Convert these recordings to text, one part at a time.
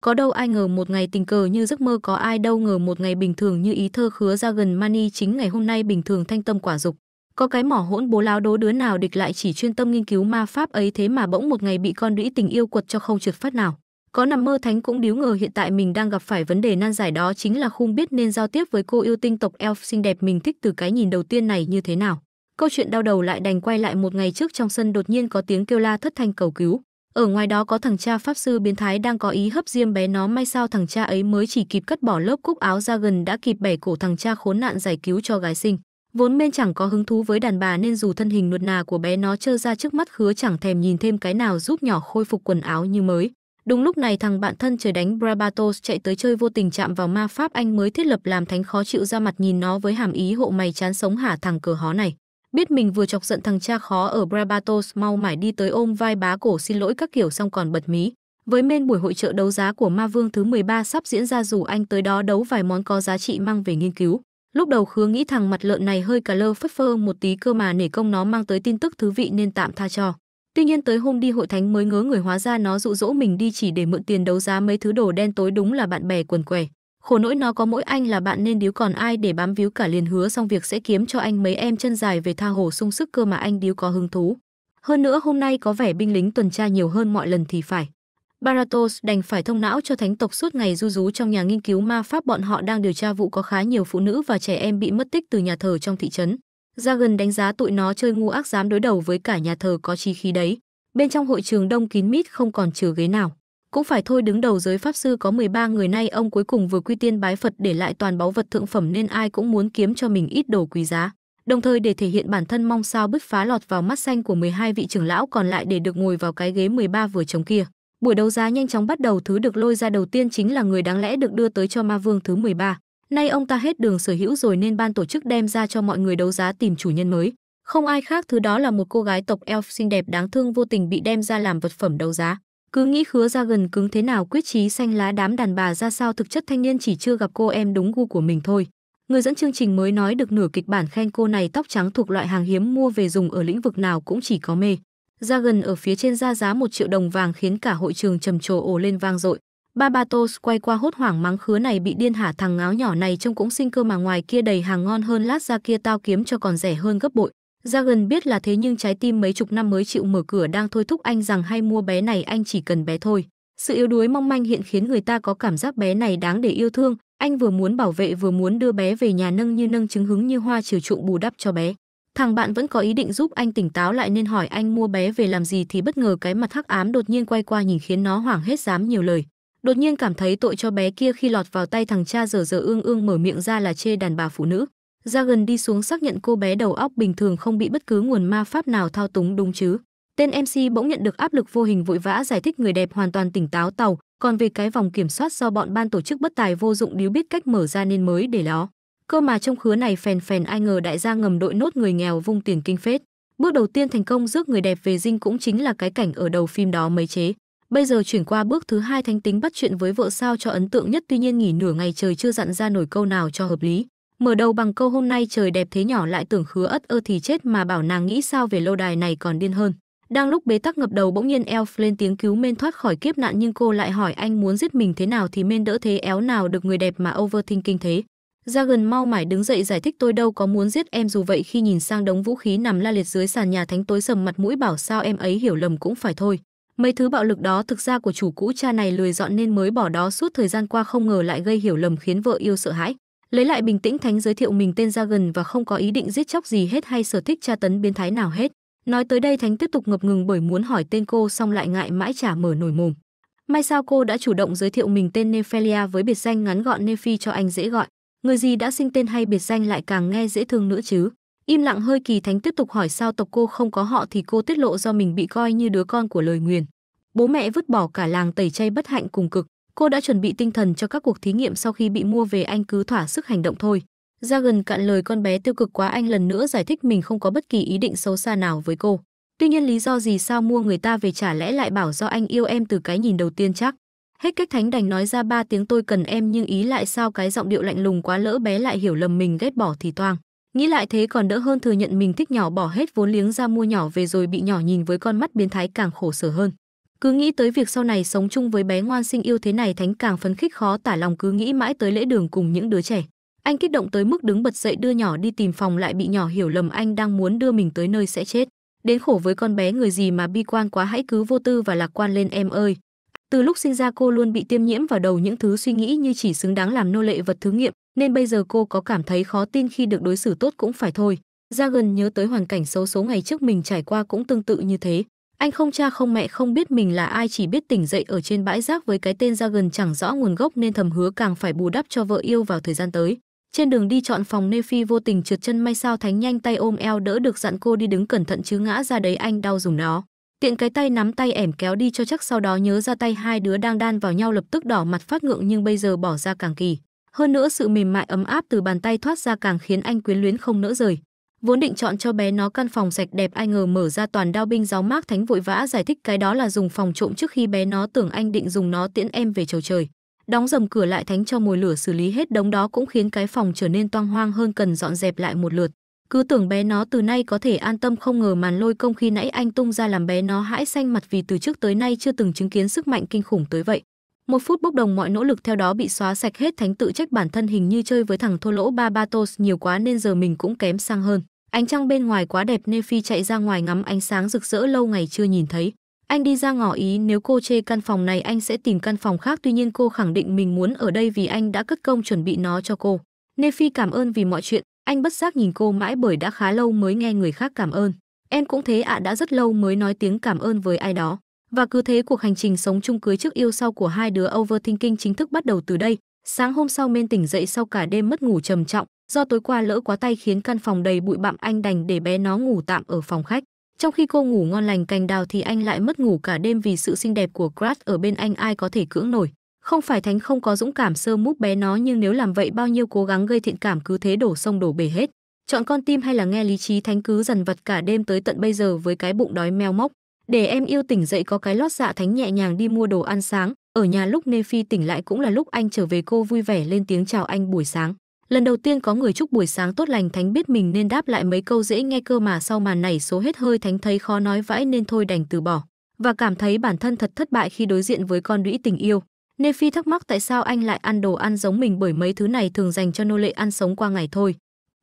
Có đâu ai ngờ một ngày tình cờ như giấc mơ có ai đâu ngờ một ngày bình thường như ý thơ khứa ra gần mani chính ngày hôm nay bình thường thanh tâm quả dục. Có cái mỏ hỗn bố láo đố đứa nào địch lại chỉ chuyên tâm nghiên cứu ma pháp ấy thế mà bỗng một ngày bị con đũy tình yêu quật cho không trượt phát nào. Có nằm mơ thánh cũng điếu ngờ hiện tại mình đang gặp phải vấn đề nan giải đó chính là không biết nên giao tiếp với cô yêu tinh tộc elf xinh đẹp mình thích từ cái nhìn đầu tiên này như thế nào. Câu chuyện đau đầu lại đành quay lại một ngày trước trong sân đột nhiên có tiếng kêu la thất thanh cầu cứu. Ở ngoài đó có thằng cha pháp sư biến thái đang có ý hấp diêm bé nó may sao thằng cha ấy mới chỉ kịp cất bỏ lớp cúc áo ra gần đã kịp bẻ cổ thằng cha khốn nạn giải cứu cho gái sinh. Vốn bên chẳng có hứng thú với đàn bà nên dù thân hình nuột nà của bé nó trơ ra trước mắt hứa chẳng thèm nhìn thêm cái nào giúp nhỏ khôi phục quần áo như mới. Đúng lúc này thằng bạn thân trời đánh Brabatos chạy tới chơi vô tình chạm vào ma pháp anh mới thiết lập làm thánh khó chịu ra mặt nhìn nó với hàm ý hộ mày chán sống hả thằng cờ hó này. Biết mình vừa chọc giận thằng cha khó ở Brabatos mau mải đi tới ôm vai bá cổ xin lỗi các kiểu xong còn bật mí. Với men buổi hội trợ đấu giá của Ma Vương thứ 13 sắp diễn ra dù anh tới đó đấu vài món có giá trị mang về nghiên cứu. Lúc đầu Khứa nghĩ thằng mặt lợn này hơi cà lơ phất phơ một tí cơ mà nể công nó mang tới tin tức thú vị nên tạm tha cho. Tuy nhiên tới hôm đi hội thánh mới ngớ người hóa ra nó dụ dỗ mình đi chỉ để mượn tiền đấu giá mấy thứ đồ đen tối đúng là bạn bè quần què khổ nỗi nó có mỗi anh là bạn nên điếu còn ai để bám víu cả liền hứa xong việc sẽ kiếm cho anh mấy em chân dài về tha hồ sung sức cơ mà anh điếu có hứng thú hơn nữa hôm nay có vẻ binh lính tuần tra nhiều hơn mọi lần thì phải Baratos đành phải thông não cho thánh tộc suốt ngày du rú trong nhà nghiên cứu ma pháp bọn họ đang điều tra vụ có khá nhiều phụ nữ và trẻ em bị mất tích từ nhà thờ trong thị trấn. Dragon đánh giá tụi nó chơi ngu ác dám đối đầu với cả nhà thờ có chi khí đấy. Bên trong hội trường đông kín mít không còn chừa ghế nào cũng phải thôi đứng đầu giới pháp sư có 13 người nay ông cuối cùng vừa quy tiên bái Phật để lại toàn báu vật thượng phẩm nên ai cũng muốn kiếm cho mình ít đồ quý giá. Đồng thời để thể hiện bản thân mong sao bứt phá lọt vào mắt xanh của 12 vị trưởng lão còn lại để được ngồi vào cái ghế 13 vừa trống kia. Buổi đấu giá nhanh chóng bắt đầu thứ được lôi ra đầu tiên chính là người đáng lẽ được đưa tới cho ma vương thứ 13. Nay ông ta hết đường sở hữu rồi nên ban tổ chức đem ra cho mọi người đấu giá tìm chủ nhân mới. Không ai khác thứ đó là một cô gái tộc elf xinh đẹp đáng thương vô tình bị đem ra làm vật phẩm đấu giá. Cứ nghĩ khứa ra gần cứng thế nào quyết chí xanh lá đám đàn bà ra sao thực chất thanh niên chỉ chưa gặp cô em đúng gu của mình thôi. Người dẫn chương trình mới nói được nửa kịch bản khen cô này tóc trắng thuộc loại hàng hiếm mua về dùng ở lĩnh vực nào cũng chỉ có mê. Ra gần ở phía trên ra giá một triệu đồng vàng khiến cả hội trường trầm trồ ồ lên vang dội. Babatos quay qua hốt hoảng mắng khứa này bị điên hả thằng ngáo nhỏ này trông cũng sinh cơ mà ngoài kia đầy hàng ngon hơn lát ra kia tao kiếm cho còn rẻ hơn gấp bội. Dragon biết là thế nhưng trái tim mấy chục năm mới chịu mở cửa đang thôi thúc anh rằng hay mua bé này anh chỉ cần bé thôi. Sự yếu đuối mong manh hiện khiến người ta có cảm giác bé này đáng để yêu thương, anh vừa muốn bảo vệ vừa muốn đưa bé về nhà nâng như nâng trứng hứng như hoa chiều chuộng bù đắp cho bé. Thằng bạn vẫn có ý định giúp anh tỉnh táo lại nên hỏi anh mua bé về làm gì thì bất ngờ cái mặt hắc ám đột nhiên quay qua nhìn khiến nó hoảng hết dám nhiều lời. Đột nhiên cảm thấy tội cho bé kia khi lọt vào tay thằng cha dở dở ương ương mở miệng ra là chê đàn bà phụ nữ ra gần đi xuống xác nhận cô bé đầu óc bình thường không bị bất cứ nguồn ma pháp nào thao túng đúng chứ. Tên MC bỗng nhận được áp lực vô hình vội vã giải thích người đẹp hoàn toàn tỉnh táo tàu, còn về cái vòng kiểm soát do bọn ban tổ chức bất tài vô dụng điếu biết cách mở ra nên mới để đó. Cơ mà trong khứa này phèn phèn ai ngờ đại gia ngầm đội nốt người nghèo vung tiền kinh phết. Bước đầu tiên thành công rước người đẹp về dinh cũng chính là cái cảnh ở đầu phim đó mấy chế. Bây giờ chuyển qua bước thứ hai thanh tính bắt chuyện với vợ sao cho ấn tượng nhất tuy nhiên nghỉ nửa ngày trời chưa dặn ra nổi câu nào cho hợp lý. Mở đầu bằng câu hôm nay trời đẹp thế nhỏ lại tưởng khứa ất ơ thì chết mà bảo nàng nghĩ sao về lâu đài này còn điên hơn. Đang lúc bế tắc ngập đầu bỗng nhiên Elf lên tiếng cứu men thoát khỏi kiếp nạn nhưng cô lại hỏi anh muốn giết mình thế nào thì men đỡ thế éo nào được người đẹp mà overthinking thế. Ra gần mau mải đứng dậy giải thích tôi đâu có muốn giết em dù vậy khi nhìn sang đống vũ khí nằm la liệt dưới sàn nhà thánh tối sầm mặt mũi bảo sao em ấy hiểu lầm cũng phải thôi. Mấy thứ bạo lực đó thực ra của chủ cũ cha này lười dọn nên mới bỏ đó suốt thời gian qua không ngờ lại gây hiểu lầm khiến vợ yêu sợ hãi. Lấy lại bình tĩnh Thánh giới thiệu mình tên ra gần và không có ý định giết chóc gì hết hay sở thích tra tấn biến thái nào hết. Nói tới đây Thánh tiếp tục ngập ngừng bởi muốn hỏi tên cô xong lại ngại mãi chả mở nổi mồm. May sao cô đã chủ động giới thiệu mình tên Nephelia với biệt danh ngắn gọn Nephi cho anh dễ gọi. Người gì đã sinh tên hay biệt danh lại càng nghe dễ thương nữa chứ. Im lặng hơi kỳ Thánh tiếp tục hỏi sao tộc cô không có họ thì cô tiết lộ do mình bị coi như đứa con của lời nguyền. Bố mẹ vứt bỏ cả làng tẩy chay bất hạnh cùng cực, Cô đã chuẩn bị tinh thần cho các cuộc thí nghiệm sau khi bị mua về anh cứ thỏa sức hành động thôi. Ra gần cạn lời con bé tiêu cực quá anh lần nữa giải thích mình không có bất kỳ ý định xấu xa nào với cô. Tuy nhiên lý do gì sao mua người ta về chả lẽ lại bảo do anh yêu em từ cái nhìn đầu tiên chắc. Hết cách thánh đành nói ra ba tiếng tôi cần em nhưng ý lại sao cái giọng điệu lạnh lùng quá lỡ bé lại hiểu lầm mình ghét bỏ thì toang. Nghĩ lại thế còn đỡ hơn thừa nhận mình thích nhỏ bỏ hết vốn liếng ra mua nhỏ về rồi bị nhỏ nhìn với con mắt biến thái càng khổ sở hơn. Cứ nghĩ tới việc sau này sống chung với bé ngoan sinh yêu thế này Thánh càng phấn khích khó tả lòng cứ nghĩ mãi tới lễ đường cùng những đứa trẻ. Anh kích động tới mức đứng bật dậy đưa nhỏ đi tìm phòng lại bị nhỏ hiểu lầm anh đang muốn đưa mình tới nơi sẽ chết. Đến khổ với con bé người gì mà bi quan quá hãy cứ vô tư và lạc quan lên em ơi. Từ lúc sinh ra cô luôn bị tiêm nhiễm vào đầu những thứ suy nghĩ như chỉ xứng đáng làm nô lệ vật thử nghiệm, nên bây giờ cô có cảm thấy khó tin khi được đối xử tốt cũng phải thôi. Ra gần nhớ tới hoàn cảnh xấu số ngày trước mình trải qua cũng tương tự như thế. Anh không cha không mẹ không biết mình là ai chỉ biết tỉnh dậy ở trên bãi rác với cái tên ra gần chẳng rõ nguồn gốc nên thầm hứa càng phải bù đắp cho vợ yêu vào thời gian tới. Trên đường đi chọn phòng Nephi vô tình trượt chân may sao thánh nhanh tay ôm eo đỡ được dặn cô đi đứng cẩn thận chứ ngã ra đấy anh đau dùng nó. Tiện cái tay nắm tay ẻm kéo đi cho chắc sau đó nhớ ra tay hai đứa đang đan vào nhau lập tức đỏ mặt phát ngượng nhưng bây giờ bỏ ra càng kỳ. Hơn nữa sự mềm mại ấm áp từ bàn tay thoát ra càng khiến anh quyến luyến không nỡ rời. Vốn định chọn cho bé nó căn phòng sạch đẹp ai ngờ mở ra toàn đao binh giáo mác thánh vội vã giải thích cái đó là dùng phòng trộm trước khi bé nó tưởng anh định dùng nó tiễn em về chầu trời. Đóng dầm cửa lại thánh cho mồi lửa xử lý hết đống đó cũng khiến cái phòng trở nên toang hoang hơn cần dọn dẹp lại một lượt. Cứ tưởng bé nó từ nay có thể an tâm không ngờ màn lôi công khi nãy anh tung ra làm bé nó hãi xanh mặt vì từ trước tới nay chưa từng chứng kiến sức mạnh kinh khủng tới vậy. Một phút bốc đồng mọi nỗ lực theo đó bị xóa sạch hết thánh tự trách bản thân hình như chơi với thằng thô lỗ Barbatos nhiều quá nên giờ mình cũng kém sang hơn. Ánh trăng bên ngoài quá đẹp nên Phi chạy ra ngoài ngắm ánh sáng rực rỡ lâu ngày chưa nhìn thấy. Anh đi ra ngỏ ý nếu cô chê căn phòng này anh sẽ tìm căn phòng khác tuy nhiên cô khẳng định mình muốn ở đây vì anh đã cất công chuẩn bị nó cho cô. Nephi cảm ơn vì mọi chuyện, anh bất giác nhìn cô mãi bởi đã khá lâu mới nghe người khác cảm ơn. Em cũng thế ạ đã rất lâu mới nói tiếng cảm ơn với ai đó. Và cứ thế cuộc hành trình sống chung cưới trước yêu sau của hai đứa overthinking chính thức bắt đầu từ đây. Sáng hôm sau men tỉnh dậy sau cả đêm mất ngủ trầm trọng, do tối qua lỡ quá tay khiến căn phòng đầy bụi bặm anh đành để bé nó ngủ tạm ở phòng khách. Trong khi cô ngủ ngon lành cành đào thì anh lại mất ngủ cả đêm vì sự xinh đẹp của Crash ở bên anh ai có thể cưỡng nổi. Không phải Thánh không có dũng cảm sơ múp bé nó nhưng nếu làm vậy bao nhiêu cố gắng gây thiện cảm cứ thế đổ sông đổ bể hết. Chọn con tim hay là nghe lý trí Thánh cứ dần vật cả đêm tới tận bây giờ với cái bụng đói meo mốc để em yêu tỉnh dậy có cái lót dạ thánh nhẹ nhàng đi mua đồ ăn sáng ở nhà lúc nê phi tỉnh lại cũng là lúc anh trở về cô vui vẻ lên tiếng chào anh buổi sáng lần đầu tiên có người chúc buổi sáng tốt lành thánh biết mình nên đáp lại mấy câu dễ nghe cơ mà sau màn này số hết hơi thánh thấy khó nói vãi nên thôi đành từ bỏ và cảm thấy bản thân thật thất bại khi đối diện với con đũy tình yêu nê phi thắc mắc tại sao anh lại ăn đồ ăn giống mình bởi mấy thứ này thường dành cho nô lệ ăn sống qua ngày thôi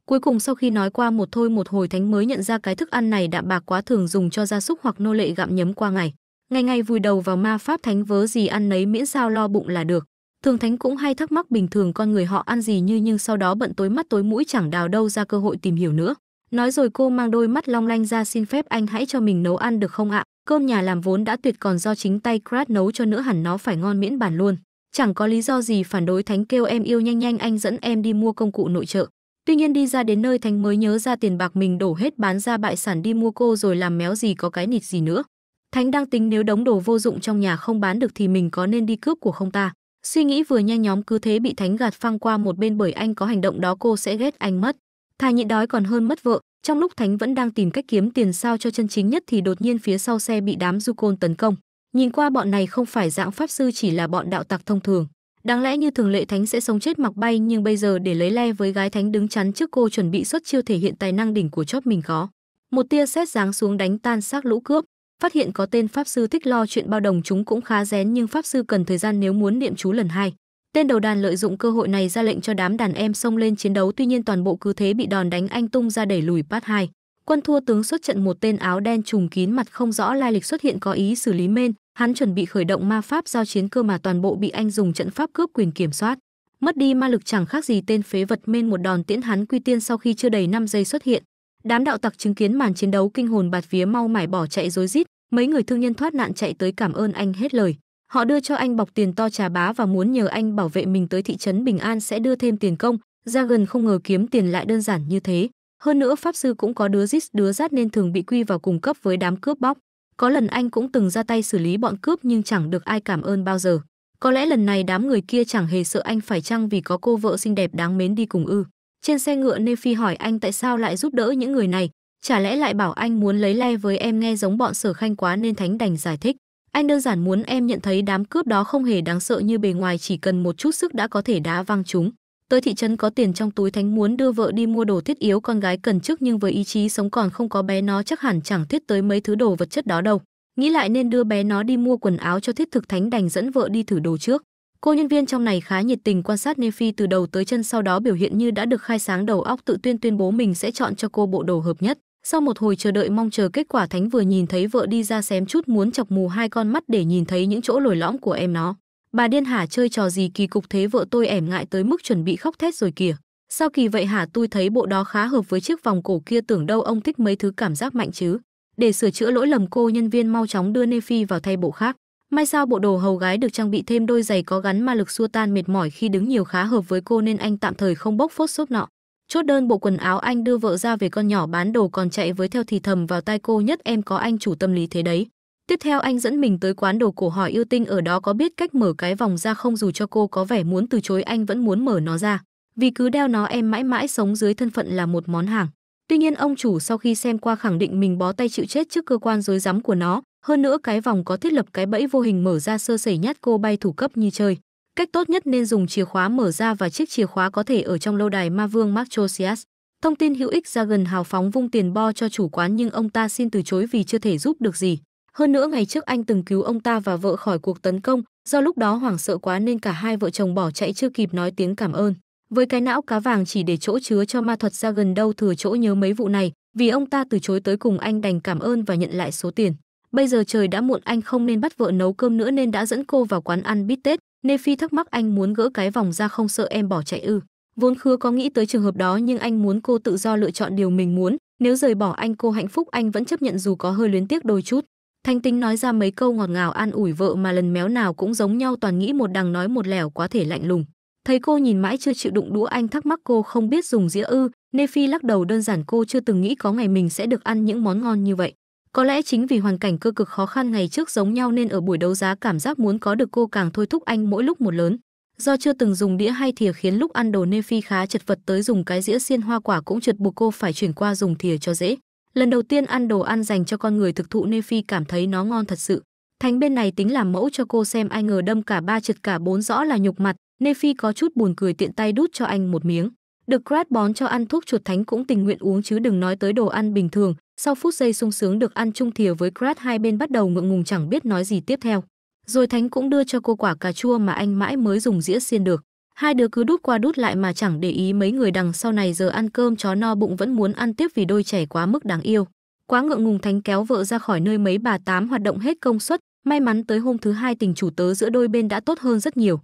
Cuối cùng sau khi nói qua một thôi một hồi Thánh mới nhận ra cái thức ăn này đạm bạc quá thường dùng cho gia súc hoặc nô lệ gặm nhấm qua ngày. Ngày ngày vùi đầu vào ma pháp thánh vớ gì ăn nấy miễn sao lo bụng là được. Thường Thánh cũng hay thắc mắc bình thường con người họ ăn gì như nhưng sau đó bận tối mắt tối mũi chẳng đào đâu ra cơ hội tìm hiểu nữa. Nói rồi cô mang đôi mắt long lanh ra xin phép anh hãy cho mình nấu ăn được không ạ? Cơm nhà làm vốn đã tuyệt còn do chính tay Crad nấu cho nữa hẳn nó phải ngon miễn bàn luôn. Chẳng có lý do gì phản đối Thánh kêu em yêu nhanh nhanh anh dẫn em đi mua công cụ nội trợ. Tuy nhiên đi ra đến nơi Thánh mới nhớ ra tiền bạc mình đổ hết bán ra bại sản đi mua cô rồi làm méo gì có cái nịt gì nữa. Thánh đang tính nếu đống đồ vô dụng trong nhà không bán được thì mình có nên đi cướp của không ta. Suy nghĩ vừa nhanh nhóm cứ thế bị Thánh gạt phăng qua một bên bởi anh có hành động đó cô sẽ ghét anh mất. Thà nhịn đói còn hơn mất vợ, trong lúc Thánh vẫn đang tìm cách kiếm tiền sao cho chân chính nhất thì đột nhiên phía sau xe bị đám du côn tấn công. Nhìn qua bọn này không phải dạng pháp sư chỉ là bọn đạo tặc thông thường. Đáng lẽ như thường lệ Thánh sẽ sống chết mặc bay nhưng bây giờ để lấy le với gái Thánh đứng chắn trước cô chuẩn bị xuất chiêu thể hiện tài năng đỉnh của chóp mình có. Một tia sét giáng xuống đánh tan xác lũ cướp, phát hiện có tên pháp sư thích lo chuyện bao đồng chúng cũng khá rén nhưng pháp sư cần thời gian nếu muốn niệm chú lần hai. Tên đầu đàn lợi dụng cơ hội này ra lệnh cho đám đàn em xông lên chiến đấu tuy nhiên toàn bộ cứ thế bị đòn đánh anh tung ra đẩy lùi Pat hai Quân thua tướng xuất trận một tên áo đen trùng kín mặt không rõ lai lịch xuất hiện có ý xử lý men Hắn chuẩn bị khởi động ma pháp giao chiến cơ mà toàn bộ bị anh dùng trận pháp cướp quyền kiểm soát. Mất đi ma lực chẳng khác gì tên phế vật men một đòn tiễn hắn quy tiên sau khi chưa đầy 5 giây xuất hiện. Đám đạo tặc chứng kiến màn chiến đấu kinh hồn bạt vía mau mải bỏ chạy rối rít, mấy người thương nhân thoát nạn chạy tới cảm ơn anh hết lời. Họ đưa cho anh bọc tiền to trà bá và muốn nhờ anh bảo vệ mình tới thị trấn Bình An sẽ đưa thêm tiền công, ra gần không ngờ kiếm tiền lại đơn giản như thế. Hơn nữa pháp sư cũng có đứa rít đứa rát nên thường bị quy vào cùng cấp với đám cướp bóc. Có lần anh cũng từng ra tay xử lý bọn cướp nhưng chẳng được ai cảm ơn bao giờ. Có lẽ lần này đám người kia chẳng hề sợ anh phải chăng vì có cô vợ xinh đẹp đáng mến đi cùng ư. Trên xe ngựa Nephi hỏi anh tại sao lại giúp đỡ những người này, chả lẽ lại bảo anh muốn lấy le với em nghe giống bọn sở khanh quá nên Thánh đành giải thích. Anh đơn giản muốn em nhận thấy đám cướp đó không hề đáng sợ như bề ngoài chỉ cần một chút sức đã có thể đá văng chúng. Tới thị trấn có tiền trong túi Thánh muốn đưa vợ đi mua đồ thiết yếu con gái cần trước nhưng với ý chí sống còn không có bé nó chắc hẳn chẳng thiết tới mấy thứ đồ vật chất đó đâu. Nghĩ lại nên đưa bé nó đi mua quần áo cho thiết thực Thánh đành dẫn vợ đi thử đồ trước. Cô nhân viên trong này khá nhiệt tình quan sát nephi từ đầu tới chân sau đó biểu hiện như đã được khai sáng đầu óc tự tuyên tuyên bố mình sẽ chọn cho cô bộ đồ hợp nhất. Sau một hồi chờ đợi mong chờ kết quả Thánh vừa nhìn thấy vợ đi ra xém chút muốn chọc mù hai con mắt để nhìn thấy những chỗ lồi lõm của em nó. Bà điên hả chơi trò gì kỳ cục thế vợ tôi ẻm ngại tới mức chuẩn bị khóc thét rồi kìa. Sao kỳ vậy hả tôi thấy bộ đó khá hợp với chiếc vòng cổ kia tưởng đâu ông thích mấy thứ cảm giác mạnh chứ. Để sửa chữa lỗi lầm cô nhân viên mau chóng đưa Nephi vào thay bộ khác. May sao bộ đồ hầu gái được trang bị thêm đôi giày có gắn ma lực xua tan mệt mỏi khi đứng nhiều khá hợp với cô nên anh tạm thời không bốc phốt xốp nọ. Chốt đơn bộ quần áo anh đưa vợ ra về con nhỏ bán đồ còn chạy với theo thì thầm vào tai cô nhất em có anh chủ tâm lý thế đấy. Tiếp theo anh dẫn mình tới quán đồ cổ hỏi yêu tinh ở đó có biết cách mở cái vòng ra không dù cho cô có vẻ muốn từ chối anh vẫn muốn mở nó ra. Vì cứ đeo nó em mãi mãi sống dưới thân phận là một món hàng. Tuy nhiên ông chủ sau khi xem qua khẳng định mình bó tay chịu chết trước cơ quan dối rắm của nó. Hơn nữa cái vòng có thiết lập cái bẫy vô hình mở ra sơ sẩy nhát cô bay thủ cấp như chơi. Cách tốt nhất nên dùng chìa khóa mở ra và chiếc chìa khóa có thể ở trong lâu đài ma vương Marchosias. Thông tin hữu ích ra gần hào phóng vung tiền bo cho chủ quán nhưng ông ta xin từ chối vì chưa thể giúp được gì. Hơn nữa ngày trước anh từng cứu ông ta và vợ khỏi cuộc tấn công, do lúc đó hoảng sợ quá nên cả hai vợ chồng bỏ chạy chưa kịp nói tiếng cảm ơn. Với cái não cá vàng chỉ để chỗ chứa cho ma thuật ra gần đâu thừa chỗ nhớ mấy vụ này, vì ông ta từ chối tới cùng anh đành cảm ơn và nhận lại số tiền. Bây giờ trời đã muộn anh không nên bắt vợ nấu cơm nữa nên đã dẫn cô vào quán ăn bít tết, nên Phi thắc mắc anh muốn gỡ cái vòng ra không sợ em bỏ chạy ư. Vốn khứa có nghĩ tới trường hợp đó nhưng anh muốn cô tự do lựa chọn điều mình muốn, nếu rời bỏ anh cô hạnh phúc anh vẫn chấp nhận dù có hơi luyến tiếc đôi chút. Thanh Tính nói ra mấy câu ngọt ngào an ủi vợ mà lần méo nào cũng giống nhau toàn nghĩ một đằng nói một lẻo quá thể lạnh lùng. Thấy cô nhìn mãi chưa chịu đụng đũa anh thắc mắc cô không biết dùng dĩa ư, Nê Phi lắc đầu đơn giản cô chưa từng nghĩ có ngày mình sẽ được ăn những món ngon như vậy. Có lẽ chính vì hoàn cảnh cơ cực khó khăn ngày trước giống nhau nên ở buổi đấu giá cảm giác muốn có được cô càng thôi thúc anh mỗi lúc một lớn. Do chưa từng dùng đĩa hay thìa khiến lúc ăn đồ Nê Phi khá chật vật tới dùng cái dĩa xiên hoa quả cũng trượt buộc cô phải chuyển qua dùng thìa cho dễ. Lần đầu tiên ăn đồ ăn dành cho con người thực thụ nên Phi cảm thấy nó ngon thật sự. Thánh bên này tính làm mẫu cho cô xem ai ngờ đâm cả ba trượt cả bốn rõ là nhục mặt, nên Phi có chút buồn cười tiện tay đút cho anh một miếng. Được Grad bón cho ăn thuốc chuột thánh cũng tình nguyện uống chứ đừng nói tới đồ ăn bình thường. Sau phút giây sung sướng được ăn chung thìa với Grad hai bên bắt đầu ngượng ngùng chẳng biết nói gì tiếp theo. Rồi thánh cũng đưa cho cô quả cà chua mà anh mãi mới dùng dĩa xiên được. Hai đứa cứ đút qua đút lại mà chẳng để ý mấy người đằng sau này giờ ăn cơm chó no bụng vẫn muốn ăn tiếp vì đôi trẻ quá mức đáng yêu. Quá ngượng ngùng Thánh kéo vợ ra khỏi nơi mấy bà tám hoạt động hết công suất, may mắn tới hôm thứ hai tình chủ tớ giữa đôi bên đã tốt hơn rất nhiều.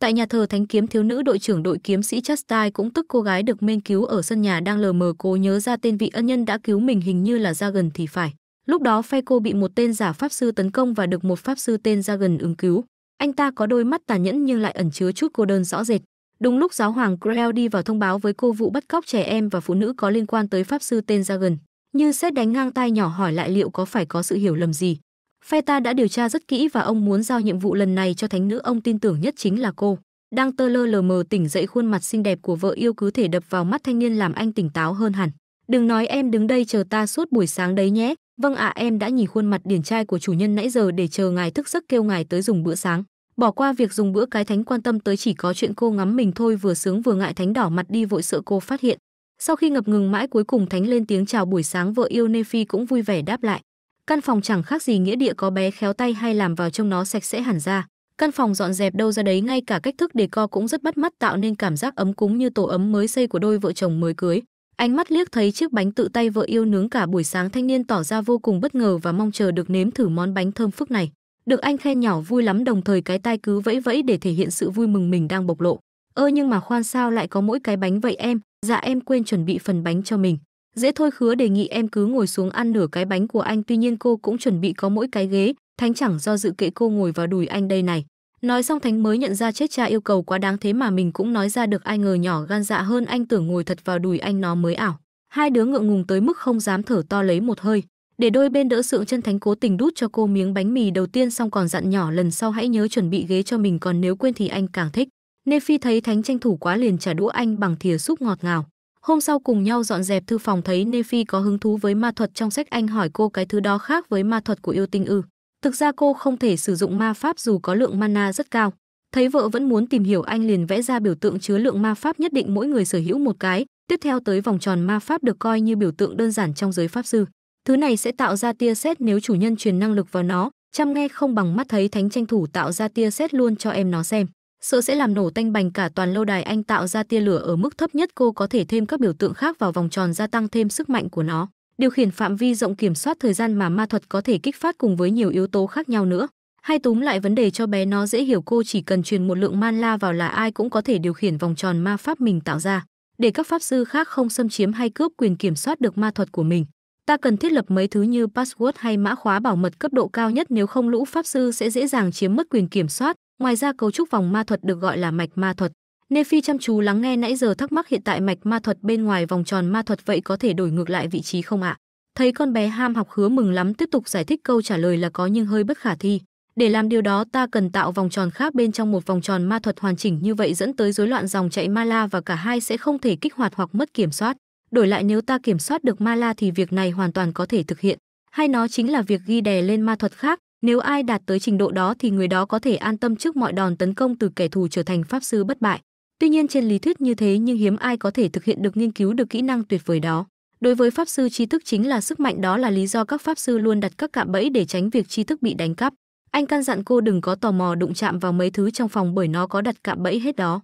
Tại nhà thờ Thánh kiếm thiếu nữ đội trưởng đội kiếm sĩ Chastai cũng tức cô gái được men cứu ở sân nhà đang lờ mờ cố nhớ ra tên vị ân nhân đã cứu mình hình như là ra gần thì phải. Lúc đó phe cô bị một tên giả pháp sư tấn công và được một pháp sư tên ra gần ứng cứu. Anh ta có đôi mắt tàn nhẫn nhưng lại ẩn chứa chút cô đơn rõ rệt. Đúng lúc giáo hoàng Creel đi vào thông báo với cô vụ bắt cóc trẻ em và phụ nữ có liên quan tới pháp sư tên Jagan, như xét đánh ngang tai nhỏ hỏi lại liệu có phải có sự hiểu lầm gì. Phe ta đã điều tra rất kỹ và ông muốn giao nhiệm vụ lần này cho thánh nữ ông tin tưởng nhất chính là cô. Đang tơ lơ lờ mờ tỉnh dậy khuôn mặt xinh đẹp của vợ yêu cứ thể đập vào mắt thanh niên làm anh tỉnh táo hơn hẳn. Đừng nói em đứng đây chờ ta suốt buổi sáng đấy nhé, Vâng ạ, à, em đã nhìn khuôn mặt điển trai của chủ nhân nãy giờ để chờ ngài thức giấc kêu ngài tới dùng bữa sáng. Bỏ qua việc dùng bữa cái thánh quan tâm tới chỉ có chuyện cô ngắm mình thôi vừa sướng vừa ngại thánh đỏ mặt đi vội sợ cô phát hiện. Sau khi ngập ngừng mãi cuối cùng thánh lên tiếng chào buổi sáng vợ yêu Nephi cũng vui vẻ đáp lại. Căn phòng chẳng khác gì nghĩa địa có bé khéo tay hay làm vào trong nó sạch sẽ hẳn ra. Căn phòng dọn dẹp đâu ra đấy ngay cả cách thức để co cũng rất bắt mắt tạo nên cảm giác ấm cúng như tổ ấm mới xây của đôi vợ chồng mới cưới. Ánh mắt liếc thấy chiếc bánh tự tay vợ yêu nướng cả buổi sáng thanh niên tỏ ra vô cùng bất ngờ và mong chờ được nếm thử món bánh thơm phức này. Được anh khen nhỏ vui lắm đồng thời cái tai cứ vẫy vẫy để thể hiện sự vui mừng mình đang bộc lộ. Ơ nhưng mà khoan sao lại có mỗi cái bánh vậy em, dạ em quên chuẩn bị phần bánh cho mình. Dễ thôi khứa đề nghị em cứ ngồi xuống ăn nửa cái bánh của anh tuy nhiên cô cũng chuẩn bị có mỗi cái ghế, thánh chẳng do dự kệ cô ngồi vào đùi anh đây này. Nói xong Thánh mới nhận ra chết cha yêu cầu quá đáng thế mà mình cũng nói ra được ai ngờ nhỏ gan dạ hơn anh tưởng ngồi thật vào đùi anh nó mới ảo. Hai đứa ngượng ngùng tới mức không dám thở to lấy một hơi. Để đôi bên đỡ sượng chân Thánh cố tình đút cho cô miếng bánh mì đầu tiên xong còn dặn nhỏ lần sau hãy nhớ chuẩn bị ghế cho mình còn nếu quên thì anh càng thích. Nê Phi thấy Thánh tranh thủ quá liền trả đũa anh bằng thìa xúc ngọt ngào. Hôm sau cùng nhau dọn dẹp thư phòng thấy Nê Phi có hứng thú với ma thuật trong sách anh hỏi cô cái thứ đó khác với ma thuật của yêu tinh ư. Thực ra cô không thể sử dụng ma pháp dù có lượng mana rất cao. Thấy vợ vẫn muốn tìm hiểu anh liền vẽ ra biểu tượng chứa lượng ma pháp nhất định mỗi người sở hữu một cái, tiếp theo tới vòng tròn ma pháp được coi như biểu tượng đơn giản trong giới pháp sư. Thứ này sẽ tạo ra tia sét nếu chủ nhân truyền năng lực vào nó, chăm nghe không bằng mắt thấy thánh tranh thủ tạo ra tia sét luôn cho em nó xem. Sợ sẽ làm nổ tanh bành cả toàn lâu đài anh tạo ra tia lửa ở mức thấp nhất cô có thể thêm các biểu tượng khác vào vòng tròn gia tăng thêm sức mạnh của nó điều khiển phạm vi rộng kiểm soát thời gian mà ma thuật có thể kích phát cùng với nhiều yếu tố khác nhau nữa. Hay túm lại vấn đề cho bé nó dễ hiểu cô chỉ cần truyền một lượng man la vào là ai cũng có thể điều khiển vòng tròn ma pháp mình tạo ra, để các pháp sư khác không xâm chiếm hay cướp quyền kiểm soát được ma thuật của mình. Ta cần thiết lập mấy thứ như password hay mã khóa bảo mật cấp độ cao nhất nếu không lũ pháp sư sẽ dễ dàng chiếm mất quyền kiểm soát. Ngoài ra cấu trúc vòng ma thuật được gọi là mạch ma thuật Nephi chăm chú lắng nghe nãy giờ thắc mắc hiện tại mạch ma thuật bên ngoài vòng tròn ma thuật vậy có thể đổi ngược lại vị trí không ạ? Thấy con bé ham học hứa mừng lắm tiếp tục giải thích câu trả lời là có nhưng hơi bất khả thi. Để làm điều đó ta cần tạo vòng tròn khác bên trong một vòng tròn ma thuật hoàn chỉnh như vậy dẫn tới rối loạn dòng chạy ma la và cả hai sẽ không thể kích hoạt hoặc mất kiểm soát. Đổi lại nếu ta kiểm soát được ma la thì việc này hoàn toàn có thể thực hiện. Hay nó chính là việc ghi đè lên ma thuật khác, nếu ai đạt tới trình độ đó thì người đó có thể an tâm trước mọi đòn tấn công từ kẻ thù trở thành pháp sư bất bại. Tuy nhiên trên lý thuyết như thế nhưng hiếm ai có thể thực hiện được nghiên cứu được kỹ năng tuyệt vời đó. Đối với pháp sư tri thức chính là sức mạnh đó là lý do các pháp sư luôn đặt các cạm bẫy để tránh việc tri thức bị đánh cắp. Anh căn dặn cô đừng có tò mò đụng chạm vào mấy thứ trong phòng bởi nó có đặt cạm bẫy hết đó.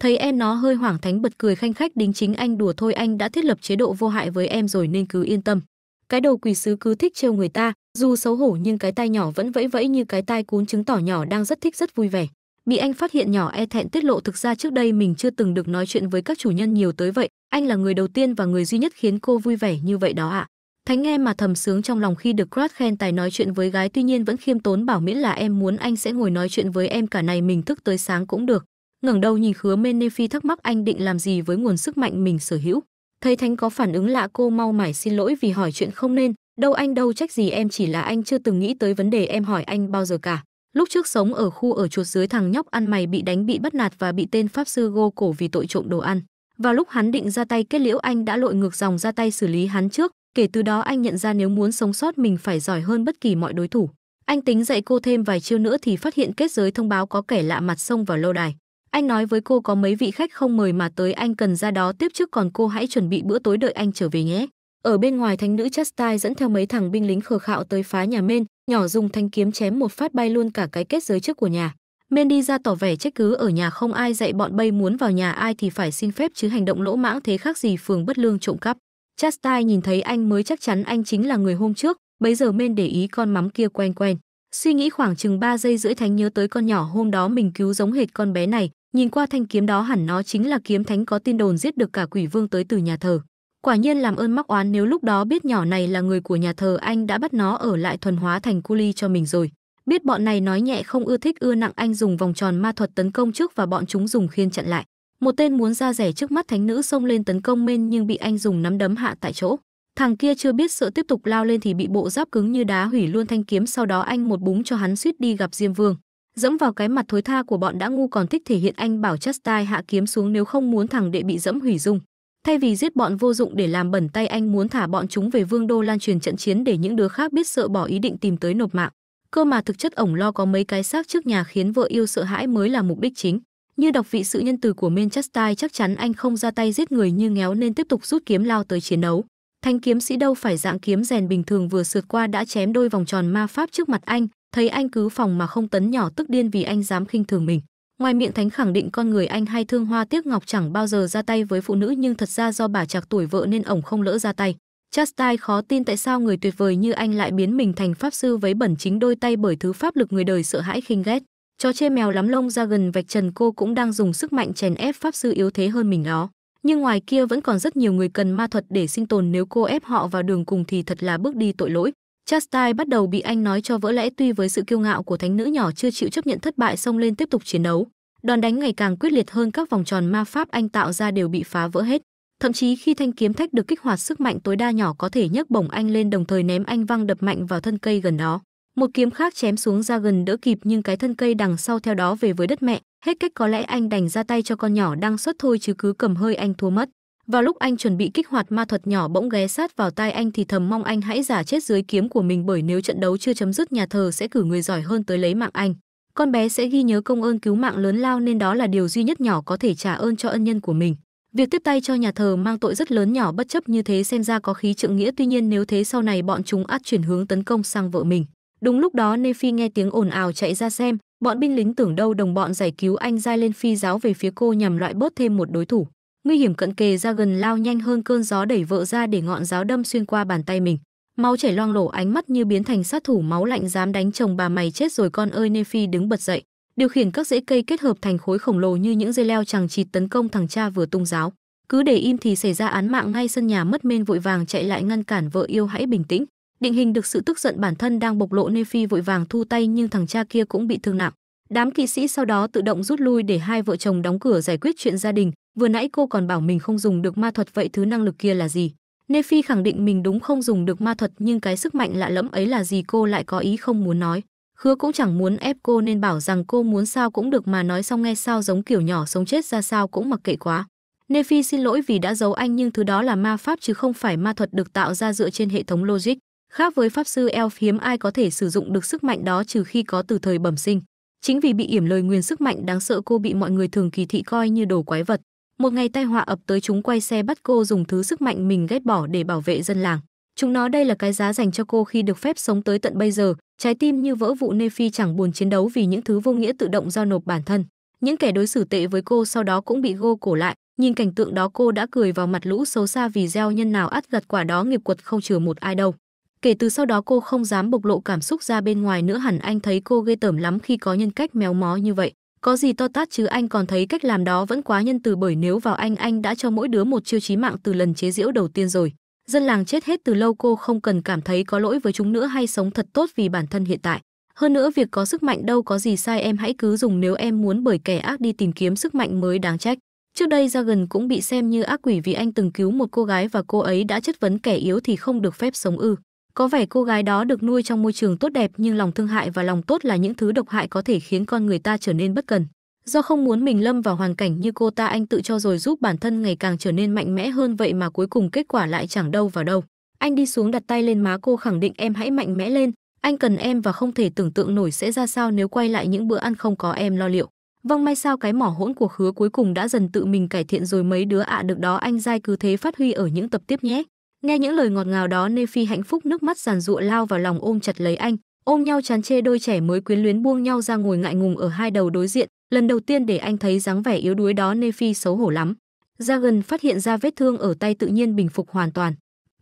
Thấy em nó hơi hoảng thánh bật cười khanh khách đính chính anh đùa thôi anh đã thiết lập chế độ vô hại với em rồi nên cứ yên tâm. Cái đầu quỷ sứ cứ thích trêu người ta, dù xấu hổ nhưng cái tai nhỏ vẫn vẫy vẫy như cái tai cún chứng tỏ nhỏ đang rất thích rất vui vẻ bị anh phát hiện nhỏ e thẹn tiết lộ thực ra trước đây mình chưa từng được nói chuyện với các chủ nhân nhiều tới vậy anh là người đầu tiên và người duy nhất khiến cô vui vẻ như vậy đó ạ à. thánh nghe mà thầm sướng trong lòng khi được grad khen tài nói chuyện với gái tuy nhiên vẫn khiêm tốn bảo miễn là em muốn anh sẽ ngồi nói chuyện với em cả này mình thức tới sáng cũng được ngẩng đầu nhìn khứa mê thắc mắc anh định làm gì với nguồn sức mạnh mình sở hữu thấy thánh có phản ứng lạ cô mau mải xin lỗi vì hỏi chuyện không nên đâu anh đâu trách gì em chỉ là anh chưa từng nghĩ tới vấn đề em hỏi anh bao giờ cả Lúc trước sống ở khu ở chuột dưới thằng nhóc ăn mày bị đánh bị bắt nạt và bị tên pháp sư gô cổ vì tội trộm đồ ăn. Vào lúc hắn định ra tay kết liễu anh đã lội ngược dòng ra tay xử lý hắn trước, kể từ đó anh nhận ra nếu muốn sống sót mình phải giỏi hơn bất kỳ mọi đối thủ. Anh tính dạy cô thêm vài chiêu nữa thì phát hiện kết giới thông báo có kẻ lạ mặt xông vào lâu đài. Anh nói với cô có mấy vị khách không mời mà tới anh cần ra đó tiếp trước còn cô hãy chuẩn bị bữa tối đợi anh trở về nhé. Ở bên ngoài thánh nữ Chastai dẫn theo mấy thằng binh lính khờ khạo tới phá nhà men nhỏ dùng thanh kiếm chém một phát bay luôn cả cái kết giới trước của nhà. Mendy ra tỏ vẻ trách cứ ở nhà không ai dạy bọn bay muốn vào nhà ai thì phải xin phép chứ hành động lỗ mãng thế khác gì phường bất lương trộm cắp. Chastai nhìn thấy anh mới chắc chắn anh chính là người hôm trước, bấy giờ men để ý con mắm kia quen quen. Suy nghĩ khoảng chừng 3 giây rưỡi Thánh nhớ tới con nhỏ hôm đó mình cứu giống hệt con bé này, nhìn qua thanh kiếm đó hẳn nó chính là kiếm Thánh có tin đồn giết được cả quỷ vương tới từ nhà thờ. Quả nhiên làm ơn mắc oán nếu lúc đó biết nhỏ này là người của nhà thờ anh đã bắt nó ở lại thuần hóa thành cu ly cho mình rồi. Biết bọn này nói nhẹ không ưa thích ưa nặng anh dùng vòng tròn ma thuật tấn công trước và bọn chúng dùng khiên chặn lại. Một tên muốn ra rẻ trước mắt thánh nữ xông lên tấn công men nhưng bị anh dùng nắm đấm hạ tại chỗ. Thằng kia chưa biết sợ tiếp tục lao lên thì bị bộ giáp cứng như đá hủy luôn thanh kiếm sau đó anh một búng cho hắn suýt đi gặp Diêm Vương. Dẫm vào cái mặt thối tha của bọn đã ngu còn thích thể hiện anh bảo Chastai hạ kiếm xuống nếu không muốn thằng đệ bị dẫm hủy dung. Thay vì giết bọn vô dụng để làm bẩn tay anh muốn thả bọn chúng về Vương đô lan truyền trận chiến để những đứa khác biết sợ bỏ ý định tìm tới nộp mạng. Cơ mà thực chất ổng lo có mấy cái xác trước nhà khiến vợ yêu sợ hãi mới là mục đích chính. Như đọc vị sự nhân từ của Manchester chắc chắn anh không ra tay giết người như ngéo nên tiếp tục rút kiếm lao tới chiến đấu. Thanh kiếm sĩ đâu phải dạng kiếm rèn bình thường vừa sượt qua đã chém đôi vòng tròn ma pháp trước mặt anh, thấy anh cứ phòng mà không tấn nhỏ tức điên vì anh dám khinh thường mình. Ngoài miệng Thánh khẳng định con người anh hay Thương Hoa Tiếc Ngọc chẳng bao giờ ra tay với phụ nữ nhưng thật ra do bà chạc tuổi vợ nên ổng không lỡ ra tay. Chastai khó tin tại sao người tuyệt vời như anh lại biến mình thành pháp sư với bẩn chính đôi tay bởi thứ pháp lực người đời sợ hãi khinh ghét. Chó chê mèo lắm lông ra gần vạch trần cô cũng đang dùng sức mạnh chèn ép pháp sư yếu thế hơn mình đó. Nhưng ngoài kia vẫn còn rất nhiều người cần ma thuật để sinh tồn nếu cô ép họ vào đường cùng thì thật là bước đi tội lỗi. Chastai bắt đầu bị anh nói cho vỡ lẽ tuy với sự kiêu ngạo của thánh nữ nhỏ chưa chịu chấp nhận thất bại xông lên tiếp tục chiến đấu. Đòn đánh ngày càng quyết liệt hơn các vòng tròn ma pháp anh tạo ra đều bị phá vỡ hết. Thậm chí khi thanh kiếm thách được kích hoạt sức mạnh tối đa nhỏ có thể nhấc bổng anh lên đồng thời ném anh văng đập mạnh vào thân cây gần đó. Một kiếm khác chém xuống ra gần đỡ kịp nhưng cái thân cây đằng sau theo đó về với đất mẹ. Hết cách có lẽ anh đành ra tay cho con nhỏ đang xuất thôi chứ cứ cầm hơi anh thua mất. Vào lúc anh chuẩn bị kích hoạt ma thuật nhỏ bỗng ghé sát vào tai anh thì thầm mong anh hãy giả chết dưới kiếm của mình bởi nếu trận đấu chưa chấm dứt nhà thờ sẽ cử người giỏi hơn tới lấy mạng anh. Con bé sẽ ghi nhớ công ơn cứu mạng lớn lao nên đó là điều duy nhất nhỏ có thể trả ơn cho ân nhân của mình. Việc tiếp tay cho nhà thờ mang tội rất lớn nhỏ bất chấp như thế xem ra có khí trượng nghĩa tuy nhiên nếu thế sau này bọn chúng át chuyển hướng tấn công sang vợ mình. Đúng lúc đó Nephi nghe tiếng ồn ào chạy ra xem, bọn binh lính tưởng đâu đồng bọn giải cứu anh dai lên phi giáo về phía cô nhằm loại bớt thêm một đối thủ nguy hiểm cận kề ra gần lao nhanh hơn cơn gió đẩy vợ ra để ngọn giáo đâm xuyên qua bàn tay mình máu chảy loang lổ ánh mắt như biến thành sát thủ máu lạnh dám đánh chồng bà mày chết rồi con ơi Nephi đứng bật dậy điều khiển các rễ cây kết hợp thành khối khổng lồ như những dây leo chằng chịt tấn công thằng cha vừa tung giáo cứ để im thì xảy ra án mạng ngay sân nhà mất men vội vàng chạy lại ngăn cản vợ yêu hãy bình tĩnh định hình được sự tức giận bản thân đang bộc lộ Nephi vội vàng thu tay nhưng thằng cha kia cũng bị thương nặng đám kỵ sĩ sau đó tự động rút lui để hai vợ chồng đóng cửa giải quyết chuyện gia đình vừa nãy cô còn bảo mình không dùng được ma thuật vậy thứ năng lực kia là gì Nephi khẳng định mình đúng không dùng được ma thuật nhưng cái sức mạnh lạ lẫm ấy là gì cô lại có ý không muốn nói khứa cũng chẳng muốn ép cô nên bảo rằng cô muốn sao cũng được mà nói xong nghe sao giống kiểu nhỏ sống chết ra sao cũng mặc kệ quá Nephi xin lỗi vì đã giấu anh nhưng thứ đó là ma pháp chứ không phải ma thuật được tạo ra dựa trên hệ thống logic khác với pháp sư elf hiếm ai có thể sử dụng được sức mạnh đó trừ khi có từ thời bẩm sinh chính vì bị yểm lời nguyền sức mạnh đáng sợ cô bị mọi người thường kỳ thị coi như đồ quái vật một ngày tai họa ập tới chúng quay xe bắt cô dùng thứ sức mạnh mình ghét bỏ để bảo vệ dân làng. Chúng nó đây là cái giá dành cho cô khi được phép sống tới tận bây giờ, trái tim như vỡ vụ Nephi chẳng buồn chiến đấu vì những thứ vô nghĩa tự động giao nộp bản thân. Những kẻ đối xử tệ với cô sau đó cũng bị gô cổ lại, nhìn cảnh tượng đó cô đã cười vào mặt lũ xấu xa vì gieo nhân nào ắt gặt quả đó nghiệp quật không chừa một ai đâu. Kể từ sau đó cô không dám bộc lộ cảm xúc ra bên ngoài nữa hẳn anh thấy cô ghê tởm lắm khi có nhân cách méo mó như vậy. Có gì to tát chứ anh còn thấy cách làm đó vẫn quá nhân từ bởi nếu vào anh anh đã cho mỗi đứa một chiêu chí mạng từ lần chế giễu đầu tiên rồi. Dân làng chết hết từ lâu cô không cần cảm thấy có lỗi với chúng nữa hay sống thật tốt vì bản thân hiện tại. Hơn nữa việc có sức mạnh đâu có gì sai em hãy cứ dùng nếu em muốn bởi kẻ ác đi tìm kiếm sức mạnh mới đáng trách. Trước đây ra gần cũng bị xem như ác quỷ vì anh từng cứu một cô gái và cô ấy đã chất vấn kẻ yếu thì không được phép sống ư. Có vẻ cô gái đó được nuôi trong môi trường tốt đẹp nhưng lòng thương hại và lòng tốt là những thứ độc hại có thể khiến con người ta trở nên bất cần. Do không muốn mình lâm vào hoàn cảnh như cô ta anh tự cho rồi giúp bản thân ngày càng trở nên mạnh mẽ hơn vậy mà cuối cùng kết quả lại chẳng đâu vào đâu. Anh đi xuống đặt tay lên má cô khẳng định em hãy mạnh mẽ lên, anh cần em và không thể tưởng tượng nổi sẽ ra sao nếu quay lại những bữa ăn không có em lo liệu. Vâng may sao cái mỏ hỗn của hứa cuối cùng đã dần tự mình cải thiện rồi mấy đứa ạ được đó anh dai cứ thế phát huy ở những tập tiếp nhé. Nghe những lời ngọt ngào đó Nephi hạnh phúc nước mắt giàn giụa lao vào lòng ôm chặt lấy anh, ôm nhau chán chê đôi trẻ mới quyến luyến buông nhau ra ngồi ngại ngùng ở hai đầu đối diện, lần đầu tiên để anh thấy dáng vẻ yếu đuối đó Nephi xấu hổ lắm. Ra gần phát hiện ra vết thương ở tay tự nhiên bình phục hoàn toàn.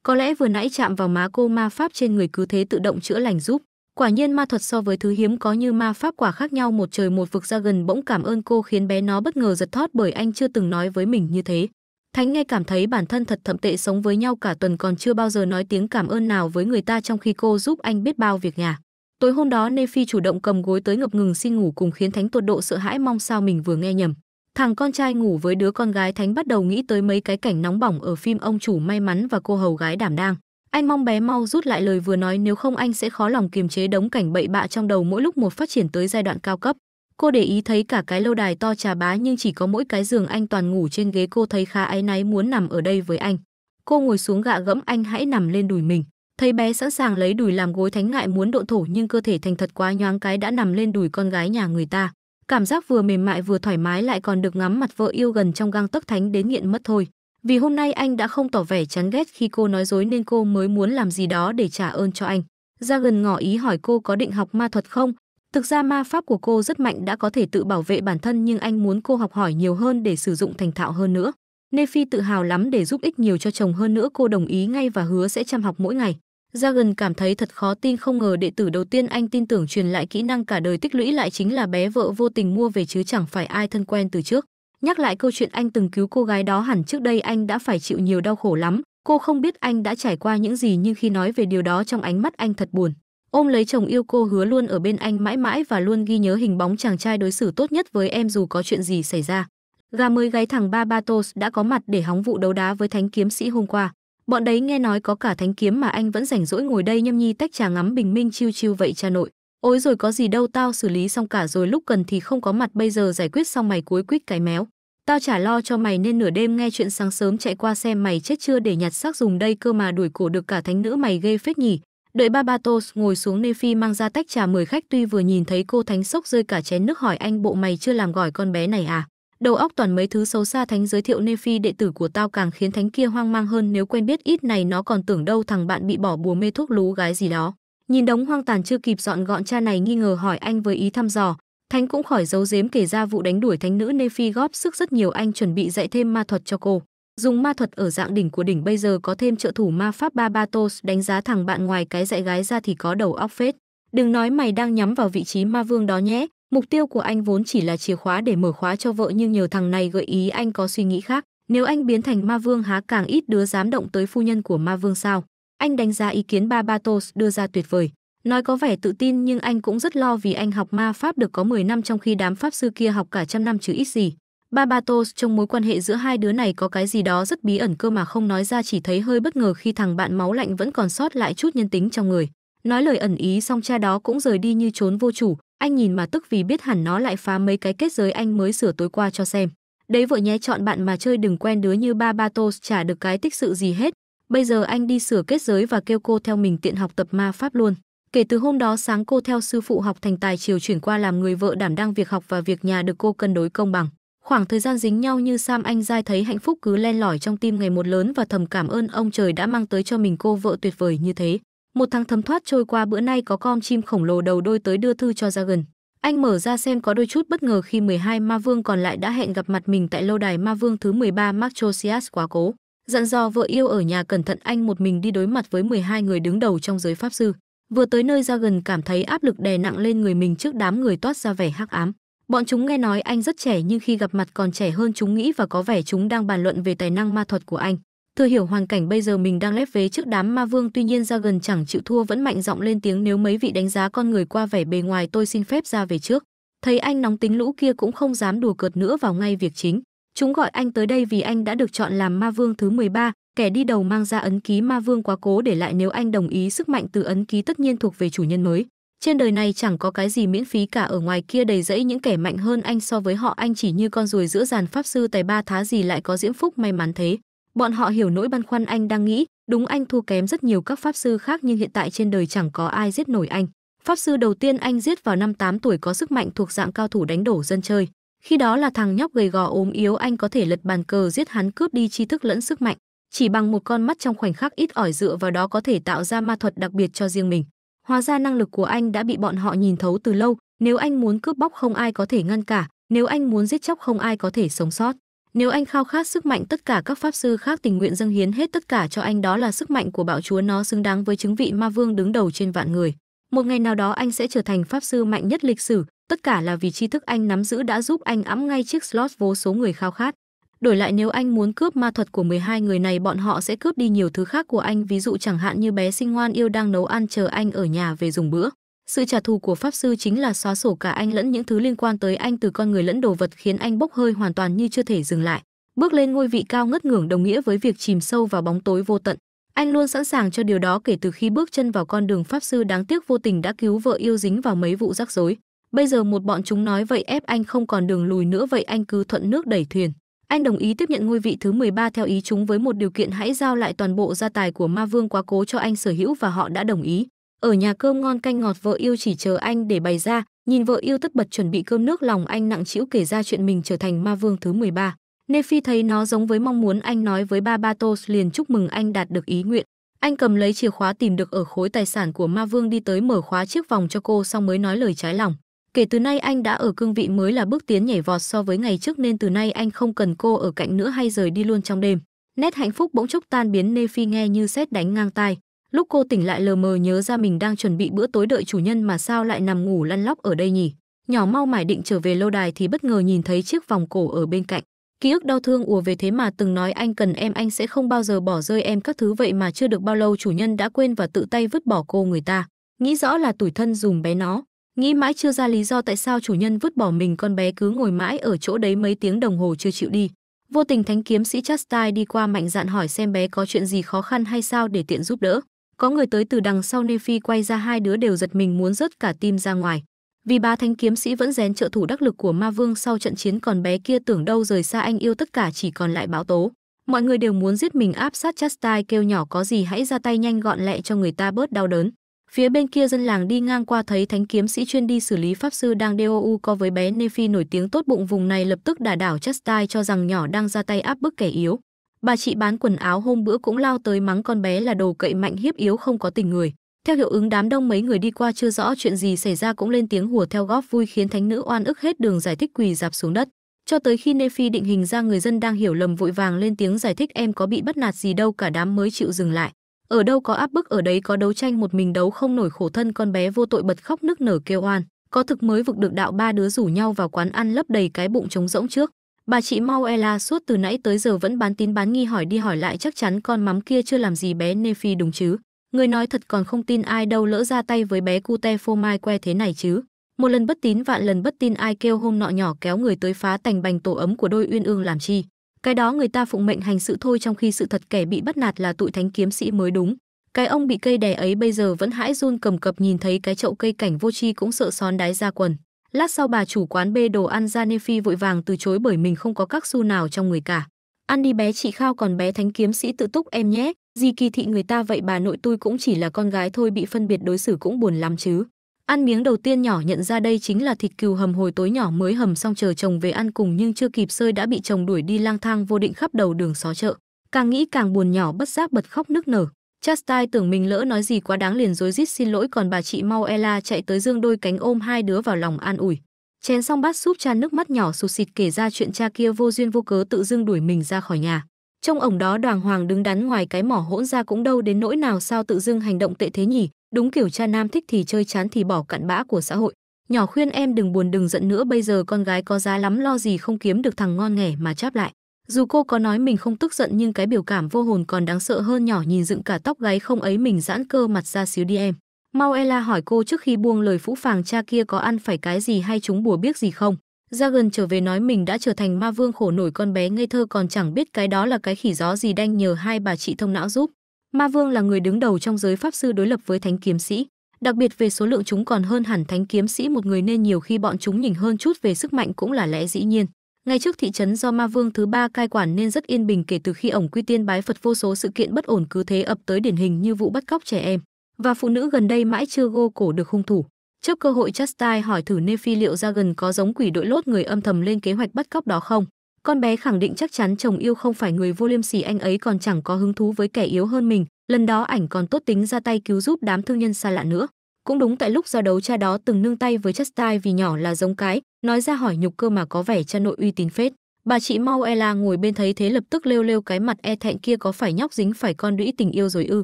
Có lẽ vừa nãy chạm vào má cô ma pháp trên người cứ thế tự động chữa lành giúp. Quả nhiên ma thuật so với thứ hiếm có như ma pháp quả khác nhau một trời một vực ra gần bỗng cảm ơn cô khiến bé nó bất ngờ giật thót bởi anh chưa từng nói với mình như thế. Thánh nghe cảm thấy bản thân thật thậm tệ sống với nhau cả tuần còn chưa bao giờ nói tiếng cảm ơn nào với người ta trong khi cô giúp anh biết bao việc nhà. Tối hôm đó Nephi chủ động cầm gối tới ngập ngừng xin ngủ cùng khiến Thánh tột độ sợ hãi mong sao mình vừa nghe nhầm. Thằng con trai ngủ với đứa con gái Thánh bắt đầu nghĩ tới mấy cái cảnh nóng bỏng ở phim Ông chủ may mắn và cô hầu gái đảm đang. Anh mong bé mau rút lại lời vừa nói nếu không anh sẽ khó lòng kiềm chế đống cảnh bậy bạ trong đầu mỗi lúc một phát triển tới giai đoạn cao cấp. Cô để ý thấy cả cái lâu đài to trà bá nhưng chỉ có mỗi cái giường anh toàn ngủ trên ghế cô thấy khá áy náy muốn nằm ở đây với anh. Cô ngồi xuống gạ gẫm anh hãy nằm lên đùi mình. Thấy bé sẵn sàng lấy đùi làm gối thánh ngại muốn độ thổ nhưng cơ thể thành thật quá nhoáng cái đã nằm lên đùi con gái nhà người ta. Cảm giác vừa mềm mại vừa thoải mái lại còn được ngắm mặt vợ yêu gần trong gang tấc thánh đến nghiện mất thôi. Vì hôm nay anh đã không tỏ vẻ chán ghét khi cô nói dối nên cô mới muốn làm gì đó để trả ơn cho anh. Ra gần ngỏ ý hỏi cô có định học ma thuật không, Thực ra ma pháp của cô rất mạnh đã có thể tự bảo vệ bản thân nhưng anh muốn cô học hỏi nhiều hơn để sử dụng thành thạo hơn nữa. Nephi tự hào lắm để giúp ích nhiều cho chồng hơn nữa cô đồng ý ngay và hứa sẽ chăm học mỗi ngày. Dragon cảm thấy thật khó tin không ngờ đệ tử đầu tiên anh tin tưởng truyền lại kỹ năng cả đời tích lũy lại chính là bé vợ vô tình mua về chứ chẳng phải ai thân quen từ trước. Nhắc lại câu chuyện anh từng cứu cô gái đó hẳn trước đây anh đã phải chịu nhiều đau khổ lắm. Cô không biết anh đã trải qua những gì nhưng khi nói về điều đó trong ánh mắt anh thật buồn ôm lấy chồng yêu cô hứa luôn ở bên anh mãi mãi và luôn ghi nhớ hình bóng chàng trai đối xử tốt nhất với em dù có chuyện gì xảy ra gà mới gáy thằng ba batos đã có mặt để hóng vụ đấu đá với thánh kiếm sĩ hôm qua bọn đấy nghe nói có cả thánh kiếm mà anh vẫn rảnh rỗi ngồi đây nhâm nhi tách trà ngắm bình minh chiêu chiêu vậy cha nội ôi rồi có gì đâu tao xử lý xong cả rồi lúc cần thì không có mặt bây giờ giải quyết xong mày cuối quýt cái méo tao chả lo cho mày nên nửa đêm nghe chuyện sáng sớm chạy qua xem mày chết chưa để nhặt xác dùng đây cơ mà đuổi cổ được cả thánh nữ mày ghê phết nhỉ Đợi Barbatos ngồi xuống nephi mang ra tách trà mời khách tuy vừa nhìn thấy cô Thánh sốc rơi cả chén nước hỏi anh bộ mày chưa làm gỏi con bé này à. Đầu óc toàn mấy thứ xấu xa Thánh giới thiệu nephi đệ tử của tao càng khiến Thánh kia hoang mang hơn nếu quen biết ít này nó còn tưởng đâu thằng bạn bị bỏ bùa mê thuốc lú gái gì đó. Nhìn đống hoang tàn chưa kịp dọn gọn cha này nghi ngờ hỏi anh với ý thăm dò. Thánh cũng khỏi giấu giếm kể ra vụ đánh đuổi thánh nữ Nephi góp sức rất nhiều anh chuẩn bị dạy thêm ma thuật cho cô dùng ma thuật ở dạng đỉnh của đỉnh bây giờ có thêm trợ thủ ma pháp Barbatos đánh giá thằng bạn ngoài cái dạy gái ra thì có đầu óc phết. Đừng nói mày đang nhắm vào vị trí ma vương đó nhé, mục tiêu của anh vốn chỉ là chìa khóa để mở khóa cho vợ nhưng nhờ thằng này gợi ý anh có suy nghĩ khác. Nếu anh biến thành ma vương há càng ít đứa dám động tới phu nhân của ma vương sao. Anh đánh giá ý kiến Barbatos đưa ra tuyệt vời. Nói có vẻ tự tin nhưng anh cũng rất lo vì anh học ma pháp được có 10 năm trong khi đám pháp sư kia học cả trăm năm chứ ít gì. Barbatos trong mối quan hệ giữa hai đứa này có cái gì đó rất bí ẩn cơ mà không nói ra chỉ thấy hơi bất ngờ khi thằng bạn máu lạnh vẫn còn sót lại chút nhân tính trong người. Nói lời ẩn ý xong cha đó cũng rời đi như trốn vô chủ, anh nhìn mà tức vì biết hẳn nó lại phá mấy cái kết giới anh mới sửa tối qua cho xem. Đấy vợ nhé chọn bạn mà chơi đừng quen đứa như Barbatos chả được cái tích sự gì hết. Bây giờ anh đi sửa kết giới và kêu cô theo mình tiện học tập ma pháp luôn. Kể từ hôm đó sáng cô theo sư phụ học thành tài chiều chuyển qua làm người vợ đảm đang việc học và việc nhà được cô cân đối công bằng. Khoảng thời gian dính nhau như Sam Anh Giai thấy hạnh phúc cứ len lỏi trong tim ngày một lớn và thầm cảm ơn ông trời đã mang tới cho mình cô vợ tuyệt vời như thế. Một tháng thấm thoát trôi qua bữa nay có con chim khổng lồ đầu đôi tới đưa thư cho ra gần. Anh mở ra xem có đôi chút bất ngờ khi 12 ma vương còn lại đã hẹn gặp mặt mình tại lâu đài ma vương thứ 13 Matrosias quá cố. Dặn dò vợ yêu ở nhà cẩn thận anh một mình đi đối mặt với 12 người đứng đầu trong giới pháp sư. Vừa tới nơi ra gần cảm thấy áp lực đè nặng lên người mình trước đám người toát ra vẻ hắc ám. Bọn chúng nghe nói anh rất trẻ nhưng khi gặp mặt còn trẻ hơn chúng nghĩ và có vẻ chúng đang bàn luận về tài năng ma thuật của anh. Thừa hiểu hoàn cảnh bây giờ mình đang lép vế trước đám ma vương tuy nhiên ra gần chẳng chịu thua vẫn mạnh giọng lên tiếng nếu mấy vị đánh giá con người qua vẻ bề ngoài tôi xin phép ra về trước. Thấy anh nóng tính lũ kia cũng không dám đùa cợt nữa vào ngay việc chính. Chúng gọi anh tới đây vì anh đã được chọn làm ma vương thứ 13, kẻ đi đầu mang ra ấn ký ma vương quá cố để lại nếu anh đồng ý sức mạnh từ ấn ký tất nhiên thuộc về chủ nhân mới. Trên đời này chẳng có cái gì miễn phí cả ở ngoài kia đầy rẫy những kẻ mạnh hơn anh so với họ anh chỉ như con ruồi giữa dàn pháp sư tài ba thá gì lại có diễm phúc may mắn thế. Bọn họ hiểu nỗi băn khoăn anh đang nghĩ, đúng anh thua kém rất nhiều các pháp sư khác nhưng hiện tại trên đời chẳng có ai giết nổi anh. Pháp sư đầu tiên anh giết vào năm 8 tuổi có sức mạnh thuộc dạng cao thủ đánh đổ dân chơi. Khi đó là thằng nhóc gầy gò ốm yếu anh có thể lật bàn cờ giết hắn cướp đi tri thức lẫn sức mạnh. Chỉ bằng một con mắt trong khoảnh khắc ít ỏi dựa vào đó có thể tạo ra ma thuật đặc biệt cho riêng mình. Hóa ra năng lực của anh đã bị bọn họ nhìn thấu từ lâu, nếu anh muốn cướp bóc không ai có thể ngăn cả, nếu anh muốn giết chóc không ai có thể sống sót. Nếu anh khao khát sức mạnh tất cả các pháp sư khác tình nguyện dâng hiến hết tất cả cho anh đó là sức mạnh của bạo chúa nó xứng đáng với chứng vị ma vương đứng đầu trên vạn người. Một ngày nào đó anh sẽ trở thành pháp sư mạnh nhất lịch sử, tất cả là vì tri thức anh nắm giữ đã giúp anh ẵm ngay chiếc slot vô số người khao khát. Đổi lại nếu anh muốn cướp ma thuật của 12 người này bọn họ sẽ cướp đi nhiều thứ khác của anh ví dụ chẳng hạn như bé sinh ngoan yêu đang nấu ăn chờ anh ở nhà về dùng bữa. Sự trả thù của Pháp Sư chính là xóa sổ cả anh lẫn những thứ liên quan tới anh từ con người lẫn đồ vật khiến anh bốc hơi hoàn toàn như chưa thể dừng lại. Bước lên ngôi vị cao ngất ngưởng đồng nghĩa với việc chìm sâu vào bóng tối vô tận. Anh luôn sẵn sàng cho điều đó kể từ khi bước chân vào con đường Pháp Sư đáng tiếc vô tình đã cứu vợ yêu dính vào mấy vụ rắc rối. Bây giờ một bọn chúng nói vậy ép anh không còn đường lùi nữa vậy anh cứ thuận nước đẩy thuyền. Anh đồng ý tiếp nhận ngôi vị thứ 13 theo ý chúng với một điều kiện hãy giao lại toàn bộ gia tài của Ma Vương quá cố cho anh sở hữu và họ đã đồng ý. Ở nhà cơm ngon canh ngọt vợ yêu chỉ chờ anh để bày ra, nhìn vợ yêu tất bật chuẩn bị cơm nước lòng anh nặng chịu kể ra chuyện mình trở thành Ma Vương thứ 13. Nephi thấy nó giống với mong muốn anh nói với ba Batos liền chúc mừng anh đạt được ý nguyện. Anh cầm lấy chìa khóa tìm được ở khối tài sản của Ma Vương đi tới mở khóa chiếc vòng cho cô xong mới nói lời trái lòng. Kể từ nay anh đã ở cương vị mới là bước tiến nhảy vọt so với ngày trước nên từ nay anh không cần cô ở cạnh nữa hay rời đi luôn trong đêm. Nét hạnh phúc bỗng chốc tan biến nê phi nghe như sét đánh ngang tai. Lúc cô tỉnh lại lờ mờ nhớ ra mình đang chuẩn bị bữa tối đợi chủ nhân mà sao lại nằm ngủ lăn lóc ở đây nhỉ. Nhỏ mau mải định trở về lâu đài thì bất ngờ nhìn thấy chiếc vòng cổ ở bên cạnh. Ký ức đau thương ùa về thế mà từng nói anh cần em anh sẽ không bao giờ bỏ rơi em các thứ vậy mà chưa được bao lâu chủ nhân đã quên và tự tay vứt bỏ cô người ta. Nghĩ rõ là tủi thân dùng bé nó nghĩ mãi chưa ra lý do tại sao chủ nhân vứt bỏ mình con bé cứ ngồi mãi ở chỗ đấy mấy tiếng đồng hồ chưa chịu đi vô tình thánh kiếm sĩ chastai đi qua mạnh dạn hỏi xem bé có chuyện gì khó khăn hay sao để tiện giúp đỡ có người tới từ đằng sau nên phi quay ra hai đứa đều giật mình muốn rớt cả tim ra ngoài vì bà thánh kiếm sĩ vẫn rén trợ thủ đắc lực của ma vương sau trận chiến còn bé kia tưởng đâu rời xa anh yêu tất cả chỉ còn lại báo tố mọi người đều muốn giết mình áp sát chastai kêu nhỏ có gì hãy ra tay nhanh gọn lẹ cho người ta bớt đau đớn Phía bên kia dân làng đi ngang qua thấy thánh kiếm sĩ chuyên đi xử lý pháp sư đang đeo u có với bé Nephi nổi tiếng tốt bụng vùng này lập tức đả đảo Chastai cho rằng nhỏ đang ra tay áp bức kẻ yếu. Bà chị bán quần áo hôm bữa cũng lao tới mắng con bé là đồ cậy mạnh hiếp yếu không có tình người. Theo hiệu ứng đám đông mấy người đi qua chưa rõ chuyện gì xảy ra cũng lên tiếng hùa theo góp vui khiến thánh nữ oan ức hết đường giải thích quỳ dạp xuống đất. Cho tới khi Nephi định hình ra người dân đang hiểu lầm vội vàng lên tiếng giải thích em có bị bắt nạt gì đâu cả đám mới chịu dừng lại ở đâu có áp bức ở đấy có đấu tranh một mình đấu không nổi khổ thân con bé vô tội bật khóc nức nở kêu oan có thực mới vực được đạo ba đứa rủ nhau vào quán ăn lấp đầy cái bụng trống rỗng trước bà chị mau Ella suốt từ nãy tới giờ vẫn bán tín bán nghi hỏi đi hỏi lại chắc chắn con mắm kia chưa làm gì bé Nephi đúng chứ người nói thật còn không tin ai đâu lỡ ra tay với bé cute phô mai que thế này chứ một lần bất tín vạn lần bất tin ai kêu hôm nọ nhỏ kéo người tới phá tành bành tổ ấm của đôi uyên ương làm chi cái đó người ta phụng mệnh hành sự thôi trong khi sự thật kẻ bị bắt nạt là tụi thánh kiếm sĩ mới đúng. Cái ông bị cây đè ấy bây giờ vẫn hãi run cầm cập nhìn thấy cái chậu cây cảnh vô tri cũng sợ xón đái ra quần. Lát sau bà chủ quán bê đồ ăn ra nê phi vội vàng từ chối bởi mình không có các xu nào trong người cả. Ăn đi bé chị Khao còn bé thánh kiếm sĩ tự túc em nhé, gì kỳ thị người ta vậy bà nội tôi cũng chỉ là con gái thôi bị phân biệt đối xử cũng buồn lắm chứ. Ăn miếng đầu tiên nhỏ nhận ra đây chính là thịt cừu hầm hồi tối nhỏ mới hầm xong chờ chồng về ăn cùng nhưng chưa kịp sơi đã bị chồng đuổi đi lang thang vô định khắp đầu đường xó chợ. Càng nghĩ càng buồn nhỏ bất giác bật khóc nức nở. Chastai tưởng mình lỡ nói gì quá đáng liền rối rít xin lỗi còn bà chị mau Ella chạy tới dương đôi cánh ôm hai đứa vào lòng an ủi. Chén xong bát súp cha nước mắt nhỏ sụt xịt kể ra chuyện cha kia vô duyên vô cớ tự dưng đuổi mình ra khỏi nhà. Trong ổng đó đoàn hoàng đứng đắn ngoài cái mỏ hỗn ra cũng đâu đến nỗi nào sao tự dưng hành động tệ thế nhỉ, Đúng kiểu cha nam thích thì chơi chán thì bỏ cặn bã của xã hội. Nhỏ khuyên em đừng buồn đừng giận nữa bây giờ con gái có giá lắm lo gì không kiếm được thằng ngon nghẻ mà cháp lại. Dù cô có nói mình không tức giận nhưng cái biểu cảm vô hồn còn đáng sợ hơn nhỏ nhìn dựng cả tóc gáy không ấy mình giãn cơ mặt ra xíu đi em. Mau Ella hỏi cô trước khi buông lời phũ phàng cha kia có ăn phải cái gì hay chúng bùa biết gì không. Ra gần trở về nói mình đã trở thành ma vương khổ nổi con bé ngây thơ còn chẳng biết cái đó là cái khỉ gió gì đanh nhờ hai bà chị thông não giúp. Ma Vương là người đứng đầu trong giới pháp sư đối lập với thánh kiếm sĩ, đặc biệt về số lượng chúng còn hơn hẳn thánh kiếm sĩ một người nên nhiều khi bọn chúng nhỉnh hơn chút về sức mạnh cũng là lẽ dĩ nhiên. Ngay trước thị trấn do Ma Vương thứ ba cai quản nên rất yên bình kể từ khi ổng quy tiên bái Phật vô số sự kiện bất ổn cứ thế ập tới điển hình như vụ bắt cóc trẻ em và phụ nữ gần đây mãi chưa gô cổ được hung thủ. Trước cơ hội Chastai hỏi thử Nephi liệu ra gần có giống quỷ đội lốt người âm thầm lên kế hoạch bắt cóc đó không, con bé khẳng định chắc chắn chồng yêu không phải người vô liêm sỉ anh ấy còn chẳng có hứng thú với kẻ yếu hơn mình, lần đó ảnh còn tốt tính ra tay cứu giúp đám thương nhân xa lạ nữa. Cũng đúng tại lúc do đấu cha đó từng nương tay với Chastai vì nhỏ là giống cái, nói ra hỏi nhục cơ mà có vẻ cha nội uy tín phết. Bà chị Mau Ella ngồi bên thấy thế lập tức lêu lêu cái mặt e thẹn kia có phải nhóc dính phải con đũy tình yêu rồi ư.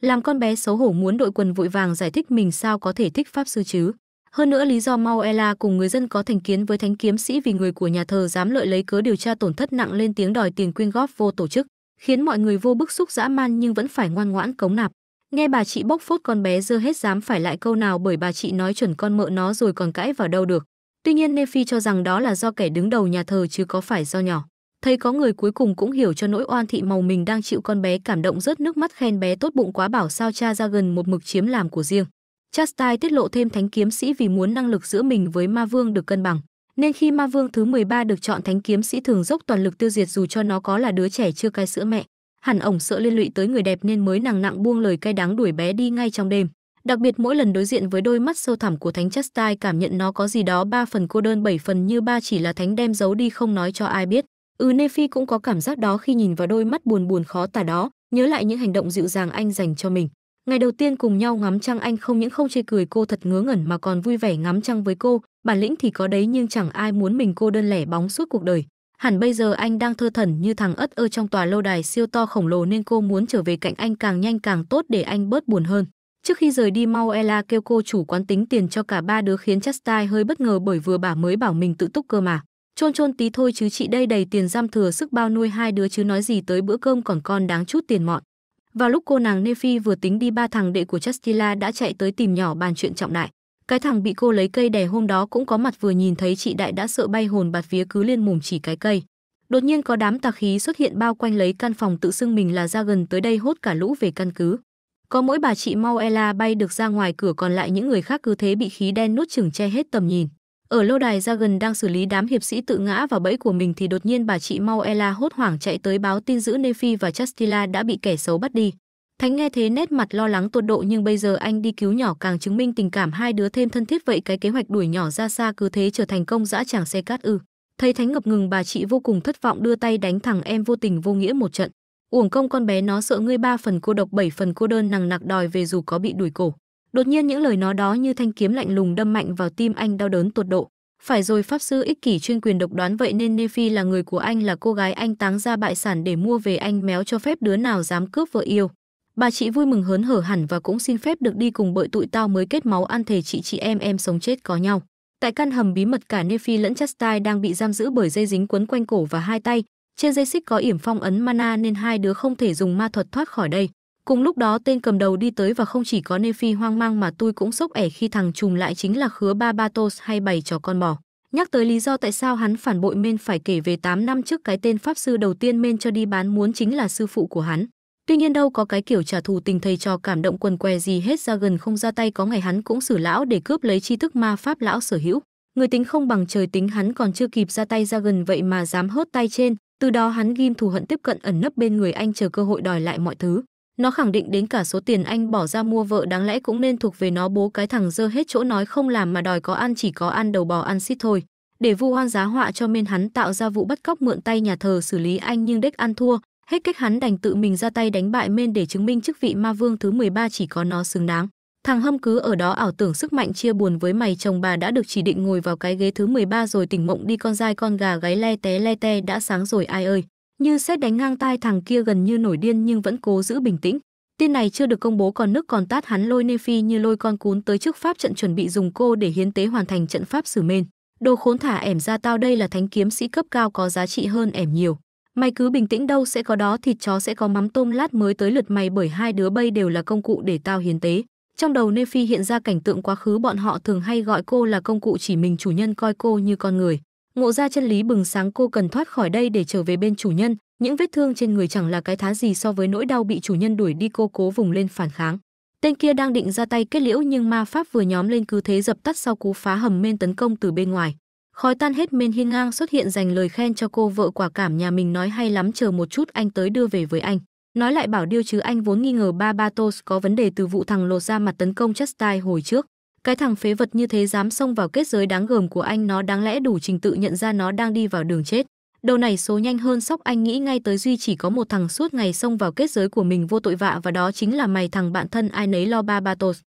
Làm con bé xấu hổ muốn đội quần vội vàng giải thích mình sao có thể thích pháp sư chứ. Hơn nữa lý do Mauela cùng người dân có thành kiến với thánh kiếm sĩ vì người của nhà thờ dám lợi lấy cớ điều tra tổn thất nặng lên tiếng đòi tiền quyên góp vô tổ chức, khiến mọi người vô bức xúc dã man nhưng vẫn phải ngoan ngoãn cống nạp. Nghe bà chị bốc phốt con bé dơ hết dám phải lại câu nào bởi bà chị nói chuẩn con mợ nó rồi còn cãi vào đâu được. Tuy nhiên Nephi cho rằng đó là do kẻ đứng đầu nhà thờ chứ có phải do nhỏ. Thấy có người cuối cùng cũng hiểu cho nỗi oan thị màu mình đang chịu con bé cảm động rớt nước mắt khen bé tốt bụng quá bảo sao cha ra gần một mực chiếm làm của riêng. Chastai tiết lộ thêm thánh kiếm sĩ vì muốn năng lực giữa mình với ma vương được cân bằng, nên khi ma vương thứ 13 được chọn thánh kiếm sĩ thường dốc toàn lực tiêu diệt dù cho nó có là đứa trẻ chưa cai sữa mẹ. Hẳn ổng sợ liên lụy tới người đẹp nên mới nặng nặng buông lời cay đắng đuổi bé đi ngay trong đêm. Đặc biệt mỗi lần đối diện với đôi mắt sâu thẳm của thánh Chastai cảm nhận nó có gì đó ba phần cô đơn bảy phần như ba chỉ là thánh đem giấu đi không nói cho ai biết. Ừ Nephi cũng có cảm giác đó khi nhìn vào đôi mắt buồn buồn khó tả đó, nhớ lại những hành động dịu dàng anh dành cho mình. Ngày đầu tiên cùng nhau ngắm trăng anh không những không chê cười cô thật ngớ ngẩn mà còn vui vẻ ngắm trăng với cô, bản lĩnh thì có đấy nhưng chẳng ai muốn mình cô đơn lẻ bóng suốt cuộc đời. Hẳn bây giờ anh đang thơ thẩn như thằng ất ơ trong tòa lâu đài siêu to khổng lồ nên cô muốn trở về cạnh anh càng nhanh càng tốt để anh bớt buồn hơn. Trước khi rời đi mau Ella kêu cô chủ quán tính tiền cho cả ba đứa khiến Chastai hơi bất ngờ bởi vừa bà mới bảo mình tự túc cơ mà. Chôn chôn tí thôi chứ chị đây đầy tiền giam thừa sức bao nuôi hai đứa chứ nói gì tới bữa cơm còn con đáng chút tiền mọn. Vào lúc cô nàng Nephi vừa tính đi ba thằng đệ của Chastila đã chạy tới tìm nhỏ bàn chuyện trọng đại. Cái thằng bị cô lấy cây đè hôm đó cũng có mặt vừa nhìn thấy chị đại đã sợ bay hồn bạt phía cứ liên mồm chỉ cái cây. Đột nhiên có đám tà khí xuất hiện bao quanh lấy căn phòng tự xưng mình là ra gần tới đây hốt cả lũ về căn cứ. Có mỗi bà chị Mau Ella bay được ra ngoài cửa còn lại những người khác cứ thế bị khí đen nuốt chừng che hết tầm nhìn. Ở lâu đài ra đang xử lý đám hiệp sĩ tự ngã vào bẫy của mình thì đột nhiên bà chị Mau Ella hốt hoảng chạy tới báo tin giữ Nephi và Chastila đã bị kẻ xấu bắt đi. Thánh nghe thế nét mặt lo lắng tột độ nhưng bây giờ anh đi cứu nhỏ càng chứng minh tình cảm hai đứa thêm thân thiết vậy cái kế hoạch đuổi nhỏ ra xa cứ thế trở thành công dã chàng xe cát ư. Thấy Thánh ngập ngừng bà chị vô cùng thất vọng đưa tay đánh thẳng em vô tình vô nghĩa một trận. Uổng công con bé nó sợ ngươi ba phần cô độc bảy phần cô đơn nằng nặc đòi về dù có bị đuổi cổ. Đột nhiên những lời nói đó như thanh kiếm lạnh lùng đâm mạnh vào tim anh đau đớn tột độ. Phải rồi pháp sư ích kỷ chuyên quyền độc đoán vậy nên Nephi là người của anh là cô gái anh táng ra bại sản để mua về anh méo cho phép đứa nào dám cướp vợ yêu. Bà chị vui mừng hớn hở hẳn và cũng xin phép được đi cùng bởi tụi tao mới kết máu ăn thể chị chị em em sống chết có nhau. Tại căn hầm bí mật cả Nephi lẫn Chastai đang bị giam giữ bởi dây dính quấn quanh cổ và hai tay. Trên dây xích có yểm phong ấn mana nên hai đứa không thể dùng ma thuật thoát khỏi đây. Cùng lúc đó tên cầm đầu đi tới và không chỉ có Nephi hoang mang mà tôi cũng sốc ẻ khi thằng trùm lại chính là khứa ba Batos hay bày trò con bò. Nhắc tới lý do tại sao hắn phản bội Men phải kể về 8 năm trước cái tên pháp sư đầu tiên Men cho đi bán muốn chính là sư phụ của hắn. Tuy nhiên đâu có cái kiểu trả thù tình thầy trò cảm động quần què gì hết ra gần không ra tay có ngày hắn cũng xử lão để cướp lấy tri thức ma pháp lão sở hữu. Người tính không bằng trời tính hắn còn chưa kịp ra tay ra gần vậy mà dám hớt tay trên, từ đó hắn ghim thù hận tiếp cận ẩn nấp bên người anh chờ cơ hội đòi lại mọi thứ. Nó khẳng định đến cả số tiền anh bỏ ra mua vợ đáng lẽ cũng nên thuộc về nó bố cái thằng dơ hết chỗ nói không làm mà đòi có ăn chỉ có ăn đầu bò ăn xít thôi. Để vu oan giá họa cho nên hắn tạo ra vụ bắt cóc mượn tay nhà thờ xử lý anh nhưng đếch ăn thua, hết cách hắn đành tự mình ra tay đánh bại men để chứng minh chức vị ma vương thứ 13 chỉ có nó xứng đáng. Thằng hâm cứ ở đó ảo tưởng sức mạnh chia buồn với mày chồng bà đã được chỉ định ngồi vào cái ghế thứ 13 rồi tỉnh mộng đi con dai con gà gáy le té le te đã sáng rồi ai ơi. Như xét đánh ngang tai thằng kia gần như nổi điên nhưng vẫn cố giữ bình tĩnh. Tin này chưa được công bố còn nước còn tát hắn lôi Nephi như lôi con cún tới trước pháp trận chuẩn bị dùng cô để hiến tế hoàn thành trận pháp xử mên. Đồ khốn thả ẻm ra tao đây là thánh kiếm sĩ cấp cao có giá trị hơn ẻm nhiều. Mày cứ bình tĩnh đâu sẽ có đó thịt chó sẽ có mắm tôm lát mới tới lượt mày bởi hai đứa bay đều là công cụ để tao hiến tế. Trong đầu Nephi hiện ra cảnh tượng quá khứ bọn họ thường hay gọi cô là công cụ chỉ mình chủ nhân coi cô như con người ngộ ra chân lý bừng sáng cô cần thoát khỏi đây để trở về bên chủ nhân những vết thương trên người chẳng là cái thá gì so với nỗi đau bị chủ nhân đuổi đi cô cố vùng lên phản kháng tên kia đang định ra tay kết liễu nhưng ma pháp vừa nhóm lên cứ thế dập tắt sau cú phá hầm men tấn công từ bên ngoài khói tan hết men hiên ngang xuất hiện dành lời khen cho cô vợ quả cảm nhà mình nói hay lắm chờ một chút anh tới đưa về với anh nói lại bảo điêu chứ anh vốn nghi ngờ ba ba tos có vấn đề từ vụ thằng lột ra mặt tấn công chastai hồi trước cái thằng phế vật như thế dám xông vào kết giới đáng gờm của anh nó đáng lẽ đủ trình tự nhận ra nó đang đi vào đường chết. Đầu này số nhanh hơn sóc anh nghĩ ngay tới Duy chỉ có một thằng suốt ngày xông vào kết giới của mình vô tội vạ và đó chính là mày thằng bạn thân ai nấy lo ba ba ba tos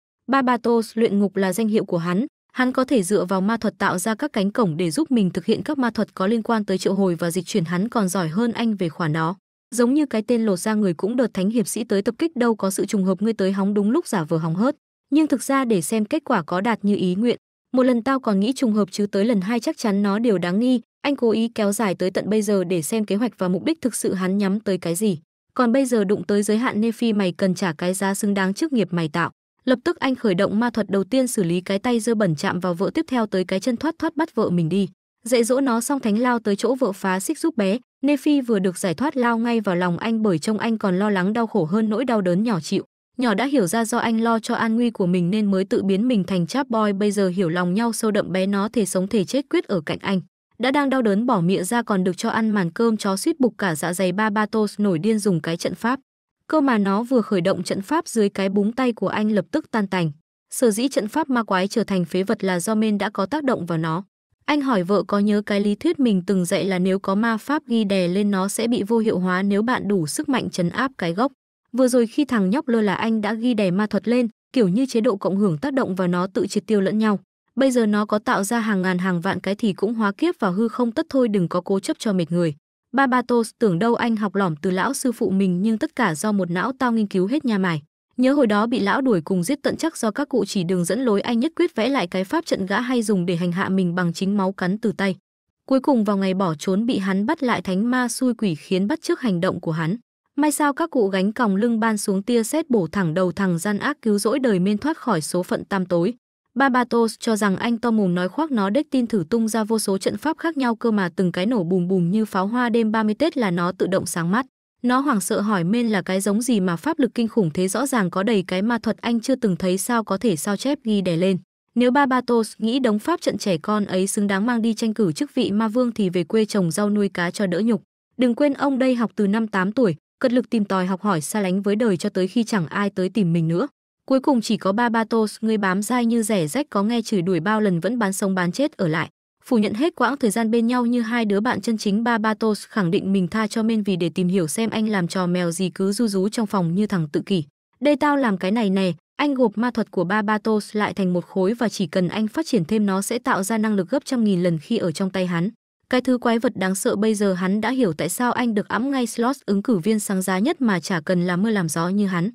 ba tos luyện ngục là danh hiệu của hắn, hắn có thể dựa vào ma thuật tạo ra các cánh cổng để giúp mình thực hiện các ma thuật có liên quan tới triệu hồi và dịch chuyển hắn còn giỏi hơn anh về khoản đó giống như cái tên lột ra người cũng đợt thánh hiệp sĩ tới tập kích đâu có sự trùng hợp ngươi tới hóng đúng lúc giả vờ hóng hớt nhưng thực ra để xem kết quả có đạt như ý nguyện một lần tao còn nghĩ trùng hợp chứ tới lần hai chắc chắn nó đều đáng nghi anh cố ý kéo dài tới tận bây giờ để xem kế hoạch và mục đích thực sự hắn nhắm tới cái gì còn bây giờ đụng tới giới hạn NePhi mày cần trả cái giá xứng đáng trước nghiệp mày tạo lập tức anh khởi động ma thuật đầu tiên xử lý cái tay dơ bẩn chạm vào vợ tiếp theo tới cái chân thoát thoát bắt vợ mình đi dạy dỗ nó xong thánh lao tới chỗ vợ phá xích giúp bé NePhi vừa được giải thoát lao ngay vào lòng anh bởi trông anh còn lo lắng đau khổ hơn nỗi đau đớn nhỏ chịu Nhỏ đã hiểu ra do anh lo cho an nguy của mình nên mới tự biến mình thành chap boy bây giờ hiểu lòng nhau sâu đậm bé nó thể sống thể chết quyết ở cạnh anh. Đã đang đau đớn bỏ miệng ra còn được cho ăn màn cơm chó suýt bục cả dạ dày ba ba tos nổi điên dùng cái trận pháp. Cơ mà nó vừa khởi động trận pháp dưới cái búng tay của anh lập tức tan tành. Sở dĩ trận pháp ma quái trở thành phế vật là do men đã có tác động vào nó. Anh hỏi vợ có nhớ cái lý thuyết mình từng dạy là nếu có ma pháp ghi đè lên nó sẽ bị vô hiệu hóa nếu bạn đủ sức mạnh trấn áp cái gốc. Vừa rồi khi thằng nhóc lơ là anh đã ghi đè ma thuật lên, kiểu như chế độ cộng hưởng tác động và nó tự triệt tiêu lẫn nhau. Bây giờ nó có tạo ra hàng ngàn hàng vạn cái thì cũng hóa kiếp vào hư không tất thôi đừng có cố chấp cho mệt người. Ba Batos tưởng đâu anh học lỏm từ lão sư phụ mình nhưng tất cả do một não tao nghiên cứu hết nha mải. Nhớ hồi đó bị lão đuổi cùng giết tận chắc do các cụ chỉ đường dẫn lối anh nhất quyết vẽ lại cái pháp trận gã hay dùng để hành hạ mình bằng chính máu cắn từ tay. Cuối cùng vào ngày bỏ trốn bị hắn bắt lại thánh ma xui quỷ khiến bắt trước hành động của hắn. May sao các cụ gánh còng lưng ban xuống tia sét bổ thẳng đầu thằng gian ác cứu rỗi đời men thoát khỏi số phận tam tối. Barbatos cho rằng anh to mồm nói khoác nó đếch tin thử tung ra vô số trận pháp khác nhau cơ mà từng cái nổ bùm bùm như pháo hoa đêm 30 Tết là nó tự động sáng mắt. Nó hoảng sợ hỏi men là cái giống gì mà pháp lực kinh khủng thế rõ ràng có đầy cái ma thuật anh chưa từng thấy sao có thể sao chép ghi đè lên. Nếu Barbatos nghĩ đống pháp trận trẻ con ấy xứng đáng mang đi tranh cử chức vị ma vương thì về quê trồng rau nuôi cá cho đỡ nhục. Đừng quên ông đây học từ năm 8 tuổi, cật lực tìm tòi học hỏi xa lánh với đời cho tới khi chẳng ai tới tìm mình nữa. Cuối cùng chỉ có ba Batos người bám dai như rẻ rách có nghe chửi đuổi bao lần vẫn bán sống bán chết ở lại. Phủ nhận hết quãng thời gian bên nhau như hai đứa bạn chân chính ba Batos khẳng định mình tha cho men vì để tìm hiểu xem anh làm trò mèo gì cứ du rú trong phòng như thằng tự kỷ. Đây tao làm cái này nè, anh gộp ma thuật của ba Batos lại thành một khối và chỉ cần anh phát triển thêm nó sẽ tạo ra năng lực gấp trăm nghìn lần khi ở trong tay hắn. Cái thứ quái vật đáng sợ bây giờ hắn đã hiểu tại sao anh được ẵm ngay slot ứng cử viên sáng giá nhất mà chả cần làm mưa làm gió như hắn.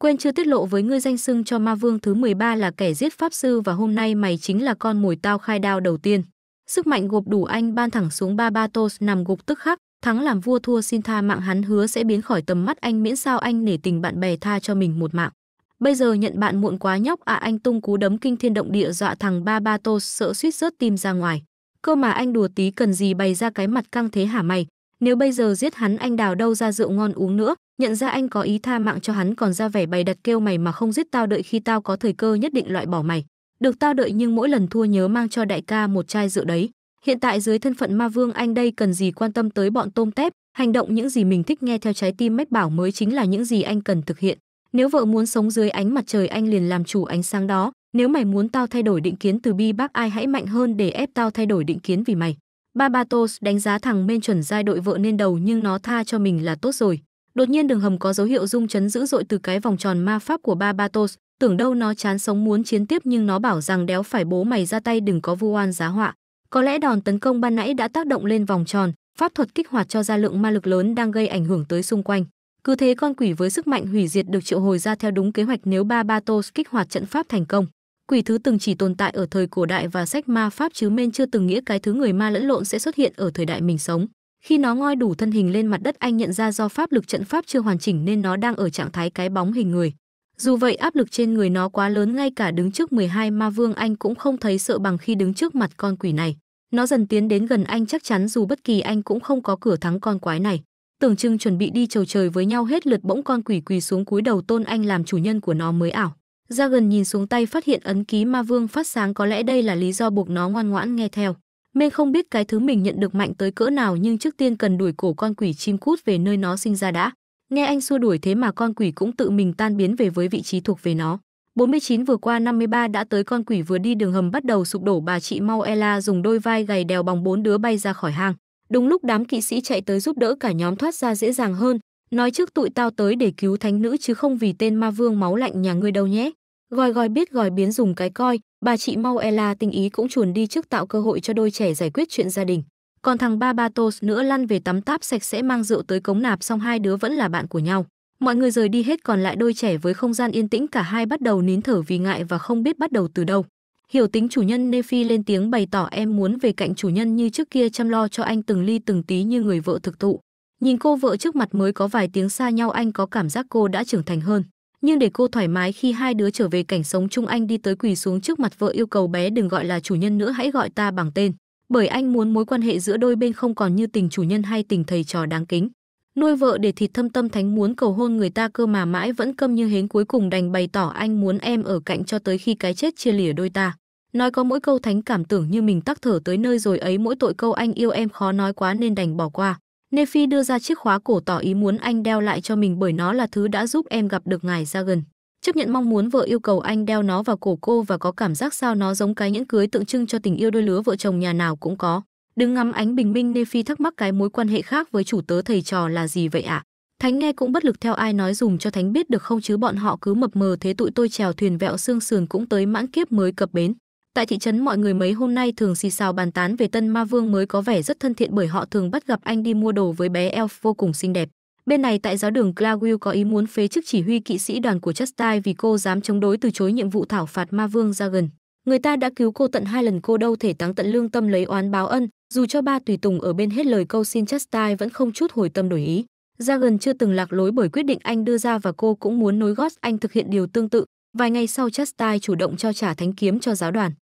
Quên chưa tiết lộ với ngươi danh xưng cho ma vương thứ 13 là kẻ giết pháp sư và hôm nay mày chính là con mồi tao khai đao đầu tiên. Sức mạnh gộp đủ anh ban thẳng xuống ba ba tos nằm gục tức khắc, thắng làm vua thua xin tha mạng hắn hứa sẽ biến khỏi tầm mắt anh miễn sao anh nể tình bạn bè tha cho mình một mạng. Bây giờ nhận bạn muộn quá nhóc à anh tung cú đấm kinh thiên động địa dọa thằng ba ba tos sợ suýt rớt tim ra ngoài. Cơ mà anh đùa tí cần gì bày ra cái mặt căng thế hả mày? Nếu bây giờ giết hắn anh đào đâu ra rượu ngon uống nữa, nhận ra anh có ý tha mạng cho hắn còn ra vẻ bày đặt kêu mày mà không giết tao đợi khi tao có thời cơ nhất định loại bỏ mày. Được tao đợi nhưng mỗi lần thua nhớ mang cho đại ca một chai rượu đấy. Hiện tại dưới thân phận ma vương anh đây cần gì quan tâm tới bọn tôm tép, hành động những gì mình thích nghe theo trái tim mách bảo mới chính là những gì anh cần thực hiện. Nếu vợ muốn sống dưới ánh mặt trời anh liền làm chủ ánh sáng đó, nếu mày muốn tao thay đổi định kiến từ bi bác ai hãy mạnh hơn để ép tao thay đổi định kiến vì mày. Barbatos đánh giá thằng men chuẩn giai đội vợ nên đầu nhưng nó tha cho mình là tốt rồi. Đột nhiên đường hầm có dấu hiệu rung chấn dữ dội từ cái vòng tròn ma pháp của Barbatos, tưởng đâu nó chán sống muốn chiến tiếp nhưng nó bảo rằng đéo phải bố mày ra tay đừng có vu oan giá họa. Có lẽ đòn tấn công ban nãy đã tác động lên vòng tròn, pháp thuật kích hoạt cho ra lượng ma lực lớn đang gây ảnh hưởng tới xung quanh. Cứ thế con quỷ với sức mạnh hủy diệt được triệu hồi ra theo đúng kế hoạch nếu Barbatos kích hoạt trận pháp thành công. Quỷ thứ từng chỉ tồn tại ở thời cổ đại và sách ma pháp chứ men chưa từng nghĩa cái thứ người ma lẫn lộn sẽ xuất hiện ở thời đại mình sống. Khi nó ngoi đủ thân hình lên mặt đất anh nhận ra do pháp lực trận pháp chưa hoàn chỉnh nên nó đang ở trạng thái cái bóng hình người. Dù vậy áp lực trên người nó quá lớn ngay cả đứng trước 12 ma vương anh cũng không thấy sợ bằng khi đứng trước mặt con quỷ này. Nó dần tiến đến gần anh chắc chắn dù bất kỳ anh cũng không có cửa thắng con quái này. Tưởng chừng chuẩn bị đi chầu trời với nhau hết lượt bỗng con quỷ quỳ xuống cúi đầu tôn anh làm chủ nhân của nó mới ảo. Ra nhìn xuống tay phát hiện ấn ký ma vương phát sáng có lẽ đây là lý do buộc nó ngoan ngoãn nghe theo. Mên không biết cái thứ mình nhận được mạnh tới cỡ nào nhưng trước tiên cần đuổi cổ con quỷ chim cút về nơi nó sinh ra đã. Nghe anh xua đuổi thế mà con quỷ cũng tự mình tan biến về với vị trí thuộc về nó. 49 vừa qua 53 đã tới con quỷ vừa đi đường hầm bắt đầu sụp đổ bà chị mau Ella dùng đôi vai gầy đèo bằng bốn đứa bay ra khỏi hang. Đúng lúc đám kỵ sĩ chạy tới giúp đỡ cả nhóm thoát ra dễ dàng hơn, Nói trước tụi tao tới để cứu thánh nữ chứ không vì tên ma vương máu lạnh nhà ngươi đâu nhé. Gòi gòi biết gòi biến dùng cái coi, bà chị mau Ella tình ý cũng chuồn đi trước tạo cơ hội cho đôi trẻ giải quyết chuyện gia đình. Còn thằng ba Barbatos nữa lăn về tắm táp sạch sẽ mang rượu tới cống nạp xong hai đứa vẫn là bạn của nhau. Mọi người rời đi hết còn lại đôi trẻ với không gian yên tĩnh cả hai bắt đầu nín thở vì ngại và không biết bắt đầu từ đâu. Hiểu tính chủ nhân Nephi lên tiếng bày tỏ em muốn về cạnh chủ nhân như trước kia chăm lo cho anh từng ly từng tí như người vợ thực thụ. Nhìn cô vợ trước mặt mới có vài tiếng xa nhau anh có cảm giác cô đã trưởng thành hơn. Nhưng để cô thoải mái khi hai đứa trở về cảnh sống chung anh đi tới quỳ xuống trước mặt vợ yêu cầu bé đừng gọi là chủ nhân nữa hãy gọi ta bằng tên. Bởi anh muốn mối quan hệ giữa đôi bên không còn như tình chủ nhân hay tình thầy trò đáng kính. Nuôi vợ để thịt thâm tâm thánh muốn cầu hôn người ta cơ mà mãi vẫn câm như hến cuối cùng đành bày tỏ anh muốn em ở cạnh cho tới khi cái chết chia lìa đôi ta. Nói có mỗi câu thánh cảm tưởng như mình tắc thở tới nơi rồi ấy mỗi tội câu anh yêu em khó nói quá nên đành bỏ qua. Nephi đưa ra chiếc khóa cổ tỏ ý muốn anh đeo lại cho mình bởi nó là thứ đã giúp em gặp được ngài ra gần. Chấp nhận mong muốn vợ yêu cầu anh đeo nó vào cổ cô và có cảm giác sao nó giống cái nhẫn cưới tượng trưng cho tình yêu đôi lứa vợ chồng nhà nào cũng có. Đứng ngắm ánh bình minh Nephi thắc mắc cái mối quan hệ khác với chủ tớ thầy trò là gì vậy ạ? À? Thánh nghe cũng bất lực theo ai nói dùm cho Thánh biết được không chứ bọn họ cứ mập mờ thế tụi tôi trèo thuyền vẹo xương sườn cũng tới mãn kiếp mới cập bến. Tại thị trấn mọi người mấy hôm nay thường xì xào bàn tán về tân ma vương mới có vẻ rất thân thiện bởi họ thường bắt gặp anh đi mua đồ với bé Elf vô cùng xinh đẹp. Bên này tại giáo đường Glawill có ý muốn phế chức chỉ huy kỵ sĩ đoàn của Chastai vì cô dám chống đối từ chối nhiệm vụ thảo phạt ma vương ra gần. Người ta đã cứu cô tận hai lần cô đâu thể táng tận lương tâm lấy oán báo ân, dù cho ba tùy tùng ở bên hết lời câu xin Chastai vẫn không chút hồi tâm đổi ý. Ra gần chưa từng lạc lối bởi quyết định anh đưa ra và cô cũng muốn nối gót anh thực hiện điều tương tự. Vài ngày sau Chastai chủ động cho trả thánh kiếm cho giáo đoàn.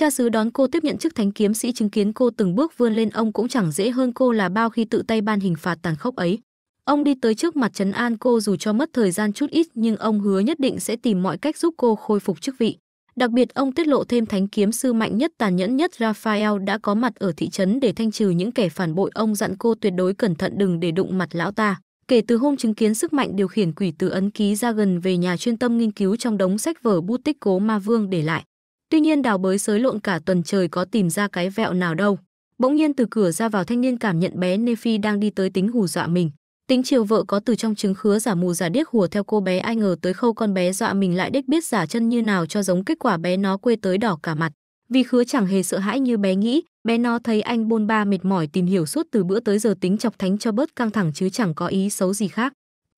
Cha xứ đón cô tiếp nhận chức thánh kiếm sĩ chứng kiến cô từng bước vươn lên ông cũng chẳng dễ hơn cô là bao khi tự tay ban hình phạt tàn khốc ấy. Ông đi tới trước mặt trấn an cô dù cho mất thời gian chút ít nhưng ông hứa nhất định sẽ tìm mọi cách giúp cô khôi phục chức vị. Đặc biệt ông tiết lộ thêm thánh kiếm sư mạnh nhất tàn nhẫn nhất Raphael đã có mặt ở thị trấn để thanh trừ những kẻ phản bội ông dặn cô tuyệt đối cẩn thận đừng để đụng mặt lão ta. Kể từ hôm chứng kiến sức mạnh điều khiển quỷ từ ấn ký ra gần về nhà chuyên tâm nghiên cứu trong đống sách vở bút tích cố ma vương để lại, Tuy nhiên đào bới sới lộn cả tuần trời có tìm ra cái vẹo nào đâu. Bỗng nhiên từ cửa ra vào thanh niên cảm nhận bé Nephi đang đi tới tính hù dọa mình. Tính chiều vợ có từ trong trứng khứa giả mù giả điếc hùa theo cô bé ai ngờ tới khâu con bé dọa mình lại đếch biết giả chân như nào cho giống kết quả bé nó quê tới đỏ cả mặt. Vì khứa chẳng hề sợ hãi như bé nghĩ, bé nó thấy anh bôn ba mệt mỏi tìm hiểu suốt từ bữa tới giờ tính chọc thánh cho bớt căng thẳng chứ chẳng có ý xấu gì khác.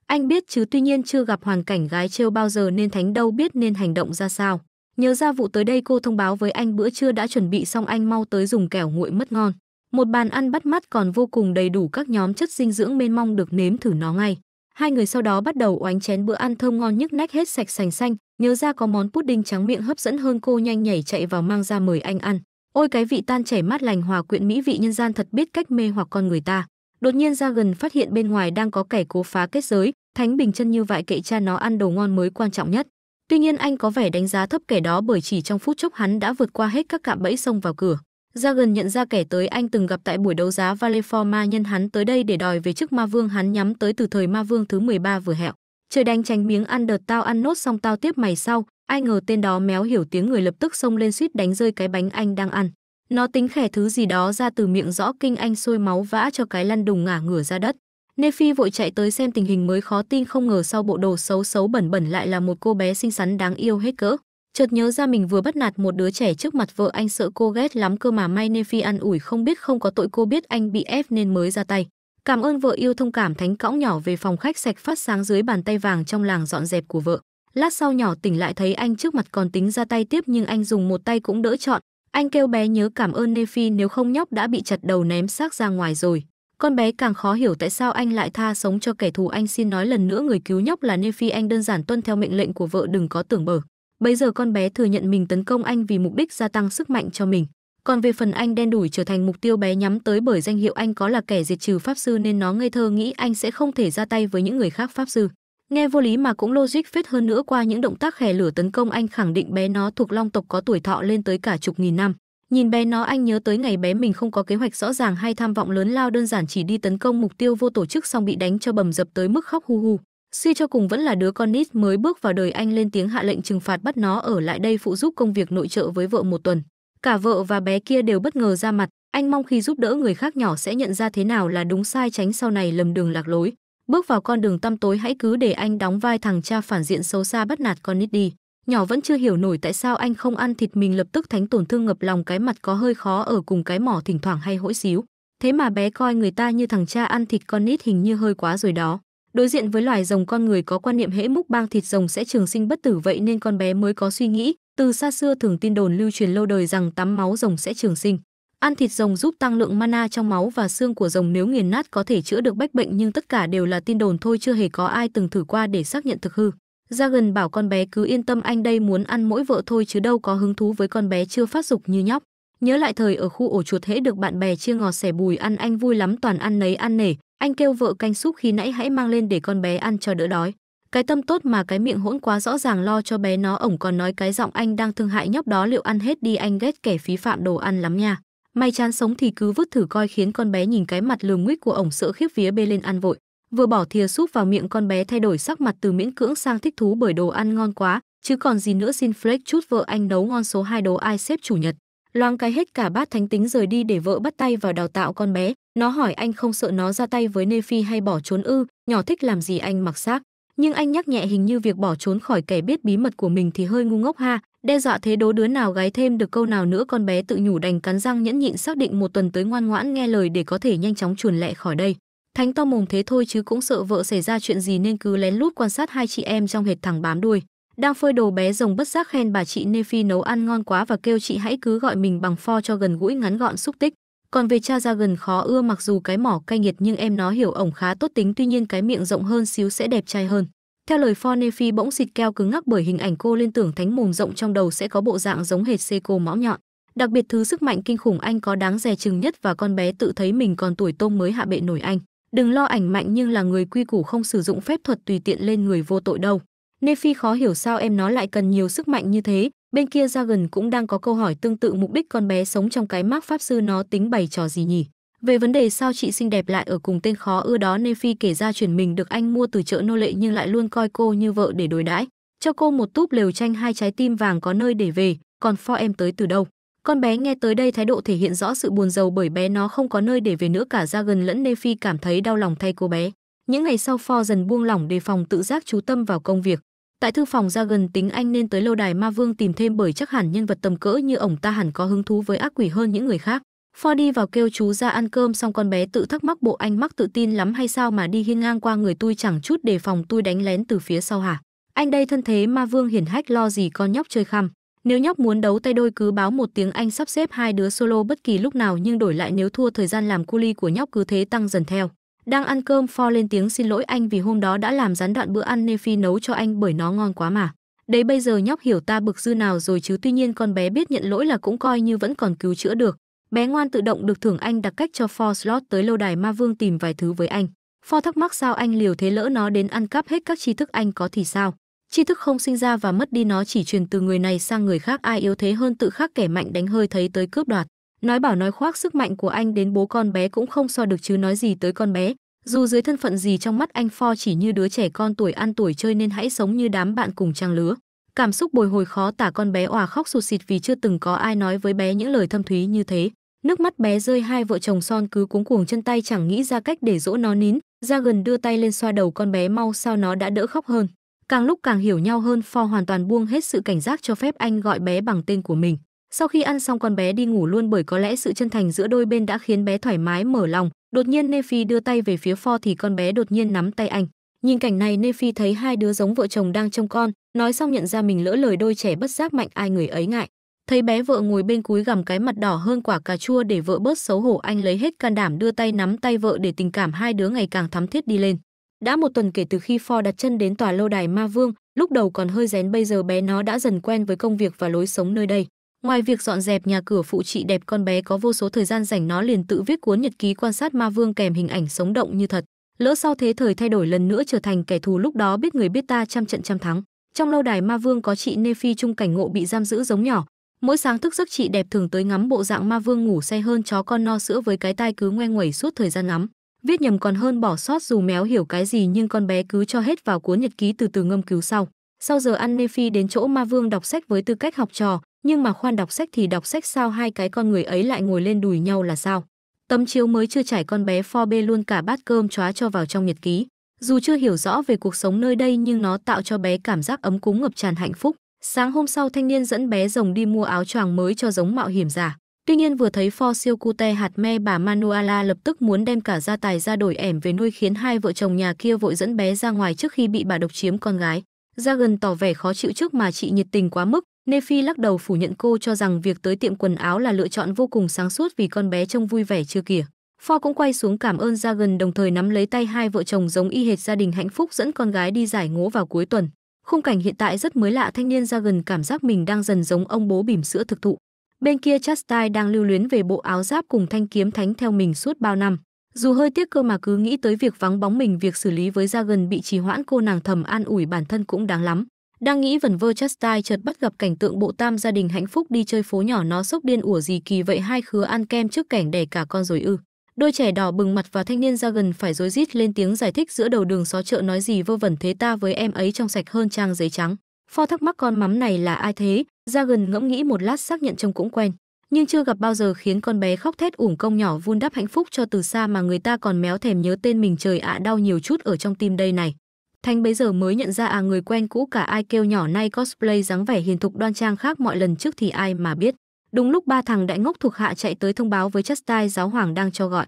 Anh biết chứ tuy nhiên chưa gặp hoàn cảnh gái trêu bao giờ nên thánh đâu biết nên hành động ra sao. Nhớ ra vụ tới đây cô thông báo với anh bữa trưa đã chuẩn bị xong anh mau tới dùng kẻo nguội mất ngon. Một bàn ăn bắt mắt còn vô cùng đầy đủ các nhóm chất dinh dưỡng mênh mong được nếm thử nó ngay. Hai người sau đó bắt đầu oánh chén bữa ăn thơm ngon nhức nách hết sạch sành xanh, nhớ ra có món pudding trắng miệng hấp dẫn hơn cô nhanh nhảy chạy vào mang ra mời anh ăn. Ôi cái vị tan chảy mát lành hòa quyện mỹ vị nhân gian thật biết cách mê hoặc con người ta. Đột nhiên ra gần phát hiện bên ngoài đang có kẻ cố phá kết giới, Thánh Bình chân như vậy kệ cha nó ăn đồ ngon mới quan trọng nhất. Tuy nhiên anh có vẻ đánh giá thấp kẻ đó bởi chỉ trong phút chốc hắn đã vượt qua hết các cạm bẫy xông vào cửa. ra gần nhận ra kẻ tới anh từng gặp tại buổi đấu giá Valeforma nhân hắn tới đây để đòi về chức ma vương hắn nhắm tới từ thời ma vương thứ 13 vừa hẹo. Trời đánh tránh miếng ăn đợt tao ăn nốt xong tao tiếp mày sau, ai ngờ tên đó méo hiểu tiếng người lập tức xông lên suýt đánh rơi cái bánh anh đang ăn. Nó tính khẻ thứ gì đó ra từ miệng rõ kinh anh sôi máu vã cho cái lăn đùng ngả ngửa ra đất. Nê vội chạy tới xem tình hình mới khó tin không ngờ sau bộ đồ xấu xấu bẩn bẩn lại là một cô bé xinh xắn đáng yêu hết cỡ. Chợt nhớ ra mình vừa bắt nạt một đứa trẻ trước mặt vợ anh sợ cô ghét lắm cơ mà may Nê Phi ăn ủi không biết không có tội cô biết anh bị ép nên mới ra tay. Cảm ơn vợ yêu thông cảm thánh cõng nhỏ về phòng khách sạch phát sáng dưới bàn tay vàng trong làng dọn dẹp của vợ. Lát sau nhỏ tỉnh lại thấy anh trước mặt còn tính ra tay tiếp nhưng anh dùng một tay cũng đỡ chọn. Anh kêu bé nhớ cảm ơn Nê nếu không nhóc đã bị chặt đầu ném xác ra ngoài rồi. Con bé càng khó hiểu tại sao anh lại tha sống cho kẻ thù anh xin nói lần nữa người cứu nhóc là Nephi anh đơn giản tuân theo mệnh lệnh của vợ đừng có tưởng bở. Bây giờ con bé thừa nhận mình tấn công anh vì mục đích gia tăng sức mạnh cho mình. Còn về phần anh đen đủi trở thành mục tiêu bé nhắm tới bởi danh hiệu anh có là kẻ diệt trừ pháp sư nên nó ngây thơ nghĩ anh sẽ không thể ra tay với những người khác pháp sư. Nghe vô lý mà cũng logic phết hơn nữa qua những động tác khè lửa tấn công anh khẳng định bé nó thuộc long tộc có tuổi thọ lên tới cả chục nghìn năm. Nhìn bé nó anh nhớ tới ngày bé mình không có kế hoạch rõ ràng hay tham vọng lớn lao đơn giản chỉ đi tấn công mục tiêu vô tổ chức xong bị đánh cho bầm dập tới mức khóc hu hu. Suy cho cùng vẫn là đứa con nít mới bước vào đời anh lên tiếng hạ lệnh trừng phạt bắt nó ở lại đây phụ giúp công việc nội trợ với vợ một tuần. Cả vợ và bé kia đều bất ngờ ra mặt, anh mong khi giúp đỡ người khác nhỏ sẽ nhận ra thế nào là đúng sai tránh sau này lầm đường lạc lối. Bước vào con đường tăm tối hãy cứ để anh đóng vai thằng cha phản diện xấu xa bắt nạt con nít đi. Nhỏ vẫn chưa hiểu nổi tại sao anh không ăn thịt mình lập tức thánh tổn thương ngập lòng cái mặt có hơi khó ở cùng cái mỏ thỉnh thoảng hay hỗi xíu. Thế mà bé coi người ta như thằng cha ăn thịt con nít hình như hơi quá rồi đó. Đối diện với loài rồng con người có quan niệm hễ múc bang thịt rồng sẽ trường sinh bất tử vậy nên con bé mới có suy nghĩ, từ xa xưa thường tin đồn lưu truyền lâu đời rằng tắm máu rồng sẽ trường sinh. Ăn thịt rồng giúp tăng lượng mana trong máu và xương của rồng nếu nghiền nát có thể chữa được bách bệnh nhưng tất cả đều là tin đồn thôi chưa hề có ai từng thử qua để xác nhận thực hư. Ra bảo con bé cứ yên tâm anh đây muốn ăn mỗi vợ thôi chứ đâu có hứng thú với con bé chưa phát dục như nhóc. Nhớ lại thời ở khu ổ chuột hễ được bạn bè chia ngọt sẻ bùi ăn anh vui lắm toàn ăn nấy ăn nể. Anh kêu vợ canh súp khi nãy hãy mang lên để con bé ăn cho đỡ đói. Cái tâm tốt mà cái miệng hỗn quá rõ ràng lo cho bé nó ổng còn nói cái giọng anh đang thương hại nhóc đó liệu ăn hết đi anh ghét kẻ phí phạm đồ ăn lắm nha. May chán sống thì cứ vứt thử coi khiến con bé nhìn cái mặt lườm nguyết của ổng sợ khiếp vía bê lên ăn vội vừa bỏ thìa súp vào miệng con bé thay đổi sắc mặt từ miễn cưỡng sang thích thú bởi đồ ăn ngon quá chứ còn gì nữa xin flex chút vợ anh nấu ngon số hai đồ ai xếp chủ nhật loang cái hết cả bát thánh tính rời đi để vợ bắt tay vào đào tạo con bé nó hỏi anh không sợ nó ra tay với nê hay bỏ trốn ư nhỏ thích làm gì anh mặc xác nhưng anh nhắc nhẹ hình như việc bỏ trốn khỏi kẻ biết bí mật của mình thì hơi ngu ngốc ha đe dọa thế đố đứa nào gái thêm được câu nào nữa con bé tự nhủ đành cắn răng nhẫn nhịn xác định một tuần tới ngoan ngoãn nghe lời để có thể nhanh chóng chuồn lẹ khỏi đây Thánh to mồm thế thôi chứ cũng sợ vợ xảy ra chuyện gì nên cứ lén lút quan sát hai chị em trong hệt thẳng bám đuôi. Đang phơi đồ bé rồng bất giác khen bà chị Nephi nấu ăn ngon quá và kêu chị hãy cứ gọi mình bằng pho cho gần gũi ngắn gọn xúc tích. Còn về cha ra gần khó ưa mặc dù cái mỏ cay nghiệt nhưng em nó hiểu ổng khá tốt tính tuy nhiên cái miệng rộng hơn xíu sẽ đẹp trai hơn. Theo lời pho Nephi bỗng xịt keo cứng ngắc bởi hình ảnh cô liên tưởng thánh mồm rộng trong đầu sẽ có bộ dạng giống hệt cô mõm nhọn. Đặc biệt thứ sức mạnh kinh khủng anh có đáng dè chừng nhất và con bé tự thấy mình còn tuổi tôm mới hạ bệ nổi anh. Đừng lo ảnh mạnh nhưng là người quy củ không sử dụng phép thuật tùy tiện lên người vô tội đâu. Nephi khó hiểu sao em nó lại cần nhiều sức mạnh như thế, bên kia ra cũng đang có câu hỏi tương tự mục đích con bé sống trong cái mác pháp sư nó tính bày trò gì nhỉ. Về vấn đề sao chị xinh đẹp lại ở cùng tên khó ưa đó Nephi kể ra chuyển mình được anh mua từ chợ nô lệ nhưng lại luôn coi cô như vợ để đối đãi. Cho cô một túp lều tranh hai trái tim vàng có nơi để về, còn pho em tới từ đâu. Con bé nghe tới đây thái độ thể hiện rõ sự buồn rầu bởi bé nó không có nơi để về nữa cả ra gần lẫn Nephi cảm thấy đau lòng thay cô bé. Những ngày sau Ford dần buông lỏng đề phòng tự giác chú tâm vào công việc. Tại thư phòng ra gần tính anh nên tới lâu đài ma vương tìm thêm bởi chắc hẳn nhân vật tầm cỡ như ổng ta hẳn có hứng thú với ác quỷ hơn những người khác. Ford đi vào kêu chú ra ăn cơm xong con bé tự thắc mắc bộ anh mắc tự tin lắm hay sao mà đi hiên ngang qua người tôi chẳng chút đề phòng tôi đánh lén từ phía sau hả. Anh đây thân thế ma vương hiển hách lo gì con nhóc chơi khăm. Nếu nhóc muốn đấu tay đôi cứ báo một tiếng anh sắp xếp hai đứa solo bất kỳ lúc nào nhưng đổi lại nếu thua thời gian làm cu ly của nhóc cứ thế tăng dần theo. Đang ăn cơm Pho lên tiếng xin lỗi anh vì hôm đó đã làm gián đoạn bữa ăn nên Phi nấu cho anh bởi nó ngon quá mà. Đấy bây giờ nhóc hiểu ta bực dư nào rồi chứ tuy nhiên con bé biết nhận lỗi là cũng coi như vẫn còn cứu chữa được. Bé ngoan tự động được thưởng anh đặt cách cho Pho slot tới lâu đài ma vương tìm vài thứ với anh. Pho thắc mắc sao anh liều thế lỡ nó đến ăn cắp hết các tri thức anh có thì sao? tri thức không sinh ra và mất đi nó chỉ truyền từ người này sang người khác ai yếu thế hơn tự khắc kẻ mạnh đánh hơi thấy tới cướp đoạt nói bảo nói khoác sức mạnh của anh đến bố con bé cũng không so được chứ nói gì tới con bé dù dưới thân phận gì trong mắt anh pho chỉ như đứa trẻ con tuổi ăn tuổi chơi nên hãy sống như đám bạn cùng trang lứa cảm xúc bồi hồi khó tả con bé òa khóc sụt sịt vì chưa từng có ai nói với bé những lời thâm thúy như thế nước mắt bé rơi hai vợ chồng son cứ cuống cuồng chân tay chẳng nghĩ ra cách để dỗ nó nín ra gần đưa tay lên xoa đầu con bé mau sao nó đã đỡ khóc hơn Càng lúc càng hiểu nhau hơn, pho hoàn toàn buông hết sự cảnh giác cho phép anh gọi bé bằng tên của mình. Sau khi ăn xong con bé đi ngủ luôn bởi có lẽ sự chân thành giữa đôi bên đã khiến bé thoải mái mở lòng. Đột nhiên Nephi đưa tay về phía pho thì con bé đột nhiên nắm tay anh. Nhìn cảnh này Nephi thấy hai đứa giống vợ chồng đang trông con, nói xong nhận ra mình lỡ lời đôi trẻ bất giác mạnh ai người ấy ngại. Thấy bé vợ ngồi bên cúi gằm cái mặt đỏ hơn quả cà chua để vợ bớt xấu hổ anh lấy hết can đảm đưa tay nắm tay vợ để tình cảm hai đứa ngày càng thắm thiết đi lên. Đã một tuần kể từ khi Ford đặt chân đến tòa lâu đài Ma Vương, lúc đầu còn hơi rén bây giờ bé nó đã dần quen với công việc và lối sống nơi đây. Ngoài việc dọn dẹp nhà cửa phụ chị đẹp con bé có vô số thời gian rảnh nó liền tự viết cuốn nhật ký quan sát ma vương kèm hình ảnh sống động như thật. Lỡ sau thế thời thay đổi lần nữa trở thành kẻ thù lúc đó biết người biết ta trăm trận trăm thắng. Trong lâu đài ma vương có chị Nephi chung cảnh ngộ bị giam giữ giống nhỏ. Mỗi sáng thức giấc chị đẹp thường tới ngắm bộ dạng ma vương ngủ say hơn chó con no sữa với cái tai cứ ngoe nguẩy suốt thời gian ngắm. Viết nhầm còn hơn bỏ sót dù méo hiểu cái gì nhưng con bé cứ cho hết vào cuốn nhật ký từ từ ngâm cứu sau. Sau giờ ăn Nê đến chỗ Ma Vương đọc sách với tư cách học trò, nhưng mà khoan đọc sách thì đọc sách sao hai cái con người ấy lại ngồi lên đùi nhau là sao? Tấm chiếu mới chưa trải con bé pho bê luôn cả bát cơm chóa cho vào trong nhật ký. Dù chưa hiểu rõ về cuộc sống nơi đây nhưng nó tạo cho bé cảm giác ấm cúng ngập tràn hạnh phúc. Sáng hôm sau thanh niên dẫn bé rồng đi mua áo choàng mới cho giống mạo hiểm giả. Tuy nhiên vừa thấy pho siêu cute hạt me bà Manuela lập tức muốn đem cả gia tài ra đổi ẻm về nuôi khiến hai vợ chồng nhà kia vội dẫn bé ra ngoài trước khi bị bà độc chiếm con gái. Ra gần tỏ vẻ khó chịu trước mà chị nhiệt tình quá mức, Nephi lắc đầu phủ nhận cô cho rằng việc tới tiệm quần áo là lựa chọn vô cùng sáng suốt vì con bé trông vui vẻ chưa kìa. Pho cũng quay xuống cảm ơn ra gần đồng thời nắm lấy tay hai vợ chồng giống y hệt gia đình hạnh phúc dẫn con gái đi giải ngố vào cuối tuần. Khung cảnh hiện tại rất mới lạ thanh niên ra gần cảm giác mình đang dần giống ông bố bỉm sữa thực thụ. Bên kia Chastai đang lưu luyến về bộ áo giáp cùng thanh kiếm thánh theo mình suốt bao năm. Dù hơi tiếc cơ mà cứ nghĩ tới việc vắng bóng mình việc xử lý với ra gần bị trì hoãn cô nàng thầm an ủi bản thân cũng đáng lắm. Đang nghĩ vẩn vơ Chastai chợt bắt gặp cảnh tượng bộ tam gia đình hạnh phúc đi chơi phố nhỏ nó sốc điên ủa gì kỳ vậy hai khứa ăn kem trước cảnh đẻ cả con rồi ư. Đôi trẻ đỏ bừng mặt và thanh niên ra gần phải rối rít lên tiếng giải thích giữa đầu đường xó chợ nói gì vơ vẩn thế ta với em ấy trong sạch hơn trang giấy trắng. Pho thắc mắc con mắm này là ai thế, ra gần ngẫm nghĩ một lát xác nhận trông cũng quen, nhưng chưa gặp bao giờ khiến con bé khóc thét ủng công nhỏ vun đắp hạnh phúc cho từ xa mà người ta còn méo thèm nhớ tên mình trời ạ đau nhiều chút ở trong tim đây này. Thanh bấy giờ mới nhận ra à người quen cũ cả ai kêu nhỏ nay cosplay dáng vẻ hiền thục đoan trang khác mọi lần trước thì ai mà biết. Đúng lúc ba thằng đại ngốc thuộc hạ chạy tới thông báo với Chastai giáo hoàng đang cho gọi.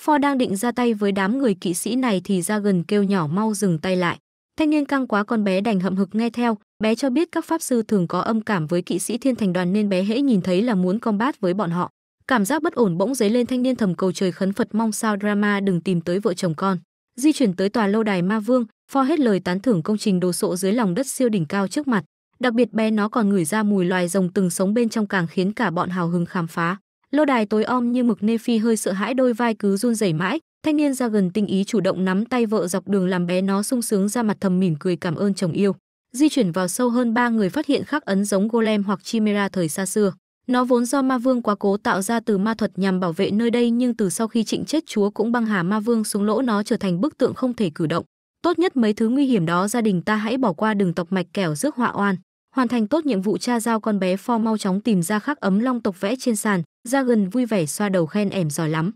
Pho đang định ra tay với đám người kỵ sĩ này thì ra gần kêu nhỏ mau dừng tay lại. Thanh niên căng quá con bé đành hậm hực nghe theo, bé cho biết các pháp sư thường có âm cảm với kỵ sĩ thiên thành đoàn nên bé hễ nhìn thấy là muốn combat với bọn họ. Cảm giác bất ổn bỗng dấy lên thanh niên thầm cầu trời khấn Phật mong sao drama đừng tìm tới vợ chồng con. Di chuyển tới tòa lâu đài ma vương, pho hết lời tán thưởng công trình đồ sộ dưới lòng đất siêu đỉnh cao trước mặt. Đặc biệt bé nó còn ngửi ra mùi loài rồng từng sống bên trong càng khiến cả bọn hào hứng khám phá. Lâu đài tối om như mực nê phi hơi sợ hãi đôi vai cứ run rẩy mãi, Thanh niên ra gần tinh ý chủ động nắm tay vợ dọc đường làm bé nó sung sướng ra mặt thầm mỉm cười cảm ơn chồng yêu. Di chuyển vào sâu hơn ba người phát hiện khắc ấn giống golem hoặc chimera thời xa xưa. Nó vốn do ma vương quá cố tạo ra từ ma thuật nhằm bảo vệ nơi đây nhưng từ sau khi trịnh chết chúa cũng băng hà ma vương xuống lỗ nó trở thành bức tượng không thể cử động. Tốt nhất mấy thứ nguy hiểm đó gia đình ta hãy bỏ qua đừng tộc mạch kẻo rước họa oan. Hoàn thành tốt nhiệm vụ cha giao con bé pho mau chóng tìm ra khắc ấm long tộc vẽ trên sàn, ra gần vui vẻ xoa đầu khen ẻm giỏi lắm.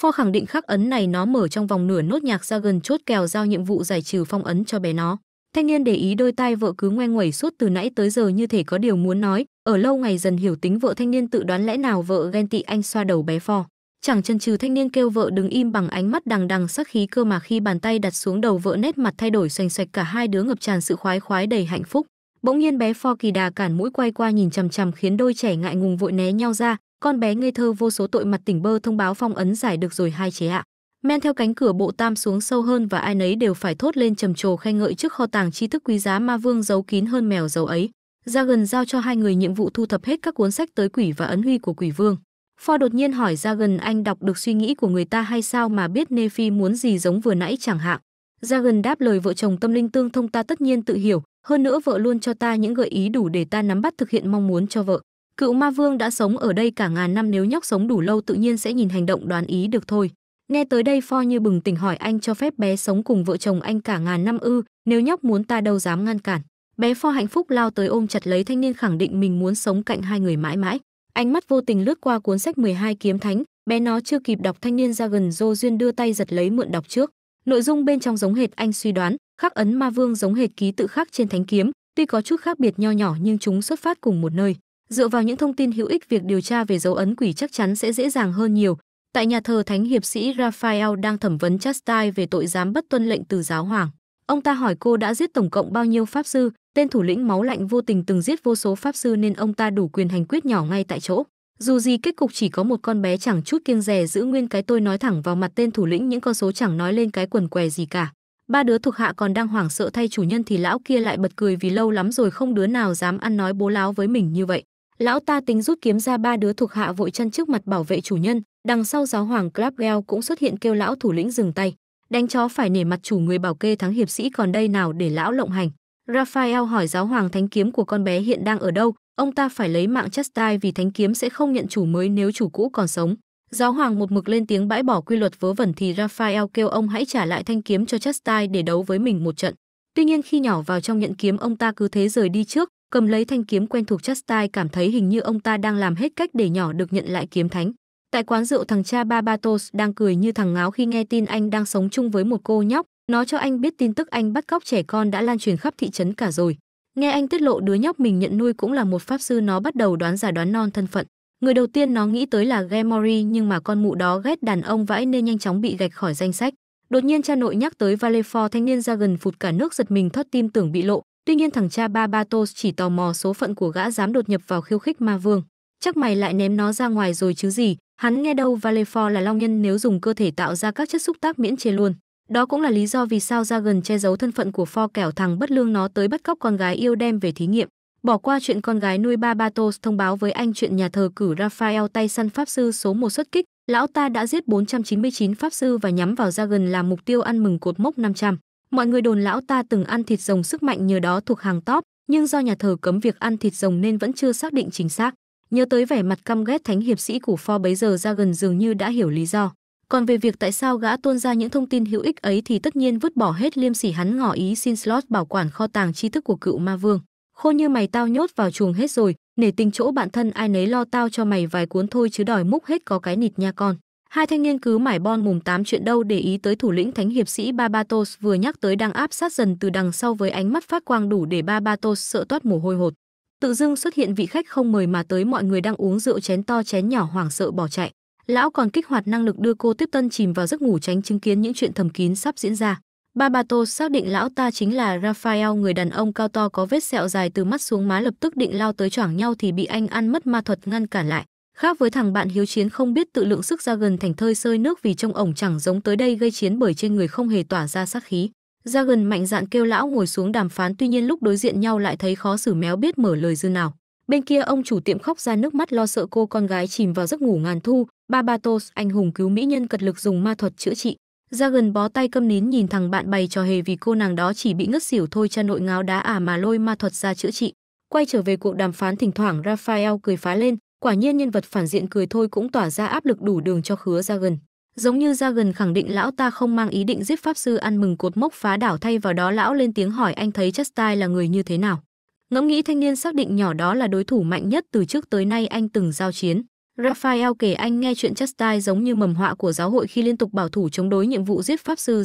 Pho khẳng định khắc ấn này nó mở trong vòng nửa nốt nhạc ra gần chốt kèo giao nhiệm vụ giải trừ phong ấn cho bé nó. Thanh niên để ý đôi tai vợ cứ ngoe nguẩy suốt từ nãy tới giờ như thể có điều muốn nói, ở lâu ngày dần hiểu tính vợ thanh niên tự đoán lẽ nào vợ ghen tị anh xoa đầu bé phò. Chẳng chần trừ thanh niên kêu vợ đứng im bằng ánh mắt đằng đằng sắc khí cơ mà khi bàn tay đặt xuống đầu vợ nét mặt thay đổi xoành xoạch cả hai đứa ngập tràn sự khoái khoái đầy hạnh phúc. Bỗng nhiên bé phò kỳ đà cản mũi quay qua nhìn chằm chằm khiến đôi trẻ ngại ngùng vội né nhau ra, con bé ngây thơ vô số tội mặt tỉnh bơ thông báo phong ấn giải được rồi hai chế ạ. Men theo cánh cửa bộ tam xuống sâu hơn và ai nấy đều phải thốt lên trầm trồ khen ngợi trước kho tàng tri thức quý giá ma vương giấu kín hơn mèo giấu ấy. Ra gần giao cho hai người nhiệm vụ thu thập hết các cuốn sách tới quỷ và ấn huy của quỷ vương. Pho đột nhiên hỏi ra gần anh đọc được suy nghĩ của người ta hay sao mà biết Nephi muốn gì giống vừa nãy chẳng hạn. Ra gần đáp lời vợ chồng tâm linh tương thông ta tất nhiên tự hiểu, hơn nữa vợ luôn cho ta những gợi ý đủ để ta nắm bắt thực hiện mong muốn cho vợ. Cựu ma vương đã sống ở đây cả ngàn năm nếu nhóc sống đủ lâu tự nhiên sẽ nhìn hành động đoán ý được thôi. Nghe tới đây Pho như bừng tỉnh hỏi anh cho phép bé sống cùng vợ chồng anh cả ngàn năm ư, nếu nhóc muốn ta đâu dám ngăn cản. Bé Pho hạnh phúc lao tới ôm chặt lấy thanh niên khẳng định mình muốn sống cạnh hai người mãi mãi. Ánh mắt vô tình lướt qua cuốn sách 12 kiếm thánh, bé nó chưa kịp đọc thanh niên ra gần Dô Duyên đưa tay giật lấy mượn đọc trước. Nội dung bên trong giống hệt anh suy đoán, khắc ấn ma vương giống hệt ký tự khác trên thánh kiếm, tuy có chút khác biệt nho nhỏ nhưng chúng xuất phát cùng một nơi. Dựa vào những thông tin hữu ích việc điều tra về dấu ấn quỷ chắc chắn sẽ dễ dàng hơn nhiều. Tại nhà thờ Thánh hiệp sĩ Raphael đang thẩm vấn Chastain về tội dám bất tuân lệnh từ giáo hoàng. Ông ta hỏi cô đã giết tổng cộng bao nhiêu pháp sư, tên thủ lĩnh máu lạnh vô tình từng giết vô số pháp sư nên ông ta đủ quyền hành quyết nhỏ ngay tại chỗ. Dù gì kết cục chỉ có một con bé chẳng chút kiêng rè giữ nguyên cái tôi nói thẳng vào mặt tên thủ lĩnh những con số chẳng nói lên cái quần què gì cả. Ba đứa thuộc hạ còn đang hoảng sợ thay chủ nhân thì lão kia lại bật cười vì lâu lắm rồi không đứa nào dám ăn nói bố láo với mình như vậy lão ta tính rút kiếm ra ba đứa thuộc hạ vội chân trước mặt bảo vệ chủ nhân đằng sau giáo hoàng Clapgel cũng xuất hiện kêu lão thủ lĩnh dừng tay đánh chó phải nể mặt chủ người bảo kê thắng hiệp sĩ còn đây nào để lão lộng hành Raphael hỏi giáo hoàng thánh kiếm của con bé hiện đang ở đâu ông ta phải lấy mạng chastai vì thánh kiếm sẽ không nhận chủ mới nếu chủ cũ còn sống giáo hoàng một mực lên tiếng bãi bỏ quy luật vớ vẩn thì Raphael kêu ông hãy trả lại thanh kiếm cho chastai để đấu với mình một trận tuy nhiên khi nhỏ vào trong nhận kiếm ông ta cứ thế rời đi trước cầm lấy thanh kiếm quen thuộc Chastai cảm thấy hình như ông ta đang làm hết cách để nhỏ được nhận lại kiếm thánh. Tại quán rượu thằng cha Barbatos đang cười như thằng ngáo khi nghe tin anh đang sống chung với một cô nhóc, nó cho anh biết tin tức anh bắt cóc trẻ con đã lan truyền khắp thị trấn cả rồi. Nghe anh tiết lộ đứa nhóc mình nhận nuôi cũng là một pháp sư nó bắt đầu đoán giả đoán non thân phận. Người đầu tiên nó nghĩ tới là Gemory nhưng mà con mụ đó ghét đàn ông vãi nên nhanh chóng bị gạch khỏi danh sách. Đột nhiên cha nội nhắc tới Valefor thanh niên ra gần phụt cả nước giật mình thót tim tưởng bị lộ, Tuy nhiên thằng cha ba Batos chỉ tò mò số phận của gã dám đột nhập vào khiêu khích ma vương. Chắc mày lại ném nó ra ngoài rồi chứ gì, hắn nghe đâu Valefor là long nhân nếu dùng cơ thể tạo ra các chất xúc tác miễn chế luôn. Đó cũng là lý do vì sao ra gần che giấu thân phận của For kẻo thằng bất lương nó tới bắt cóc con gái yêu đem về thí nghiệm. Bỏ qua chuyện con gái nuôi ba Batos thông báo với anh chuyện nhà thờ cử Raphael tay săn pháp sư số một xuất kích, lão ta đã giết 499 pháp sư và nhắm vào ra gần làm mục tiêu ăn mừng cột mốc 500. Mọi người đồn lão ta từng ăn thịt rồng sức mạnh nhờ đó thuộc hàng top, nhưng do nhà thờ cấm việc ăn thịt rồng nên vẫn chưa xác định chính xác. Nhớ tới vẻ mặt căm ghét thánh hiệp sĩ của pho bấy giờ ra gần dường như đã hiểu lý do. Còn về việc tại sao gã tuôn ra những thông tin hữu ích ấy thì tất nhiên vứt bỏ hết liêm sỉ hắn ngỏ ý xin slot bảo quản kho tàng tri thức của cựu ma vương. Khô như mày tao nhốt vào chuồng hết rồi, nể tình chỗ bạn thân ai nấy lo tao cho mày vài cuốn thôi chứ đòi múc hết có cái nịt nha con. Hai thanh niên cứ mải bon mồm tám chuyện đâu để ý tới thủ lĩnh thánh hiệp sĩ Babatos vừa nhắc tới đang áp sát dần từ đằng sau với ánh mắt phát quang đủ để Babatos sợ toát mồ hôi hột. Tự dưng xuất hiện vị khách không mời mà tới mọi người đang uống rượu chén to chén nhỏ hoảng sợ bỏ chạy. Lão còn kích hoạt năng lực đưa cô tiếp tân chìm vào giấc ngủ tránh chứng kiến những chuyện thầm kín sắp diễn ra. Babatos xác định lão ta chính là Raphael người đàn ông cao to có vết sẹo dài từ mắt xuống má lập tức định lao tới choảng nhau thì bị anh ăn mất ma thuật ngăn cản lại. Khác với thằng bạn hiếu chiến không biết tự lượng sức ra gần thành thơi sơi nước vì trông ổng chẳng giống tới đây gây chiến bởi trên người không hề tỏa ra sát khí. Ra gần mạnh dạn kêu lão ngồi xuống đàm phán tuy nhiên lúc đối diện nhau lại thấy khó xử méo biết mở lời dư nào. Bên kia ông chủ tiệm khóc ra nước mắt lo sợ cô con gái chìm vào giấc ngủ ngàn thu, Barbatos anh hùng cứu mỹ nhân cật lực dùng ma thuật chữa trị. Ra gần bó tay câm nín nhìn thằng bạn bày trò hề vì cô nàng đó chỉ bị ngất xỉu thôi cha nội ngáo đá à mà lôi ma thuật ra chữa trị. Quay trở về cuộc đàm phán thỉnh thoảng Raphael cười phá lên, quả nhiên nhân vật phản diện cười thôi cũng tỏa ra áp lực đủ đường cho khứa ra gần giống như ra gần khẳng định lão ta không mang ý định giết pháp sư ăn mừng cột mốc phá đảo thay vào đó lão lên tiếng hỏi anh thấy chastai là người như thế nào ngẫm nghĩ thanh niên xác định nhỏ đó là đối thủ mạnh nhất từ trước tới nay anh từng giao chiến raphael kể anh nghe chuyện chastai giống như mầm họa của giáo hội khi liên tục bảo thủ chống đối nhiệm vụ giết pháp sư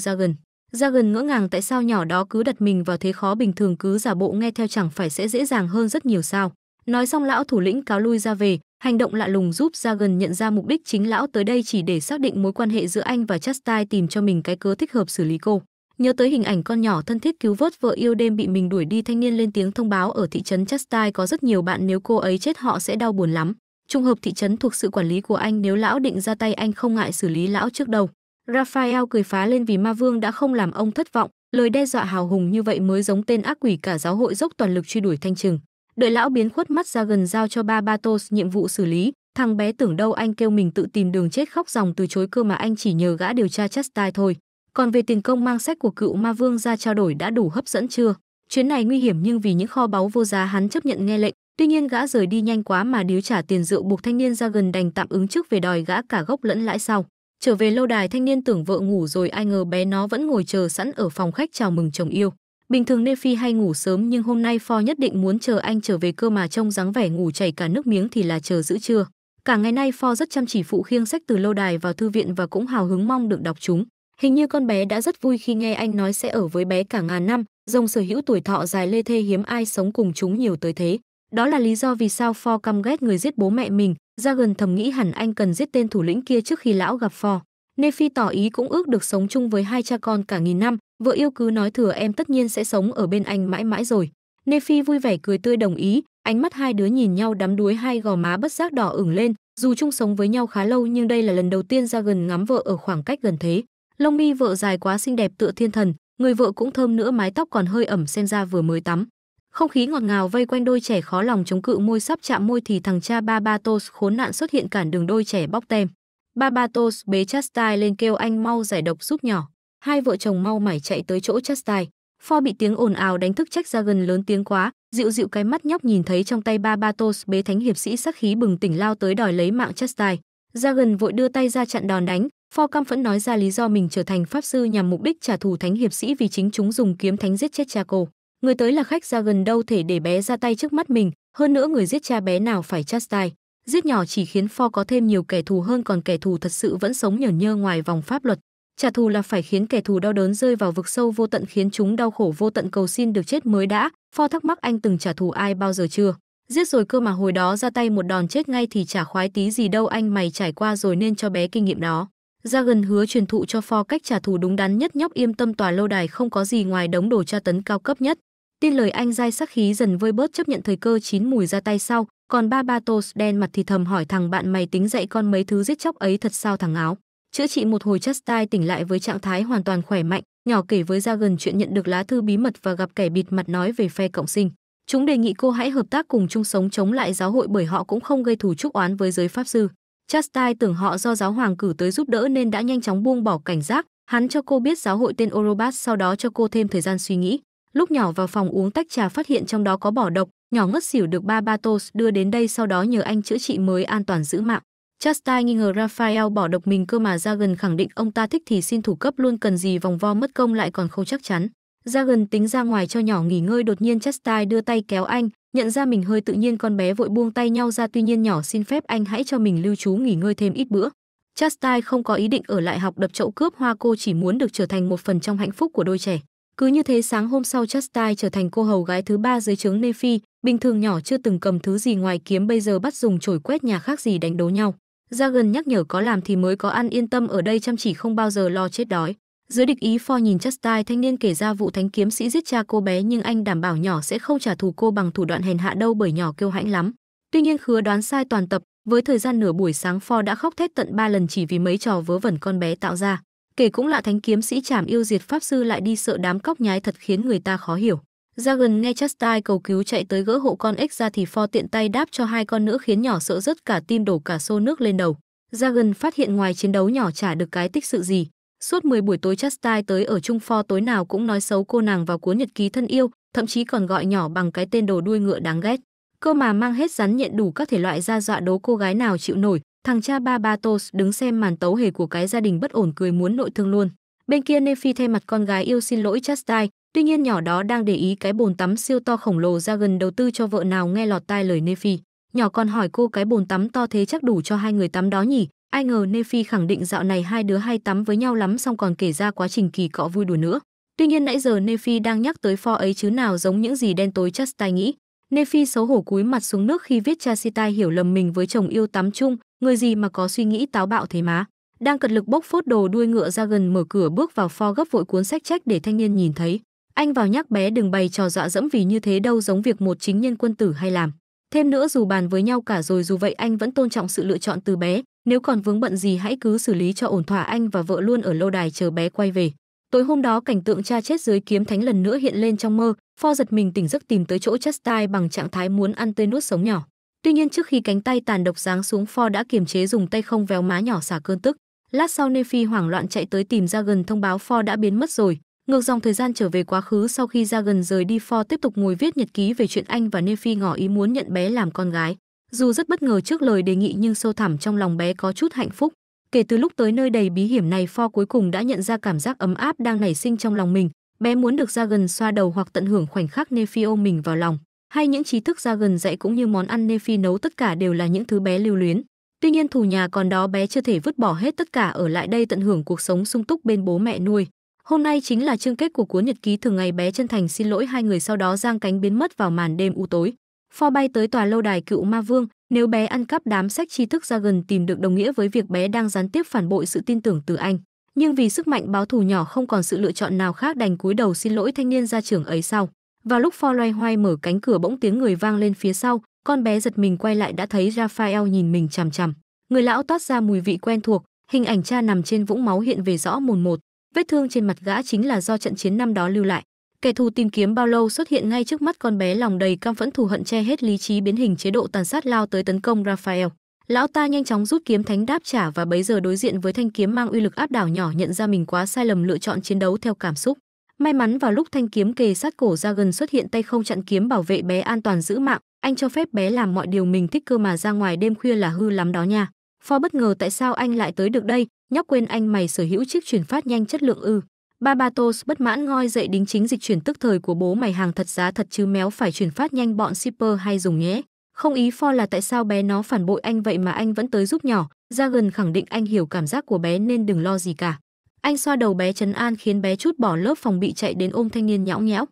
ra gần ngỡ ngàng tại sao nhỏ đó cứ đặt mình vào thế khó bình thường cứ giả bộ nghe theo chẳng phải sẽ dễ dàng hơn rất nhiều sao Nói xong lão thủ lĩnh cáo lui ra về, hành động lạ lùng giúp ra gần nhận ra mục đích chính lão tới đây chỉ để xác định mối quan hệ giữa anh và Chastai tìm cho mình cái cớ thích hợp xử lý cô. Nhớ tới hình ảnh con nhỏ thân thiết cứu vớt vợ yêu đêm bị mình đuổi đi thanh niên lên tiếng thông báo ở thị trấn Chastai có rất nhiều bạn nếu cô ấy chết họ sẽ đau buồn lắm. Trung hợp thị trấn thuộc sự quản lý của anh nếu lão định ra tay anh không ngại xử lý lão trước đầu. Raphael cười phá lên vì ma vương đã không làm ông thất vọng, lời đe dọa hào hùng như vậy mới giống tên ác quỷ cả giáo hội dốc toàn lực truy đuổi thanh trừng đợi lão biến khuất mắt ra gần giao cho ba batos nhiệm vụ xử lý thằng bé tưởng đâu anh kêu mình tự tìm đường chết khóc dòng từ chối cơ mà anh chỉ nhờ gã điều tra chastai thôi còn về tiền công mang sách của cựu ma vương ra trao đổi đã đủ hấp dẫn chưa chuyến này nguy hiểm nhưng vì những kho báu vô giá hắn chấp nhận nghe lệnh tuy nhiên gã rời đi nhanh quá mà điếu trả tiền rượu buộc thanh niên ra gần đành tạm ứng trước về đòi gã cả gốc lẫn lãi sau trở về lâu đài thanh niên tưởng vợ ngủ rồi ai ngờ bé nó vẫn ngồi chờ sẵn ở phòng khách chào mừng chồng yêu Bình thường Nephi hay ngủ sớm nhưng hôm nay Pho nhất định muốn chờ anh trở về cơ mà trông dáng vẻ ngủ chảy cả nước miếng thì là chờ giữ trưa. Cả ngày nay Pho rất chăm chỉ phụ khiêng sách từ lâu đài vào thư viện và cũng hào hứng mong được đọc chúng. Hình như con bé đã rất vui khi nghe anh nói sẽ ở với bé cả ngàn năm, rồng sở hữu tuổi thọ dài lê thê hiếm ai sống cùng chúng nhiều tới thế. Đó là lý do vì sao Pho căm ghét người giết bố mẹ mình, ra gần thầm nghĩ hẳn anh cần giết tên thủ lĩnh kia trước khi lão gặp Pho. Nê tỏ ý cũng ước được sống chung với hai cha con cả nghìn năm, vợ yêu cứ nói thừa em tất nhiên sẽ sống ở bên anh mãi mãi rồi. Nê vui vẻ cười tươi đồng ý, ánh mắt hai đứa nhìn nhau đắm đuối hai gò má bất giác đỏ ửng lên, dù chung sống với nhau khá lâu nhưng đây là lần đầu tiên ra gần ngắm vợ ở khoảng cách gần thế. Lông mi vợ dài quá xinh đẹp tựa thiên thần, người vợ cũng thơm nữa mái tóc còn hơi ẩm xem ra vừa mới tắm. Không khí ngọt ngào vây quanh đôi trẻ khó lòng chống cự môi sắp chạm môi thì thằng cha ba ba Tos khốn nạn xuất hiện cản đường đôi trẻ bóc tem. Barbatos bế Chastain lên kêu anh mau giải độc giúp nhỏ. Hai vợ chồng mau mải chạy tới chỗ Chastain. Pho bị tiếng ồn ào đánh thức trách ra gần lớn tiếng quá, dịu dịu cái mắt nhóc nhìn thấy trong tay Barbatos bế thánh hiệp sĩ sắc khí bừng tỉnh lao tới đòi lấy mạng Chastain. Ra gần vội đưa tay ra chặn đòn đánh, Pho cam phẫn nói ra lý do mình trở thành pháp sư nhằm mục đích trả thù thánh hiệp sĩ vì chính chúng dùng kiếm thánh giết chết cha cô. Người tới là khách ra gần đâu thể để bé ra tay trước mắt mình, hơn nữa người giết cha bé nào phải chastai. Giết nhỏ chỉ khiến Ford có thêm nhiều kẻ thù hơn còn kẻ thù thật sự vẫn sống nhờ nhơ ngoài vòng pháp luật. Trả thù là phải khiến kẻ thù đau đớn rơi vào vực sâu vô tận khiến chúng đau khổ vô tận cầu xin được chết mới đã. Ford thắc mắc anh từng trả thù ai bao giờ chưa? Giết rồi cơ mà hồi đó ra tay một đòn chết ngay thì chả khoái tí gì đâu anh mày trải qua rồi nên cho bé kinh nghiệm đó. Ra gần hứa truyền thụ cho Ford cách trả thù đúng đắn nhất nhóc im tâm tòa lâu đài không có gì ngoài đống đồ tra tấn cao cấp nhất. Tin lời anh dai sắc khí dần vơi bớt chấp nhận thời cơ chín mùi ra tay sau, còn ba ba tos đen mặt thì thầm hỏi thằng bạn mày tính dạy con mấy thứ giết chóc ấy thật sao thằng áo. Chữa trị một hồi Chastai tỉnh lại với trạng thái hoàn toàn khỏe mạnh, nhỏ kể với ra gần chuyện nhận được lá thư bí mật và gặp kẻ bịt mặt nói về phe cộng sinh. Chúng đề nghị cô hãy hợp tác cùng chung sống chống lại giáo hội bởi họ cũng không gây thù chuốc oán với giới pháp sư. Chastai tưởng họ do giáo hoàng cử tới giúp đỡ nên đã nhanh chóng buông bỏ cảnh giác, hắn cho cô biết giáo hội tên orobas sau đó cho cô thêm thời gian suy nghĩ. Lúc nhỏ vào phòng uống tách trà phát hiện trong đó có bỏ độc, Nhỏ ngất xỉu được ba Batos đưa đến đây sau đó nhờ anh chữa trị mới an toàn giữ mạng. Chastain nghi ngờ Raphael bỏ độc mình cơ mà Jagan khẳng định ông ta thích thì xin thủ cấp luôn cần gì vòng vo mất công lại còn không chắc chắn. Jagan tính ra ngoài cho nhỏ nghỉ ngơi đột nhiên Chastain đưa tay kéo anh, nhận ra mình hơi tự nhiên con bé vội buông tay nhau ra tuy nhiên nhỏ xin phép anh hãy cho mình lưu trú nghỉ ngơi thêm ít bữa. Chastain không có ý định ở lại học đập chậu cướp hoa cô chỉ muốn được trở thành một phần trong hạnh phúc của đôi trẻ. Cứ như thế sáng hôm sau Chastain trở thành cô hầu gái thứ ba dưới trướng Nephi, Bình thường nhỏ chưa từng cầm thứ gì ngoài kiếm bây giờ bắt dùng chổi quét nhà khác gì đánh đấu nhau. Ra gần nhắc nhở có làm thì mới có ăn yên tâm ở đây chăm chỉ không bao giờ lo chết đói. Dưới địch ý Ford nhìn Chastai thanh niên kể ra vụ thánh kiếm sĩ giết cha cô bé nhưng anh đảm bảo nhỏ sẽ không trả thù cô bằng thủ đoạn hèn hạ đâu bởi nhỏ kêu hãnh lắm. Tuy nhiên khứa đoán sai toàn tập, với thời gian nửa buổi sáng Ford đã khóc thét tận 3 lần chỉ vì mấy trò vớ vẩn con bé tạo ra. Kể cũng lạ thánh kiếm sĩ trảm yêu diệt pháp sư lại đi sợ đám cóc nhái thật khiến người ta khó hiểu. Dragon nghe Chastai cầu cứu chạy tới gỡ hộ con ếch ra thì Ford tiện tay đáp cho hai con nữa khiến nhỏ sợ rớt cả tim đổ cả xô nước lên đầu. Dragon phát hiện ngoài chiến đấu nhỏ chả được cái tích sự gì. Suốt 10 buổi tối Chastai tới ở chung Ford tối nào cũng nói xấu cô nàng vào cuốn nhật ký thân yêu, thậm chí còn gọi nhỏ bằng cái tên đồ đuôi ngựa đáng ghét. Cơ mà mang hết rắn nhện đủ các thể loại ra dọa đố cô gái nào chịu nổi, thằng cha ba ba Tos đứng xem màn tấu hề của cái gia đình bất ổn cười muốn nội thương luôn. Bên kia Nephi thay mặt con gái yêu xin lỗi Chastai, tuy nhiên nhỏ đó đang để ý cái bồn tắm siêu to khổng lồ ra gần đầu tư cho vợ nào nghe lọt tai lời Nephi. Nhỏ còn hỏi cô cái bồn tắm to thế chắc đủ cho hai người tắm đó nhỉ? Ai ngờ Nephi khẳng định dạo này hai đứa hay tắm với nhau lắm xong còn kể ra quá trình kỳ cọ vui đùa nữa. Tuy nhiên nãy giờ Nephi đang nhắc tới pho ấy chứ nào giống những gì đen tối Chastai nghĩ. Nephi xấu hổ cúi mặt xuống nước khi viết Chasitai hiểu lầm mình với chồng yêu tắm chung, người gì mà có suy nghĩ táo bạo thế má đang cật lực bốc phốt đồ đuôi ngựa ra gần mở cửa bước vào pho gấp vội cuốn sách trách để thanh niên nhìn thấy anh vào nhắc bé đừng bày trò dọa dẫm vì như thế đâu giống việc một chính nhân quân tử hay làm thêm nữa dù bàn với nhau cả rồi dù vậy anh vẫn tôn trọng sự lựa chọn từ bé nếu còn vướng bận gì hãy cứ xử lý cho ổn thỏa anh và vợ luôn ở lâu đài chờ bé quay về tối hôm đó cảnh tượng cha chết dưới kiếm thánh lần nữa hiện lên trong mơ pho giật mình tỉnh giấc tìm tới chỗ chastai bằng trạng thái muốn ăn tươi nuốt sống nhỏ tuy nhiên trước khi cánh tay tàn độc giáng xuống pho đã kiềm chế dùng tay không véo má nhỏ xả cơn tức Lát sau Nephi hoảng loạn chạy tới tìm ra gần thông báo Ford đã biến mất rồi. Ngược dòng thời gian trở về quá khứ sau khi ra gần rời đi Ford tiếp tục ngồi viết nhật ký về chuyện anh và Nephi ngỏ ý muốn nhận bé làm con gái. Dù rất bất ngờ trước lời đề nghị nhưng sâu thẳm trong lòng bé có chút hạnh phúc. Kể từ lúc tới nơi đầy bí hiểm này Ford cuối cùng đã nhận ra cảm giác ấm áp đang nảy sinh trong lòng mình. Bé muốn được ra gần xoa đầu hoặc tận hưởng khoảnh khắc Nephi ôm mình vào lòng. Hay những trí thức ra gần dạy cũng như món ăn Nephi nấu tất cả đều là những thứ bé lưu luyến. Tuy nhiên thù nhà còn đó bé chưa thể vứt bỏ hết tất cả ở lại đây tận hưởng cuộc sống sung túc bên bố mẹ nuôi. Hôm nay chính là chương kết của cuốn nhật ký thường ngày bé chân thành xin lỗi hai người sau đó giang cánh biến mất vào màn đêm u tối. Pho bay tới tòa lâu đài cựu ma vương, nếu bé ăn cắp đám sách tri thức ra gần tìm được đồng nghĩa với việc bé đang gián tiếp phản bội sự tin tưởng từ anh. Nhưng vì sức mạnh báo thù nhỏ không còn sự lựa chọn nào khác đành cúi đầu xin lỗi thanh niên ra trưởng ấy sau. vào lúc Pho loay hoay mở cánh cửa bỗng tiếng người vang lên phía sau, con bé giật mình quay lại đã thấy Raphael nhìn mình chằm chằm. Người lão toát ra mùi vị quen thuộc, hình ảnh cha nằm trên vũng máu hiện về rõ mồn một. Vết thương trên mặt gã chính là do trận chiến năm đó lưu lại. Kẻ thù tìm kiếm bao lâu xuất hiện ngay trước mắt con bé lòng đầy căm phẫn thù hận che hết lý trí biến hình chế độ tàn sát lao tới tấn công Raphael. Lão ta nhanh chóng rút kiếm thánh đáp trả và bấy giờ đối diện với thanh kiếm mang uy lực áp đảo nhỏ nhận ra mình quá sai lầm lựa chọn chiến đấu theo cảm xúc. May mắn vào lúc thanh kiếm kề sát cổ ra gần xuất hiện tay không chặn kiếm bảo vệ bé an toàn giữ mạng, anh cho phép bé làm mọi điều mình thích cơ mà ra ngoài đêm khuya là hư lắm đó nha. Pho bất ngờ tại sao anh lại tới được đây, nhóc quên anh mày sở hữu chiếc chuyển phát nhanh chất lượng ư. Babatos bất mãn ngoi dậy đính chính dịch chuyển tức thời của bố mày hàng thật giá thật chứ méo phải chuyển phát nhanh bọn shipper hay dùng nhé. Không ý Pho là tại sao bé nó phản bội anh vậy mà anh vẫn tới giúp nhỏ, ra gần khẳng định anh hiểu cảm giác của bé nên đừng lo gì cả. Anh xoa đầu bé trấn an khiến bé chút bỏ lớp phòng bị chạy đến ôm thanh niên nhõng nhẽo.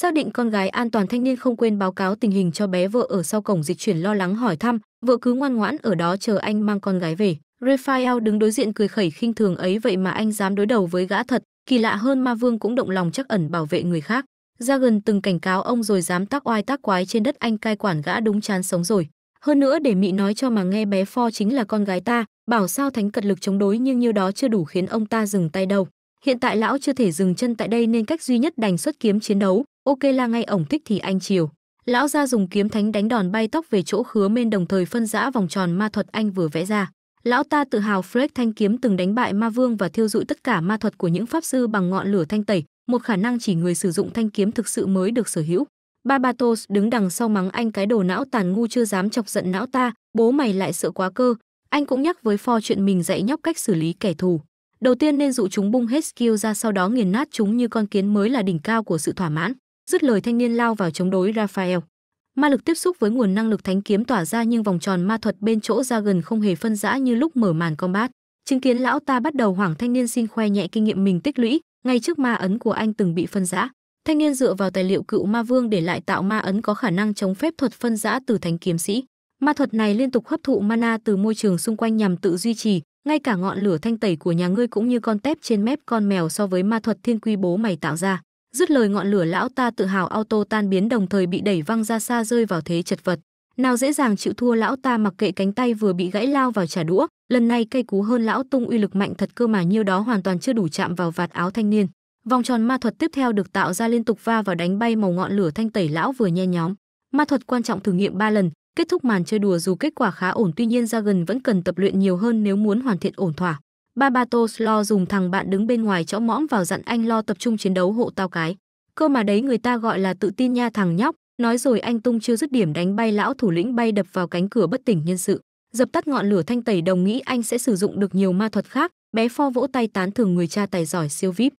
Xác định con gái an toàn thanh niên không quên báo cáo tình hình cho bé vợ ở sau cổng dịch chuyển lo lắng hỏi thăm, vợ cứ ngoan ngoãn ở đó chờ anh mang con gái về. Raphael đứng đối diện cười khẩy khinh thường ấy vậy mà anh dám đối đầu với gã thật, kỳ lạ hơn ma vương cũng động lòng chắc ẩn bảo vệ người khác. Ra gần từng cảnh cáo ông rồi dám tác oai tác quái trên đất anh cai quản gã đúng chán sống rồi. Hơn nữa để mị nói cho mà nghe bé Pho chính là con gái ta, bảo sao thánh cật lực chống đối nhưng nhiêu đó chưa đủ khiến ông ta dừng tay đâu. Hiện tại lão chưa thể dừng chân tại đây nên cách duy nhất đành xuất kiếm chiến đấu, ok là ngay ổng thích thì anh chiều lão gia dùng kiếm thánh đánh đòn bay tóc về chỗ khứa mên đồng thời phân giã vòng tròn ma thuật anh vừa vẽ ra lão ta tự hào Freck thanh kiếm từng đánh bại ma vương và thiêu dụi tất cả ma thuật của những pháp sư bằng ngọn lửa thanh tẩy một khả năng chỉ người sử dụng thanh kiếm thực sự mới được sở hữu Barbatos đứng đằng sau mắng anh cái đồ não tàn ngu chưa dám chọc giận não ta, bố mày lại sợ quá cơ. Anh cũng nhắc với Ford chuyện mình dạy nhóc cách xử lý kẻ thù. Đầu tiên nên dụ chúng bung hết skill ra sau đó nghiền nát chúng như con kiến mới là đỉnh cao của sự thỏa mãn. Dứt lời thanh niên lao vào chống đối Raphael. Ma lực tiếp xúc với nguồn năng lực thánh kiếm tỏa ra nhưng vòng tròn ma thuật bên chỗ ra gần không hề phân rã như lúc mở màn combat. Chứng kiến lão ta bắt đầu hoảng thanh niên xin khoe nhẹ kinh nghiệm mình tích lũy, ngay trước ma ấn của anh từng bị phân rã. Thanh niên dựa vào tài liệu cựu ma vương để lại tạo ma ấn có khả năng chống phép thuật phân rã từ thánh kiếm sĩ. Ma thuật này liên tục hấp thụ mana từ môi trường xung quanh nhằm tự duy trì, ngay cả ngọn lửa thanh tẩy của nhà ngươi cũng như con tép trên mép con mèo so với ma thuật thiên quy bố mày tạo ra. Dứt lời ngọn lửa lão ta tự hào auto tan biến đồng thời bị đẩy văng ra xa rơi vào thế chật vật. Nào dễ dàng chịu thua lão ta mặc kệ cánh tay vừa bị gãy lao vào trả đũa, lần này cây cú hơn lão tung uy lực mạnh thật cơ mà nhiêu đó hoàn toàn chưa đủ chạm vào vạt áo thanh niên. Vòng tròn ma thuật tiếp theo được tạo ra liên tục va vào đánh bay màu ngọn lửa thanh tẩy lão vừa nhe nhóm. Ma thuật quan trọng thử nghiệm 3 lần, kết thúc màn chơi đùa dù kết quả khá ổn tuy nhiên ra gần vẫn cần tập luyện nhiều hơn nếu muốn hoàn thiện ổn thỏa. Barbatos lo dùng thằng bạn đứng bên ngoài chõ mõm vào dặn anh lo tập trung chiến đấu hộ tao cái. Cơ mà đấy người ta gọi là tự tin nha thằng nhóc, nói rồi anh tung chưa dứt điểm đánh bay lão thủ lĩnh bay đập vào cánh cửa bất tỉnh nhân sự. Dập tắt ngọn lửa thanh tẩy đồng nghĩ anh sẽ sử dụng được nhiều ma thuật khác, bé pho vỗ tay tán thưởng người cha tài giỏi siêu vip.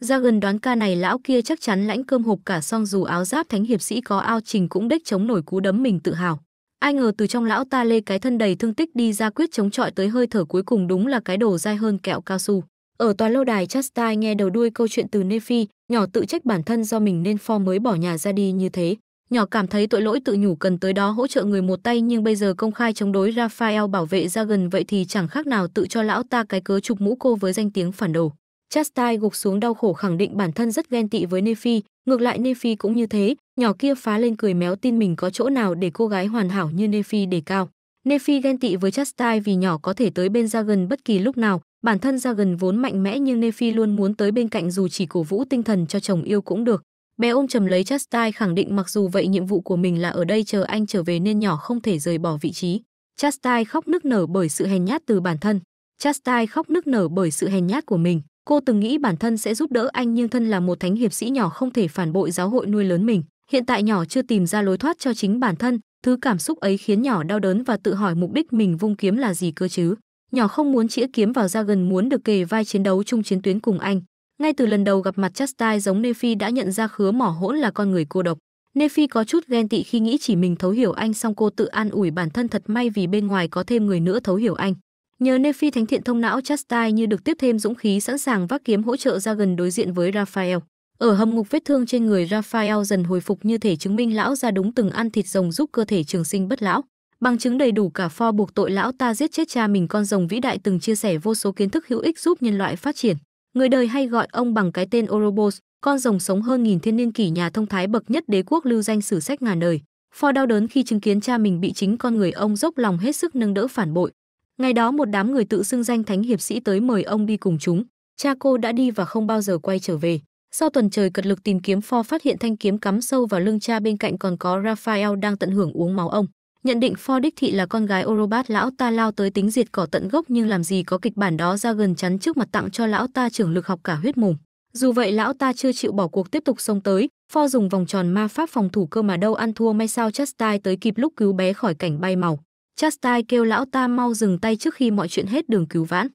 Ra gần đoán ca này lão kia chắc chắn lãnh cơm hộp cả song dù áo giáp thánh hiệp sĩ có ao trình cũng đếch chống nổi cú đấm mình tự hào ai ngờ từ trong lão ta lê cái thân đầy thương tích đi ra quyết chống chọi tới hơi thở cuối cùng đúng là cái đồ dai hơn kẹo cao su ở tòa lâu đài chastai nghe đầu đuôi câu chuyện từ nephi nhỏ tự trách bản thân do mình nên pho mới bỏ nhà ra đi như thế nhỏ cảm thấy tội lỗi tự nhủ cần tới đó hỗ trợ người một tay nhưng bây giờ công khai chống đối Raphael bảo vệ ra gần vậy thì chẳng khác nào tự cho lão ta cái cớ chụp mũ cô với danh tiếng phản đồ. Chastai gục xuống đau khổ khẳng định bản thân rất ghen tị với Nephi, Ngược lại Nephi cũng như thế, nhỏ kia phá lên cười méo tin mình có chỗ nào để cô gái hoàn hảo như Nephi để cao. Nephi ghen tị với Chastai vì nhỏ có thể tới bên ra bất kỳ lúc nào, bản thân ra vốn mạnh mẽ nhưng Nephi luôn muốn tới bên cạnh dù chỉ cổ vũ tinh thần cho chồng yêu cũng được. Bé ôm trầm lấy Chastai khẳng định mặc dù vậy nhiệm vụ của mình là ở đây chờ anh trở về nên nhỏ không thể rời bỏ vị trí. Chastai khóc nức nở bởi sự hèn nhát từ bản thân. Chastai khóc nức nở bởi sự hèn nhát của mình. Cô từng nghĩ bản thân sẽ giúp đỡ anh nhưng thân là một thánh hiệp sĩ nhỏ không thể phản bội giáo hội nuôi lớn mình. Hiện tại nhỏ chưa tìm ra lối thoát cho chính bản thân, thứ cảm xúc ấy khiến nhỏ đau đớn và tự hỏi mục đích mình vung kiếm là gì cơ chứ. Nhỏ không muốn chĩa kiếm vào ra gần muốn được kề vai chiến đấu chung chiến tuyến cùng anh. Ngay từ lần đầu gặp mặt Chastai giống Nephi đã nhận ra khứa mỏ hỗn là con người cô độc. Nephi có chút ghen tị khi nghĩ chỉ mình thấu hiểu anh xong cô tự an ủi bản thân thật may vì bên ngoài có thêm người nữa thấu hiểu anh. Nhờ Nephi thánh thiện thông não Chastai như được tiếp thêm dũng khí sẵn sàng vác kiếm hỗ trợ ra gần đối diện với Raphael. Ở hầm ngục vết thương trên người Raphael dần hồi phục như thể chứng minh lão ra đúng từng ăn thịt rồng giúp cơ thể trường sinh bất lão. Bằng chứng đầy đủ cả pho buộc tội lão ta giết chết cha mình con rồng vĩ đại từng chia sẻ vô số kiến thức hữu ích giúp nhân loại phát triển. Người đời hay gọi ông bằng cái tên Orobos, con rồng sống hơn nghìn thiên niên kỷ nhà thông thái bậc nhất đế quốc lưu danh sử sách ngàn đời. Pho đau đớn khi chứng kiến cha mình bị chính con người ông dốc lòng hết sức nâng đỡ phản bội, Ngày đó một đám người tự xưng danh thánh hiệp sĩ tới mời ông đi cùng chúng. Cha cô đã đi và không bao giờ quay trở về. Sau tuần trời cật lực tìm kiếm Ford phát hiện thanh kiếm cắm sâu vào lưng cha bên cạnh còn có Raphael đang tận hưởng uống máu ông. Nhận định Ford đích thị là con gái Orobat lão ta lao tới tính diệt cỏ tận gốc nhưng làm gì có kịch bản đó ra gần chắn trước mặt tặng cho lão ta trưởng lực học cả huyết mồm. Dù vậy lão ta chưa chịu bỏ cuộc tiếp tục xông tới, Ford dùng vòng tròn ma pháp phòng thủ cơ mà đâu ăn thua may sao Chastai tới kịp lúc cứu bé khỏi cảnh bay màu. Chastai kêu lão ta mau dừng tay trước khi mọi chuyện hết đường cứu vãn.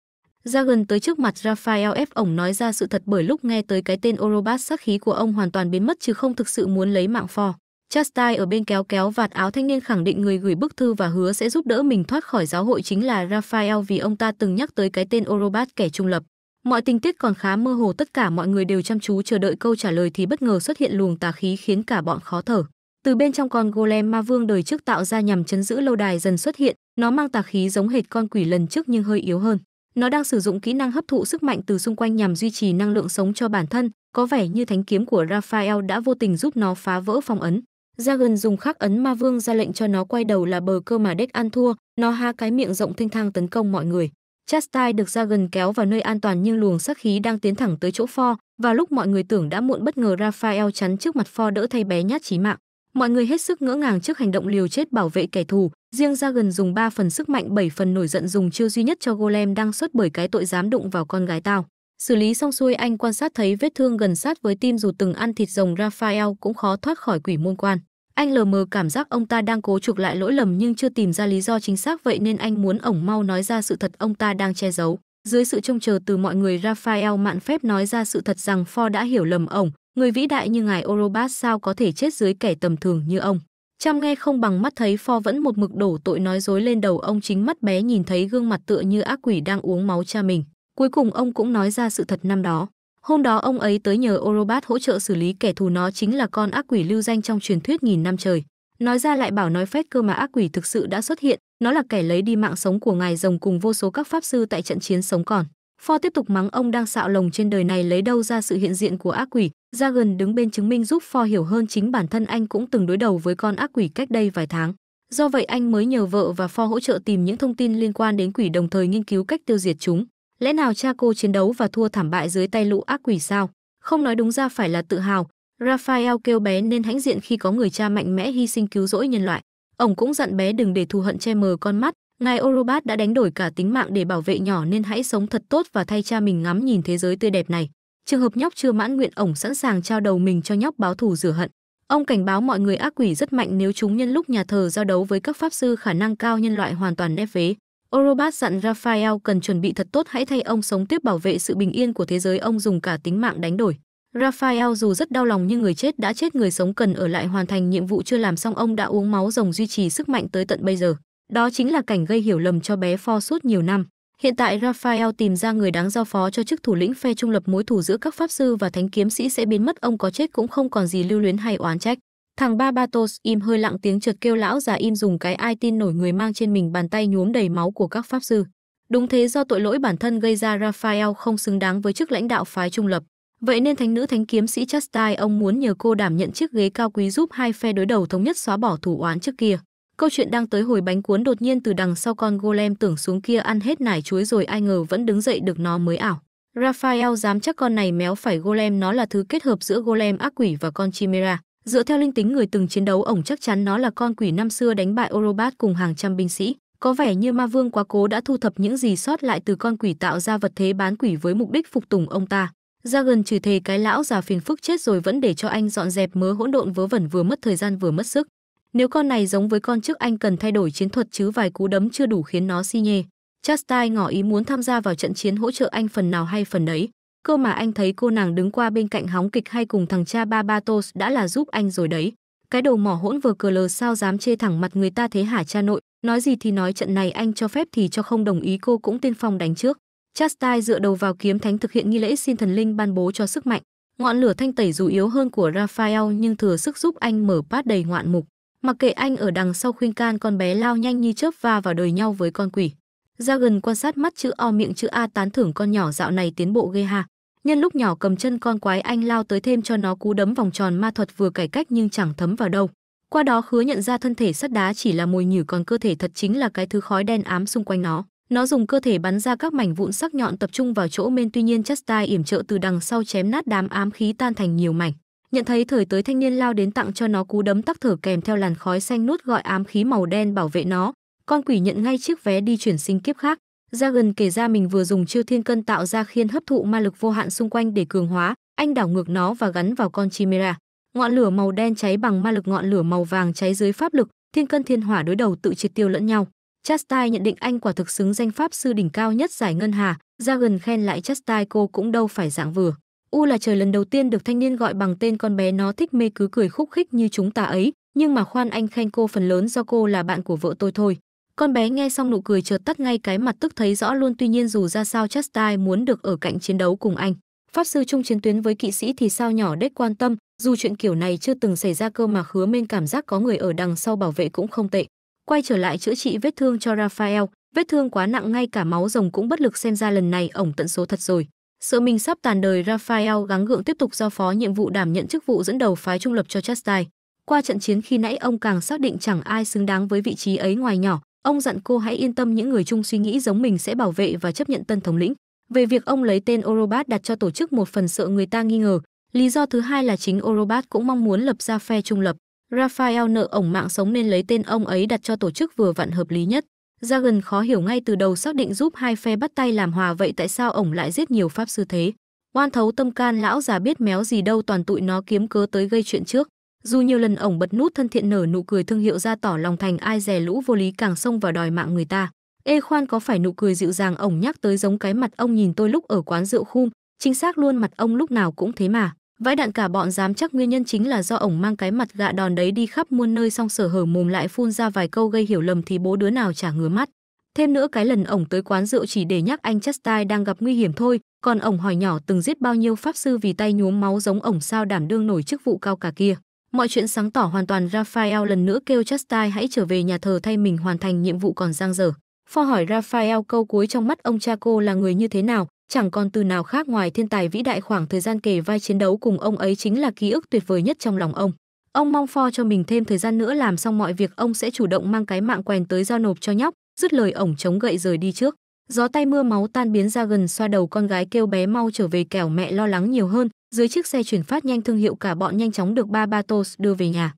Ra gần tới trước mặt Raphael ép ổng nói ra sự thật bởi lúc nghe tới cái tên Orobat sắc khí của ông hoàn toàn biến mất chứ không thực sự muốn lấy mạng phò. Chastai ở bên kéo kéo vạt áo thanh niên khẳng định người gửi bức thư và hứa sẽ giúp đỡ mình thoát khỏi giáo hội chính là Raphael vì ông ta từng nhắc tới cái tên Orobat kẻ trung lập. Mọi tình tiết còn khá mơ hồ tất cả mọi người đều chăm chú chờ đợi câu trả lời thì bất ngờ xuất hiện luồng tà khí khiến cả bọn khó thở từ bên trong con golem ma vương đời trước tạo ra nhằm chấn giữ lâu đài dần xuất hiện nó mang tà khí giống hệt con quỷ lần trước nhưng hơi yếu hơn nó đang sử dụng kỹ năng hấp thụ sức mạnh từ xung quanh nhằm duy trì năng lượng sống cho bản thân có vẻ như thánh kiếm của raphael đã vô tình giúp nó phá vỡ phong ấn ra gần dùng khắc ấn ma vương ra lệnh cho nó quay đầu là bờ cơ mà đếch ăn thua nó ha cái miệng rộng thênh thang tấn công mọi người chastai được ra gần kéo vào nơi an toàn nhưng luồng sắc khí đang tiến thẳng tới chỗ pho và lúc mọi người tưởng đã muộn bất ngờ raphael chắn trước mặt pho đỡ thay bé nhát chí mạng Mọi người hết sức ngỡ ngàng trước hành động liều chết bảo vệ kẻ thù, riêng ra gần dùng 3 phần sức mạnh 7 phần nổi giận dùng chiêu duy nhất cho Golem đang xuất bởi cái tội dám đụng vào con gái tao. Xử lý xong xuôi anh quan sát thấy vết thương gần sát với tim dù từng ăn thịt rồng Raphael cũng khó thoát khỏi quỷ môn quan. Anh lờ mờ cảm giác ông ta đang cố trục lại lỗi lầm nhưng chưa tìm ra lý do chính xác vậy nên anh muốn ổng mau nói ra sự thật ông ta đang che giấu. Dưới sự trông chờ từ mọi người Raphael mạn phép nói ra sự thật rằng Ford đã hiểu lầm ổng, Người vĩ đại như ngài Orobas sao có thể chết dưới kẻ tầm thường như ông. Chăm nghe không bằng mắt thấy Ford vẫn một mực đổ tội nói dối lên đầu ông chính mắt bé nhìn thấy gương mặt tựa như ác quỷ đang uống máu cha mình. Cuối cùng ông cũng nói ra sự thật năm đó. Hôm đó ông ấy tới nhờ Orobas hỗ trợ xử lý kẻ thù nó chính là con ác quỷ lưu danh trong truyền thuyết nghìn năm trời. Nói ra lại bảo nói phép cơ mà ác quỷ thực sự đã xuất hiện, nó là kẻ lấy đi mạng sống của ngài rồng cùng vô số các pháp sư tại trận chiến sống còn. Ford tiếp tục mắng ông đang xạo lồng trên đời này lấy đâu ra sự hiện diện của ác quỷ, Dragon đứng bên chứng minh giúp For hiểu hơn chính bản thân anh cũng từng đối đầu với con ác quỷ cách đây vài tháng. Do vậy anh mới nhờ vợ và For hỗ trợ tìm những thông tin liên quan đến quỷ đồng thời nghiên cứu cách tiêu diệt chúng. Lẽ nào cha cô chiến đấu và thua thảm bại dưới tay lũ ác quỷ sao? Không nói đúng ra phải là tự hào. Raphael kêu bé nên hãnh diện khi có người cha mạnh mẽ hy sinh cứu rỗi nhân loại. Ông cũng dặn bé đừng để thù hận che mờ con mắt. Ngài Orobat đã đánh đổi cả tính mạng để bảo vệ nhỏ nên hãy sống thật tốt và thay cha mình ngắm nhìn thế giới tươi đẹp này. Trường hợp nhóc chưa mãn nguyện ổng sẵn sàng trao đầu mình cho nhóc báo thù rửa hận. Ông cảnh báo mọi người ác quỷ rất mạnh nếu chúng nhân lúc nhà thờ giao đấu với các pháp sư khả năng cao nhân loại hoàn toàn ép vế. Orobat dặn Raphael cần chuẩn bị thật tốt hãy thay ông sống tiếp bảo vệ sự bình yên của thế giới ông dùng cả tính mạng đánh đổi. Raphael dù rất đau lòng nhưng người chết đã chết người sống cần ở lại hoàn thành nhiệm vụ chưa làm xong ông đã uống máu rồng duy trì sức mạnh tới tận bây giờ. Đó chính là cảnh gây hiểu lầm cho bé Ford suốt nhiều năm. Hiện tại Raphael tìm ra người đáng giao phó cho chức thủ lĩnh phe trung lập mối thù giữa các pháp sư và thánh kiếm sĩ sẽ biến mất ông có chết cũng không còn gì lưu luyến hay oán trách. Thằng Babatos im hơi lặng tiếng chợt kêu lão già im dùng cái ai tin nổi người mang trên mình bàn tay nhuốm đầy máu của các pháp sư. Đúng thế do tội lỗi bản thân gây ra Raphael không xứng đáng với chức lãnh đạo phái trung lập. Vậy nên thánh nữ thánh kiếm sĩ Chastai ông muốn nhờ cô đảm nhận chiếc ghế cao quý giúp hai phe đối đầu thống nhất xóa bỏ thủ oán trước kia. Câu chuyện đang tới hồi bánh cuốn đột nhiên từ đằng sau con golem tưởng xuống kia ăn hết nải chuối rồi ai ngờ vẫn đứng dậy được nó mới ảo. Raphael dám chắc con này méo phải golem nó là thứ kết hợp giữa golem ác quỷ và con chimera. Dựa theo linh tính người từng chiến đấu ổng chắc chắn nó là con quỷ năm xưa đánh bại Orobat cùng hàng trăm binh sĩ. Có vẻ như ma vương quá cố đã thu thập những gì sót lại từ con quỷ tạo ra vật thế bán quỷ với mục đích phục tùng ông ta. Ra gần trừ thề cái lão già phiền phức chết rồi vẫn để cho anh dọn dẹp mớ hỗn độn vớ vẩn vừa mất thời gian vừa mất sức. Nếu con này giống với con trước anh cần thay đổi chiến thuật chứ vài cú đấm chưa đủ khiến nó si nhê. Chastain ngỏ ý muốn tham gia vào trận chiến hỗ trợ anh phần nào hay phần đấy. Cơ mà anh thấy cô nàng đứng qua bên cạnh hóng kịch hay cùng thằng cha Barbatos đã là giúp anh rồi đấy. Cái đầu mỏ hỗn vừa cờ lờ sao dám chê thẳng mặt người ta thế hả cha nội. Nói gì thì nói trận này anh cho phép thì cho không đồng ý cô cũng tiên phong đánh trước. Chastain dựa đầu vào kiếm thánh thực hiện nghi lễ xin thần linh ban bố cho sức mạnh. Ngọn lửa thanh tẩy dù yếu hơn của Raphael nhưng thừa sức giúp anh mở phát đầy ngoạn mục. Mặc kệ anh ở đằng sau khuyên can con bé lao nhanh như chớp va vào đời nhau với con quỷ. Ra gần quan sát mắt chữ O miệng chữ A tán thưởng con nhỏ dạo này tiến bộ ghê ha. Nhân lúc nhỏ cầm chân con quái anh lao tới thêm cho nó cú đấm vòng tròn ma thuật vừa cải cách nhưng chẳng thấm vào đâu. Qua đó hứa nhận ra thân thể sắt đá chỉ là mồi nhử còn cơ thể thật chính là cái thứ khói đen ám xung quanh nó. Nó dùng cơ thể bắn ra các mảnh vụn sắc nhọn tập trung vào chỗ men tuy nhiên Chastai yểm trợ từ đằng sau chém nát đám ám khí tan thành nhiều mảnh. Nhận thấy thời tới thanh niên lao đến tặng cho nó cú đấm tắc thở kèm theo làn khói xanh nuốt gọi ám khí màu đen bảo vệ nó. Con quỷ nhận ngay chiếc vé đi chuyển sinh kiếp khác. Ra gần kể ra mình vừa dùng chiêu thiên cân tạo ra khiên hấp thụ ma lực vô hạn xung quanh để cường hóa, anh đảo ngược nó và gắn vào con chimera. Ngọn lửa màu đen cháy bằng ma lực ngọn lửa màu vàng cháy dưới pháp lực, thiên cân thiên hỏa đối đầu tự triệt tiêu lẫn nhau. Chastai nhận định anh quả thực xứng danh pháp sư đỉnh cao nhất giải ngân hà, ra gần khen lại Chastai cô cũng đâu phải dạng vừa. U là trời lần đầu tiên được thanh niên gọi bằng tên con bé nó thích mê cứ cười khúc khích như chúng ta ấy, nhưng mà khoan anh khen cô phần lớn do cô là bạn của vợ tôi thôi. Con bé nghe xong nụ cười chợt tắt ngay cái mặt tức thấy rõ luôn tuy nhiên dù ra sao Chastain muốn được ở cạnh chiến đấu cùng anh. Pháp sư chung chiến tuyến với kỵ sĩ thì sao nhỏ đếch quan tâm, dù chuyện kiểu này chưa từng xảy ra cơ mà hứa men cảm giác có người ở đằng sau bảo vệ cũng không tệ. Quay trở lại chữa trị vết thương cho Raphael, vết thương quá nặng ngay cả máu rồng cũng bất lực xem ra lần này ổng tận số thật rồi. Sợ mình sắp tàn đời Raphael gắng gượng tiếp tục giao phó nhiệm vụ đảm nhận chức vụ dẫn đầu phái trung lập cho Chastai. Qua trận chiến khi nãy ông càng xác định chẳng ai xứng đáng với vị trí ấy ngoài nhỏ, ông dặn cô hãy yên tâm những người chung suy nghĩ giống mình sẽ bảo vệ và chấp nhận tân thống lĩnh. Về việc ông lấy tên Orobat đặt cho tổ chức một phần sợ người ta nghi ngờ, lý do thứ hai là chính Orobat cũng mong muốn lập ra phe trung lập. Raphael nợ ổng mạng sống nên lấy tên ông ấy đặt cho tổ chức vừa vặn hợp lý nhất. Dragon khó hiểu ngay từ đầu xác định giúp hai phe bắt tay làm hòa vậy tại sao ổng lại giết nhiều pháp sư thế. Oan thấu tâm can lão già biết méo gì đâu toàn tụi nó kiếm cớ tới gây chuyện trước. Dù nhiều lần ổng bật nút thân thiện nở nụ cười thương hiệu ra tỏ lòng thành ai rẻ lũ vô lý càng xông vào đòi mạng người ta. Ê khoan có phải nụ cười dịu dàng ổng nhắc tới giống cái mặt ông nhìn tôi lúc ở quán rượu khum, chính xác luôn mặt ông lúc nào cũng thế mà. Vãi đạn cả bọn dám chắc nguyên nhân chính là do ổng mang cái mặt gạ đòn đấy đi khắp muôn nơi xong sở hở mồm lại phun ra vài câu gây hiểu lầm thì bố đứa nào chả ngứa mắt. Thêm nữa cái lần ổng tới quán rượu chỉ để nhắc anh Chastai đang gặp nguy hiểm thôi, còn ổng hỏi nhỏ từng giết bao nhiêu pháp sư vì tay nhuốm máu giống ổng sao đảm đương nổi chức vụ cao cả kia. Mọi chuyện sáng tỏ hoàn toàn Raphael lần nữa kêu Chastai hãy trở về nhà thờ thay mình hoàn thành nhiệm vụ còn dang dở. Pho hỏi Raphael câu cuối trong mắt ông cha cô là người như thế nào, chẳng còn từ nào khác ngoài thiên tài vĩ đại khoảng thời gian kể vai chiến đấu cùng ông ấy chính là ký ức tuyệt vời nhất trong lòng ông. Ông mong pho cho mình thêm thời gian nữa làm xong mọi việc ông sẽ chủ động mang cái mạng quèn tới giao nộp cho nhóc, dứt lời ổng chống gậy rời đi trước. Gió tay mưa máu tan biến ra gần xoa đầu con gái kêu bé mau trở về kẻo mẹ lo lắng nhiều hơn, dưới chiếc xe chuyển phát nhanh thương hiệu cả bọn nhanh chóng được ba Batos đưa về nhà.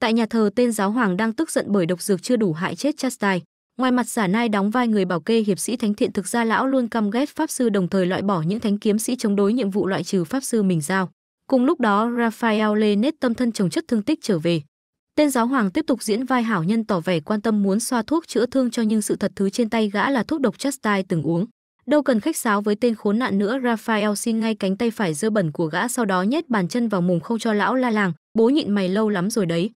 Tại nhà thờ tên giáo hoàng đang tức giận bởi độc dược chưa đủ hại chết Chastai, Ngoài mặt giả nai đóng vai người bảo kê hiệp sĩ thánh thiện thực ra lão luôn căm ghét pháp sư đồng thời loại bỏ những thánh kiếm sĩ chống đối nhiệm vụ loại trừ pháp sư mình giao. Cùng lúc đó Raphael lê nết tâm thân chồng chất thương tích trở về. Tên giáo hoàng tiếp tục diễn vai hảo nhân tỏ vẻ quan tâm muốn xoa thuốc chữa thương cho nhưng sự thật thứ trên tay gã là thuốc độc Chastai từng uống. Đâu cần khách sáo với tên khốn nạn nữa Raphael xin ngay cánh tay phải dơ bẩn của gã sau đó nhét bàn chân vào mồm không cho lão la làng, bố nhịn mày lâu lắm rồi đấy.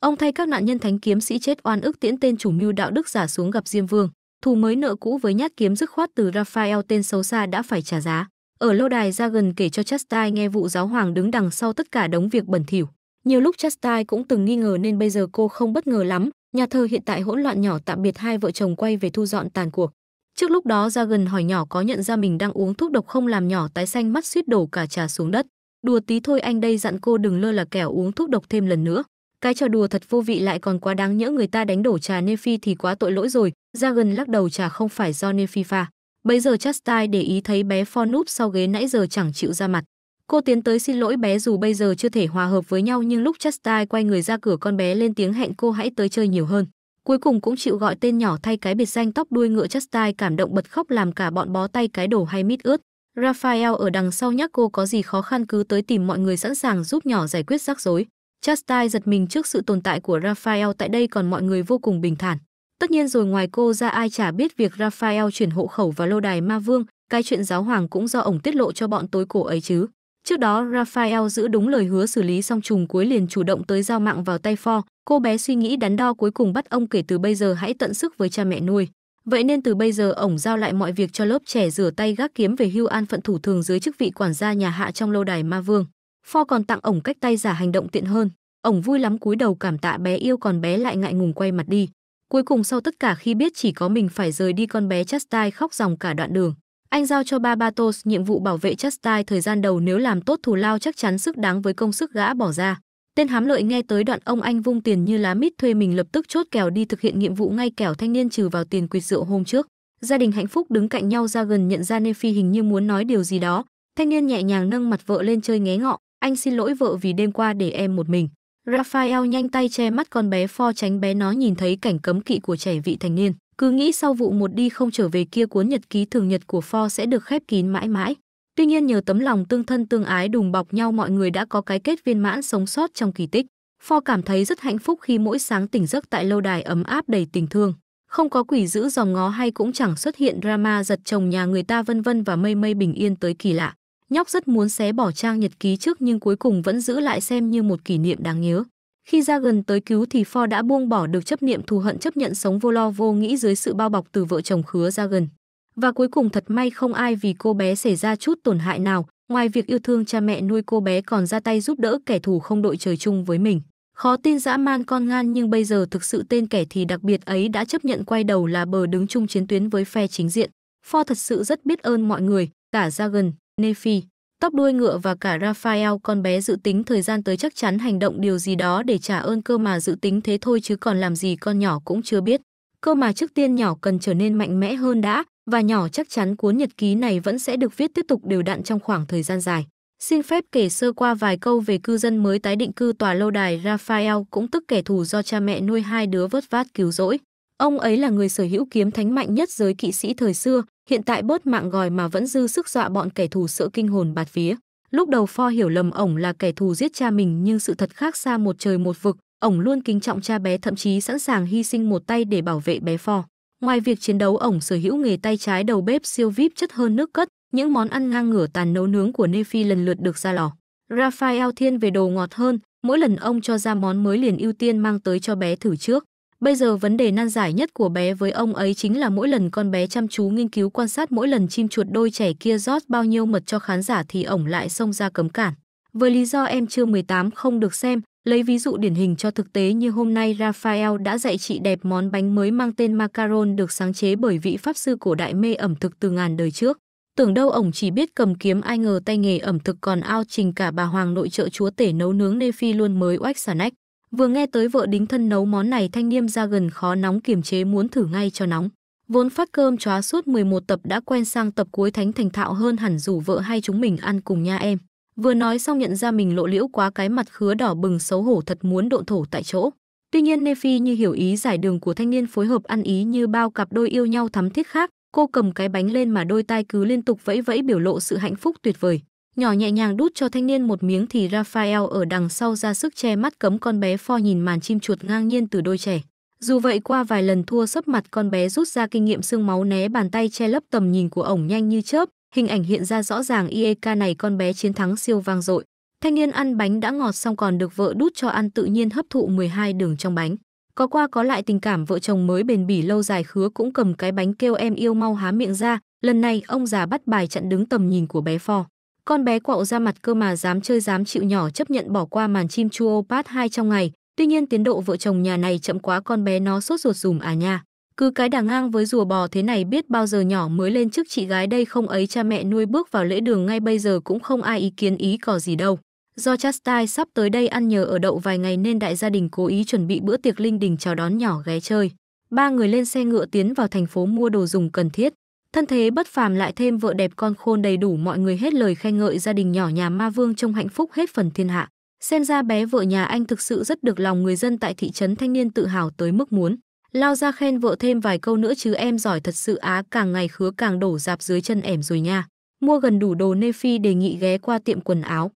Ông thay các nạn nhân thánh kiếm sĩ chết oan ức tiễn tên chủ mưu đạo đức giả xuống gặp Diêm Vương, thù mới nợ cũ với nhát kiếm dứt khoát từ Raphael tên xấu xa đã phải trả giá. Ở lâu đài ra gần kể cho Chastai nghe vụ giáo hoàng đứng đằng sau tất cả đống việc bẩn thỉu. Nhiều lúc Chastai cũng từng nghi ngờ nên bây giờ cô không bất ngờ lắm, nhà thờ hiện tại hỗn loạn nhỏ tạm biệt hai vợ chồng quay về thu dọn tàn cuộc. Trước lúc đó ra gần hỏi nhỏ có nhận ra mình đang uống thuốc độc không làm nhỏ tái xanh mắt suýt đổ cả trà xuống đất. Đùa tí thôi anh đây dặn cô đừng lơ là kẻo uống thuốc độc thêm lần nữa. Cái trò đùa thật vô vị lại còn quá đáng nhỡ người ta đánh đổ trà Nephi thì quá tội lỗi rồi. Ra gần lắc đầu trà không phải do Nephi pha. Bây giờ Chastai để ý thấy bé For núp sau ghế nãy giờ chẳng chịu ra mặt. Cô tiến tới xin lỗi bé dù bây giờ chưa thể hòa hợp với nhau nhưng lúc Chastai quay người ra cửa con bé lên tiếng hẹn cô hãy tới chơi nhiều hơn. Cuối cùng cũng chịu gọi tên nhỏ thay cái biệt danh tóc đuôi ngựa Chastai cảm động bật khóc làm cả bọn bó tay cái đổ hay mít ướt. Raphael ở đằng sau nhắc cô có gì khó khăn cứ tới tìm mọi người sẵn sàng giúp nhỏ giải quyết rắc rối. Chastain giật mình trước sự tồn tại của Raphael tại đây còn mọi người vô cùng bình thản. Tất nhiên rồi ngoài cô ra ai chả biết việc Raphael chuyển hộ khẩu vào lâu đài ma vương, cái chuyện giáo hoàng cũng do ổng tiết lộ cho bọn tối cổ ấy chứ. Trước đó Raphael giữ đúng lời hứa xử lý xong trùng cuối liền chủ động tới giao mạng vào tay Ford, cô bé suy nghĩ đắn đo cuối cùng bắt ông kể từ bây giờ hãy tận sức với cha mẹ nuôi. Vậy nên từ bây giờ ổng giao lại mọi việc cho lớp trẻ rửa tay gác kiếm về hưu an phận thủ thường dưới chức vị quản gia nhà hạ trong lâu đài ma vương. Pho còn tặng ổng cách tay giả hành động tiện hơn. Ổng vui lắm cúi đầu cảm tạ bé yêu còn bé lại ngại ngùng quay mặt đi. Cuối cùng sau tất cả khi biết chỉ có mình phải rời đi con bé Chastai khóc ròng cả đoạn đường. Anh giao cho Barbatos nhiệm vụ bảo vệ Chastai thời gian đầu nếu làm tốt thù lao chắc chắn sức đáng với công sức gã bỏ ra. Tên hám lợi nghe tới đoạn ông anh vung tiền như lá mít thuê mình lập tức chốt kèo đi thực hiện nhiệm vụ ngay kẻo thanh niên trừ vào tiền quỵt rượu hôm trước. Gia đình hạnh phúc đứng cạnh nhau ra gần nhận ra Nephi hình như muốn nói điều gì đó. Thanh niên nhẹ nhàng nâng mặt vợ lên chơi ngé ngọ. Anh xin lỗi vợ vì đêm qua để em một mình. Raphael nhanh tay che mắt con bé pho tránh bé nó nhìn thấy cảnh cấm kỵ của trẻ vị thành niên. Cứ nghĩ sau vụ một đi không trở về kia cuốn nhật ký thường nhật của pho sẽ được khép kín mãi mãi. Tuy nhiên nhờ tấm lòng tương thân tương ái đùm bọc nhau mọi người đã có cái kết viên mãn sống sót trong kỳ tích. Pho cảm thấy rất hạnh phúc khi mỗi sáng tỉnh giấc tại lâu đài ấm áp đầy tình thương. Không có quỷ giữ dòm ngó hay cũng chẳng xuất hiện drama giật chồng nhà người ta vân vân và mây mây bình yên tới kỳ lạ. Nhóc rất muốn xé bỏ trang nhật ký trước nhưng cuối cùng vẫn giữ lại xem như một kỷ niệm đáng nhớ. Khi ra gần tới cứu thì Ford đã buông bỏ được chấp niệm thù hận chấp nhận sống vô lo vô nghĩ dưới sự bao bọc từ vợ chồng khứa ra gần. Và cuối cùng thật may không ai vì cô bé xảy ra chút tổn hại nào, ngoài việc yêu thương cha mẹ nuôi cô bé còn ra tay giúp đỡ kẻ thù không đội trời chung với mình. Khó tin dã man con ngan nhưng bây giờ thực sự tên kẻ thì đặc biệt ấy đã chấp nhận quay đầu là bờ đứng chung chiến tuyến với phe chính diện. Ford thật sự rất biết ơn mọi người, cả ra gần, Nephi, tóc đuôi ngựa và cả Raphael con bé dự tính thời gian tới chắc chắn hành động điều gì đó để trả ơn cơ mà dự tính thế thôi chứ còn làm gì con nhỏ cũng chưa biết. Cơ mà trước tiên nhỏ cần trở nên mạnh mẽ hơn đã, và nhỏ chắc chắn cuốn nhật ký này vẫn sẽ được viết tiếp tục đều đặn trong khoảng thời gian dài. Xin phép kể sơ qua vài câu về cư dân mới tái định cư tòa lâu đài Raphael cũng tức kẻ thù do cha mẹ nuôi hai đứa vớt vát cứu rỗi. Ông ấy là người sở hữu kiếm thánh mạnh nhất giới kỵ sĩ thời xưa, hiện tại bớt mạng gòi mà vẫn dư sức dọa bọn kẻ thù sợ kinh hồn bạt phía Lúc đầu Pho hiểu lầm ổng là kẻ thù giết cha mình nhưng sự thật khác xa một trời một vực, ổng luôn kính trọng cha bé thậm chí sẵn sàng hy sinh một tay để bảo vệ bé Pho. Ngoài việc chiến đấu ổng sở hữu nghề tay trái đầu bếp siêu vip chất hơn nước cất, những món ăn ngang ngửa tàn nấu nướng của Nephi lần lượt được ra lò. Raphael thiên về đồ ngọt hơn, mỗi lần ông cho ra món mới liền ưu tiên mang tới cho bé thử trước. Bây giờ vấn đề nan giải nhất của bé với ông ấy chính là mỗi lần con bé chăm chú nghiên cứu quan sát mỗi lần chim chuột đôi trẻ kia rót bao nhiêu mật cho khán giả thì ổng lại xông ra cấm cản. Với lý do em chưa 18 không được xem, lấy ví dụ điển hình cho thực tế như hôm nay Raphael đã dạy chị đẹp món bánh mới mang tên macaron được sáng chế bởi vị pháp sư cổ đại mê ẩm thực từ ngàn đời trước. Tưởng đâu ổng chỉ biết cầm kiếm ai ngờ tay nghề ẩm thực còn ao trình cả bà hoàng nội trợ chúa tể nấu nướng nê luôn mới oách xà nách. Vừa nghe tới vợ đính thân nấu món này thanh niêm ra gần khó nóng kiềm chế muốn thử ngay cho nóng. Vốn phát cơm chóa suốt 11 tập đã quen sang tập cuối thánh thành thạo hơn hẳn rủ vợ hay chúng mình ăn cùng nha em. Vừa nói xong nhận ra mình lộ liễu quá cái mặt khứa đỏ bừng xấu hổ thật muốn độn thổ tại chỗ. Tuy nhiên Nephi như hiểu ý giải đường của thanh niên phối hợp ăn ý như bao cặp đôi yêu nhau thắm thiết khác, cô cầm cái bánh lên mà đôi tai cứ liên tục vẫy vẫy biểu lộ sự hạnh phúc tuyệt vời nhỏ nhẹ nhàng đút cho thanh niên một miếng thì Raphael ở đằng sau ra sức che mắt cấm con bé pho nhìn màn chim chuột ngang nhiên từ đôi trẻ. Dù vậy qua vài lần thua sấp mặt con bé rút ra kinh nghiệm xương máu né bàn tay che lấp tầm nhìn của ổng nhanh như chớp, hình ảnh hiện ra rõ ràng IEK này con bé chiến thắng siêu vang dội. Thanh niên ăn bánh đã ngọt xong còn được vợ đút cho ăn tự nhiên hấp thụ 12 đường trong bánh. Có qua có lại tình cảm vợ chồng mới bền bỉ lâu dài khứa cũng cầm cái bánh kêu em yêu mau há miệng ra, lần này ông già bắt bài chặn đứng tầm nhìn của bé Phò. Con bé quạo ra mặt cơ mà dám chơi dám chịu nhỏ chấp nhận bỏ qua màn chim chua opat 2 trong ngày, tuy nhiên tiến độ vợ chồng nhà này chậm quá con bé nó sốt ruột dùm à nha. Cứ cái đàng ngang với rùa bò thế này biết bao giờ nhỏ mới lên trước chị gái đây không ấy cha mẹ nuôi bước vào lễ đường ngay bây giờ cũng không ai ý kiến ý cò gì đâu. Do Chastai sắp tới đây ăn nhờ ở đậu vài ngày nên đại gia đình cố ý chuẩn bị bữa tiệc linh đình chào đón nhỏ ghé chơi. Ba người lên xe ngựa tiến vào thành phố mua đồ dùng cần thiết. Thân thế bất phàm lại thêm vợ đẹp con khôn đầy đủ mọi người hết lời khen ngợi gia đình nhỏ nhà Ma Vương trông hạnh phúc hết phần thiên hạ. Xem ra bé vợ nhà anh thực sự rất được lòng người dân tại thị trấn thanh niên tự hào tới mức muốn. Lao ra khen vợ thêm vài câu nữa chứ em giỏi thật sự á càng ngày khứa càng đổ dạp dưới chân ẻm rồi nha. Mua gần đủ đồ nê phi đề nghị ghé qua tiệm quần áo.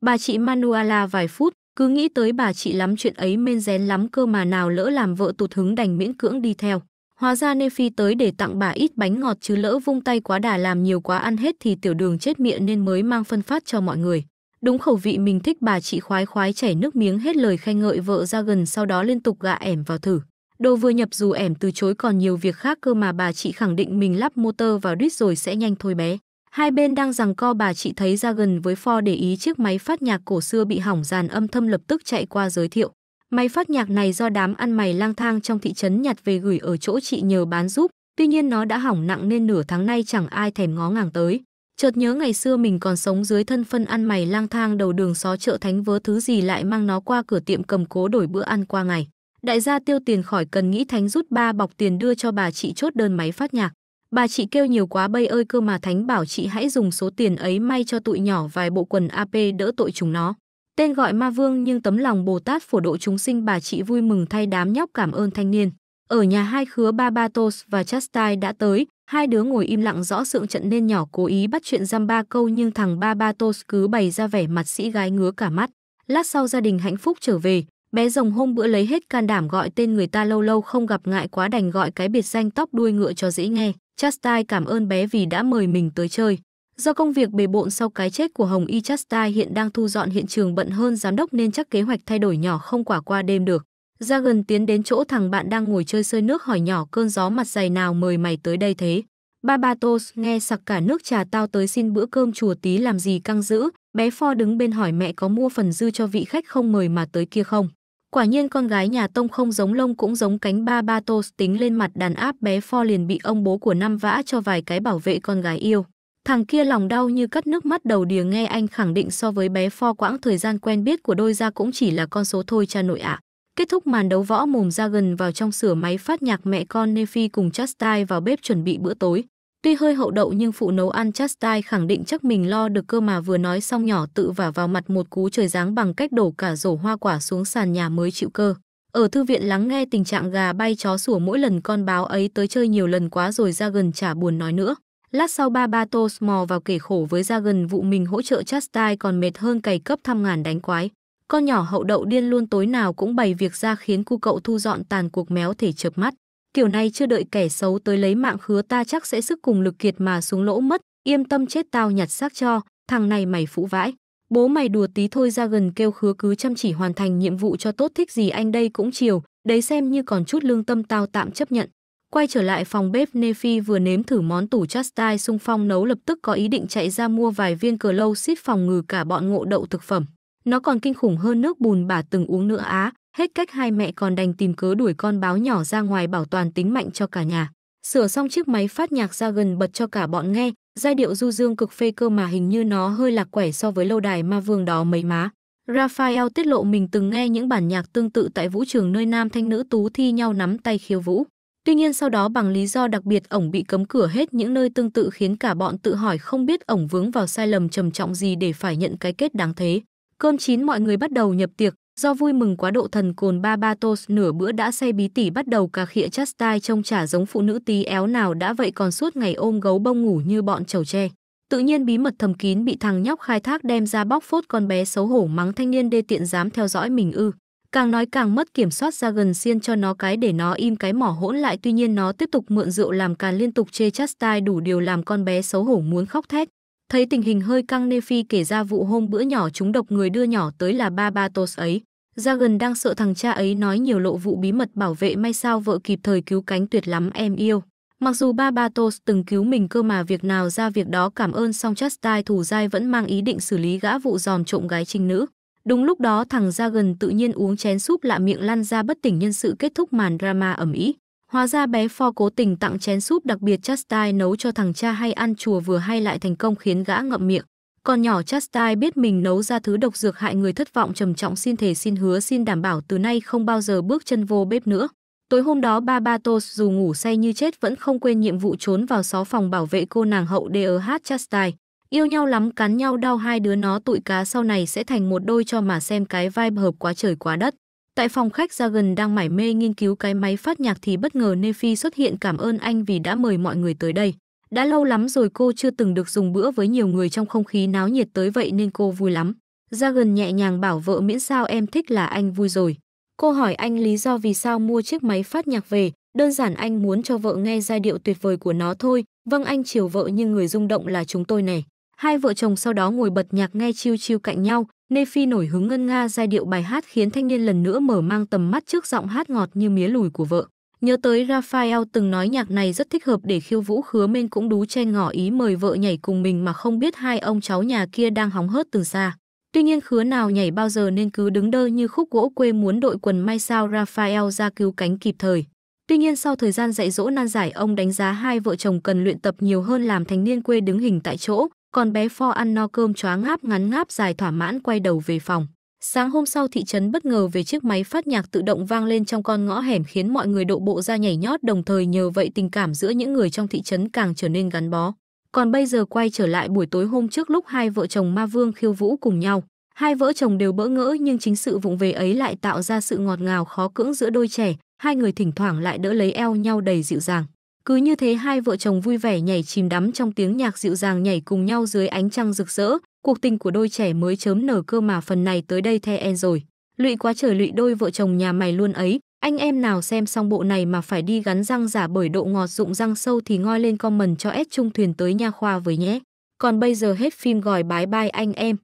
Bà chị Manuela vài phút, cứ nghĩ tới bà chị lắm chuyện ấy men rén lắm cơ mà nào lỡ làm vợ tụt hứng đành miễn cưỡng đi theo. Hóa ra nên tới để tặng bà ít bánh ngọt chứ lỡ vung tay quá đà làm nhiều quá ăn hết thì tiểu đường chết miệng nên mới mang phân phát cho mọi người. Đúng khẩu vị mình thích bà chị khoái khoái chảy nước miếng hết lời khen ngợi vợ ra gần sau đó liên tục gạ ẻm vào thử. Đồ vừa nhập dù ẻm từ chối còn nhiều việc khác cơ mà bà chị khẳng định mình lắp motor vào đít rồi sẽ nhanh thôi bé. Hai bên đang rằng co bà chị thấy ra gần với Ford để ý chiếc máy phát nhạc cổ xưa bị hỏng dàn âm thâm lập tức chạy qua giới thiệu. Máy phát nhạc này do đám ăn mày lang thang trong thị trấn nhặt về gửi ở chỗ chị nhờ bán giúp, tuy nhiên nó đã hỏng nặng nên nửa tháng nay chẳng ai thèm ngó ngàng tới. Chợt nhớ ngày xưa mình còn sống dưới thân phân ăn mày lang thang đầu đường xó chợ thánh vớ thứ gì lại mang nó qua cửa tiệm cầm cố đổi bữa ăn qua ngày. Đại gia tiêu tiền khỏi cần nghĩ thánh rút ba bọc tiền đưa cho bà chị chốt đơn máy phát nhạc. Bà chị kêu nhiều quá bây ơi cơ mà thánh bảo chị hãy dùng số tiền ấy may cho tụi nhỏ vài bộ quần AP đỡ tội chúng nó. Tên gọi ma vương nhưng tấm lòng Bồ Tát phổ độ chúng sinh bà chị vui mừng thay đám nhóc cảm ơn thanh niên. Ở nhà hai khứa Barbatos và Chastai đã tới, hai đứa ngồi im lặng rõ sự trận nên nhỏ cố ý bắt chuyện giam ba câu nhưng thằng Barbatos cứ bày ra vẻ mặt sĩ gái ngứa cả mắt. Lát sau gia đình hạnh phúc trở về, bé rồng hôm bữa lấy hết can đảm gọi tên người ta lâu lâu không gặp ngại quá đành gọi cái biệt danh tóc đuôi ngựa cho dễ nghe. Chastai cảm ơn bé vì đã mời mình tới chơi. Do công việc bề bộn sau cái chết của Hồng Y Chastai hiện đang thu dọn hiện trường bận hơn giám đốc nên chắc kế hoạch thay đổi nhỏ không quả qua đêm được. Ra gần tiến đến chỗ thằng bạn đang ngồi chơi sơi nước hỏi nhỏ cơn gió mặt dày nào mời mày tới đây thế. babatos nghe sặc cả nước trà tao tới xin bữa cơm chùa tí làm gì căng dữ. Bé Pho đứng bên hỏi mẹ có mua phần dư cho vị khách không mời mà tới kia không. Quả nhiên con gái nhà Tông không giống lông cũng giống cánh babatos tính lên mặt đàn áp bé Pho liền bị ông bố của năm vã cho vài cái bảo vệ con gái yêu. Thằng kia lòng đau như cắt nước mắt đầu đìa nghe anh khẳng định so với bé pho quãng thời gian quen biết của đôi ra cũng chỉ là con số thôi cha nội ạ. Kết thúc màn đấu võ mồm ra gần vào trong sửa máy phát nhạc mẹ con Nephi cùng Chastai vào bếp chuẩn bị bữa tối. Tuy hơi hậu đậu nhưng phụ nấu ăn Chastai khẳng định chắc mình lo được cơ mà vừa nói xong nhỏ tự vả vào mặt một cú trời giáng bằng cách đổ cả rổ hoa quả xuống sàn nhà mới chịu cơ. Ở thư viện lắng nghe tình trạng gà bay chó sủa mỗi lần con báo ấy tới chơi nhiều lần quá rồi ra gần chả buồn nói nữa. Lát sau ba ba Tos mò vào kể khổ với ra gần vụ mình hỗ trợ Chastai còn mệt hơn cày cấp thăm ngàn đánh quái. Con nhỏ hậu đậu điên luôn tối nào cũng bày việc ra khiến cu cậu thu dọn tàn cuộc méo thể chợp mắt. Kiểu này chưa đợi kẻ xấu tới lấy mạng khứa ta chắc sẽ sức cùng lực kiệt mà xuống lỗ mất. Yên tâm chết tao nhặt xác cho, thằng này mày phũ vãi. Bố mày đùa tí thôi ra gần kêu khứa cứ chăm chỉ hoàn thành nhiệm vụ cho tốt thích gì anh đây cũng chiều. Đấy xem như còn chút lương tâm tao tạm chấp nhận. Quay trở lại phòng bếp Nephi vừa nếm thử món tủ chastai sung phong nấu lập tức có ý định chạy ra mua vài viên cờ lâu xít phòng ngừ cả bọn ngộ đậu thực phẩm. Nó còn kinh khủng hơn nước bùn bà từng uống nữa á, hết cách hai mẹ còn đành tìm cớ đuổi con báo nhỏ ra ngoài bảo toàn tính mạnh cho cả nhà. Sửa xong chiếc máy phát nhạc ra gần bật cho cả bọn nghe, giai điệu du dương cực phê cơ mà hình như nó hơi lạc quẻ so với lâu đài ma vương đó mấy má. Raphael tiết lộ mình từng nghe những bản nhạc tương tự tại vũ trường nơi nam thanh nữ tú thi nhau nắm tay khiêu vũ. Tuy nhiên sau đó bằng lý do đặc biệt ổng bị cấm cửa hết những nơi tương tự khiến cả bọn tự hỏi không biết ổng vướng vào sai lầm trầm trọng gì để phải nhận cái kết đáng thế. Cơm chín mọi người bắt đầu nhập tiệc, do vui mừng quá độ thần cồn ba ba tos nửa bữa đã say bí tỉ bắt đầu cà khịa tai trông chả giống phụ nữ tí éo nào đã vậy còn suốt ngày ôm gấu bông ngủ như bọn trầu tre. Tự nhiên bí mật thầm kín bị thằng nhóc khai thác đem ra bóc phốt con bé xấu hổ mắng thanh niên đê tiện dám theo dõi mình ư. Càng nói càng mất kiểm soát ra gần xiên cho nó cái để nó im cái mỏ hỗn lại tuy nhiên nó tiếp tục mượn rượu làm càn liên tục chê chastai đủ điều làm con bé xấu hổ muốn khóc thét. Thấy tình hình hơi căng Nephi kể ra vụ hôm bữa nhỏ chúng độc người đưa nhỏ tới là ba ba tos ấy. Ra gần đang sợ thằng cha ấy nói nhiều lộ vụ bí mật bảo vệ may sao vợ kịp thời cứu cánh tuyệt lắm em yêu. Mặc dù ba ba Tos từng cứu mình cơ mà việc nào ra việc đó cảm ơn song Chastai thủ dai vẫn mang ý định xử lý gã vụ dòm trộm gái trinh nữ. Đúng lúc đó thằng ra gần tự nhiên uống chén súp lạ miệng lăn ra bất tỉnh nhân sự kết thúc màn drama ẩm ý. Hóa ra bé Ford cố tình tặng chén súp đặc biệt Chastai nấu cho thằng cha hay ăn chùa vừa hay lại thành công khiến gã ngậm miệng. Còn nhỏ Chastai biết mình nấu ra thứ độc dược hại người thất vọng trầm trọng xin thể xin hứa xin đảm bảo từ nay không bao giờ bước chân vô bếp nữa. Tối hôm đó ba Batos dù ngủ say như chết vẫn không quên nhiệm vụ trốn vào xó phòng bảo vệ cô nàng hậu D.H Chastai. Yêu nhau lắm cắn nhau đau hai đứa nó tụi cá sau này sẽ thành một đôi cho mà xem cái vibe hợp quá trời quá đất. Tại phòng khách ra gần đang mải mê nghiên cứu cái máy phát nhạc thì bất ngờ Nephi xuất hiện cảm ơn anh vì đã mời mọi người tới đây. Đã lâu lắm rồi cô chưa từng được dùng bữa với nhiều người trong không khí náo nhiệt tới vậy nên cô vui lắm. Ra gần nhẹ nhàng bảo vợ miễn sao em thích là anh vui rồi. Cô hỏi anh lý do vì sao mua chiếc máy phát nhạc về, đơn giản anh muốn cho vợ nghe giai điệu tuyệt vời của nó thôi. Vâng anh chiều vợ nhưng người rung động là chúng tôi này. Hai vợ chồng sau đó ngồi bật nhạc nghe chiêu chiêu cạnh nhau, Nê Phi nổi hứng ngân nga giai điệu bài hát khiến thanh niên lần nữa mở mang tầm mắt trước giọng hát ngọt như mía lùi của vợ. Nhớ tới Raphael từng nói nhạc này rất thích hợp để khiêu vũ khứa men cũng đú chen ngỏ ý mời vợ nhảy cùng mình mà không biết hai ông cháu nhà kia đang hóng hớt từ xa. Tuy nhiên khứa nào nhảy bao giờ nên cứ đứng đơ như khúc gỗ quê muốn đội quần may sao Raphael ra cứu cánh kịp thời. Tuy nhiên sau thời gian dạy dỗ nan giải ông đánh giá hai vợ chồng cần luyện tập nhiều hơn làm thanh niên quê đứng hình tại chỗ, còn bé Pho ăn no cơm choáng ngáp ngắn ngáp dài thỏa mãn quay đầu về phòng. Sáng hôm sau thị trấn bất ngờ về chiếc máy phát nhạc tự động vang lên trong con ngõ hẻm khiến mọi người độ bộ ra nhảy nhót đồng thời nhờ vậy tình cảm giữa những người trong thị trấn càng trở nên gắn bó. Còn bây giờ quay trở lại buổi tối hôm trước lúc hai vợ chồng Ma Vương khiêu vũ cùng nhau. Hai vợ chồng đều bỡ ngỡ nhưng chính sự vụng về ấy lại tạo ra sự ngọt ngào khó cưỡng giữa đôi trẻ, hai người thỉnh thoảng lại đỡ lấy eo nhau đầy dịu dàng. Cứ như thế hai vợ chồng vui vẻ nhảy chìm đắm trong tiếng nhạc dịu dàng nhảy cùng nhau dưới ánh trăng rực rỡ, cuộc tình của đôi trẻ mới chớm nở cơ mà phần này tới đây the end rồi. Lụy quá trời lụy đôi vợ chồng nhà mày luôn ấy, anh em nào xem xong bộ này mà phải đi gắn răng giả bởi độ ngọt dụng răng sâu thì ngoi lên comment cho S Trung Thuyền tới nha khoa với nhé. Còn bây giờ hết phim gòi bái bai anh em.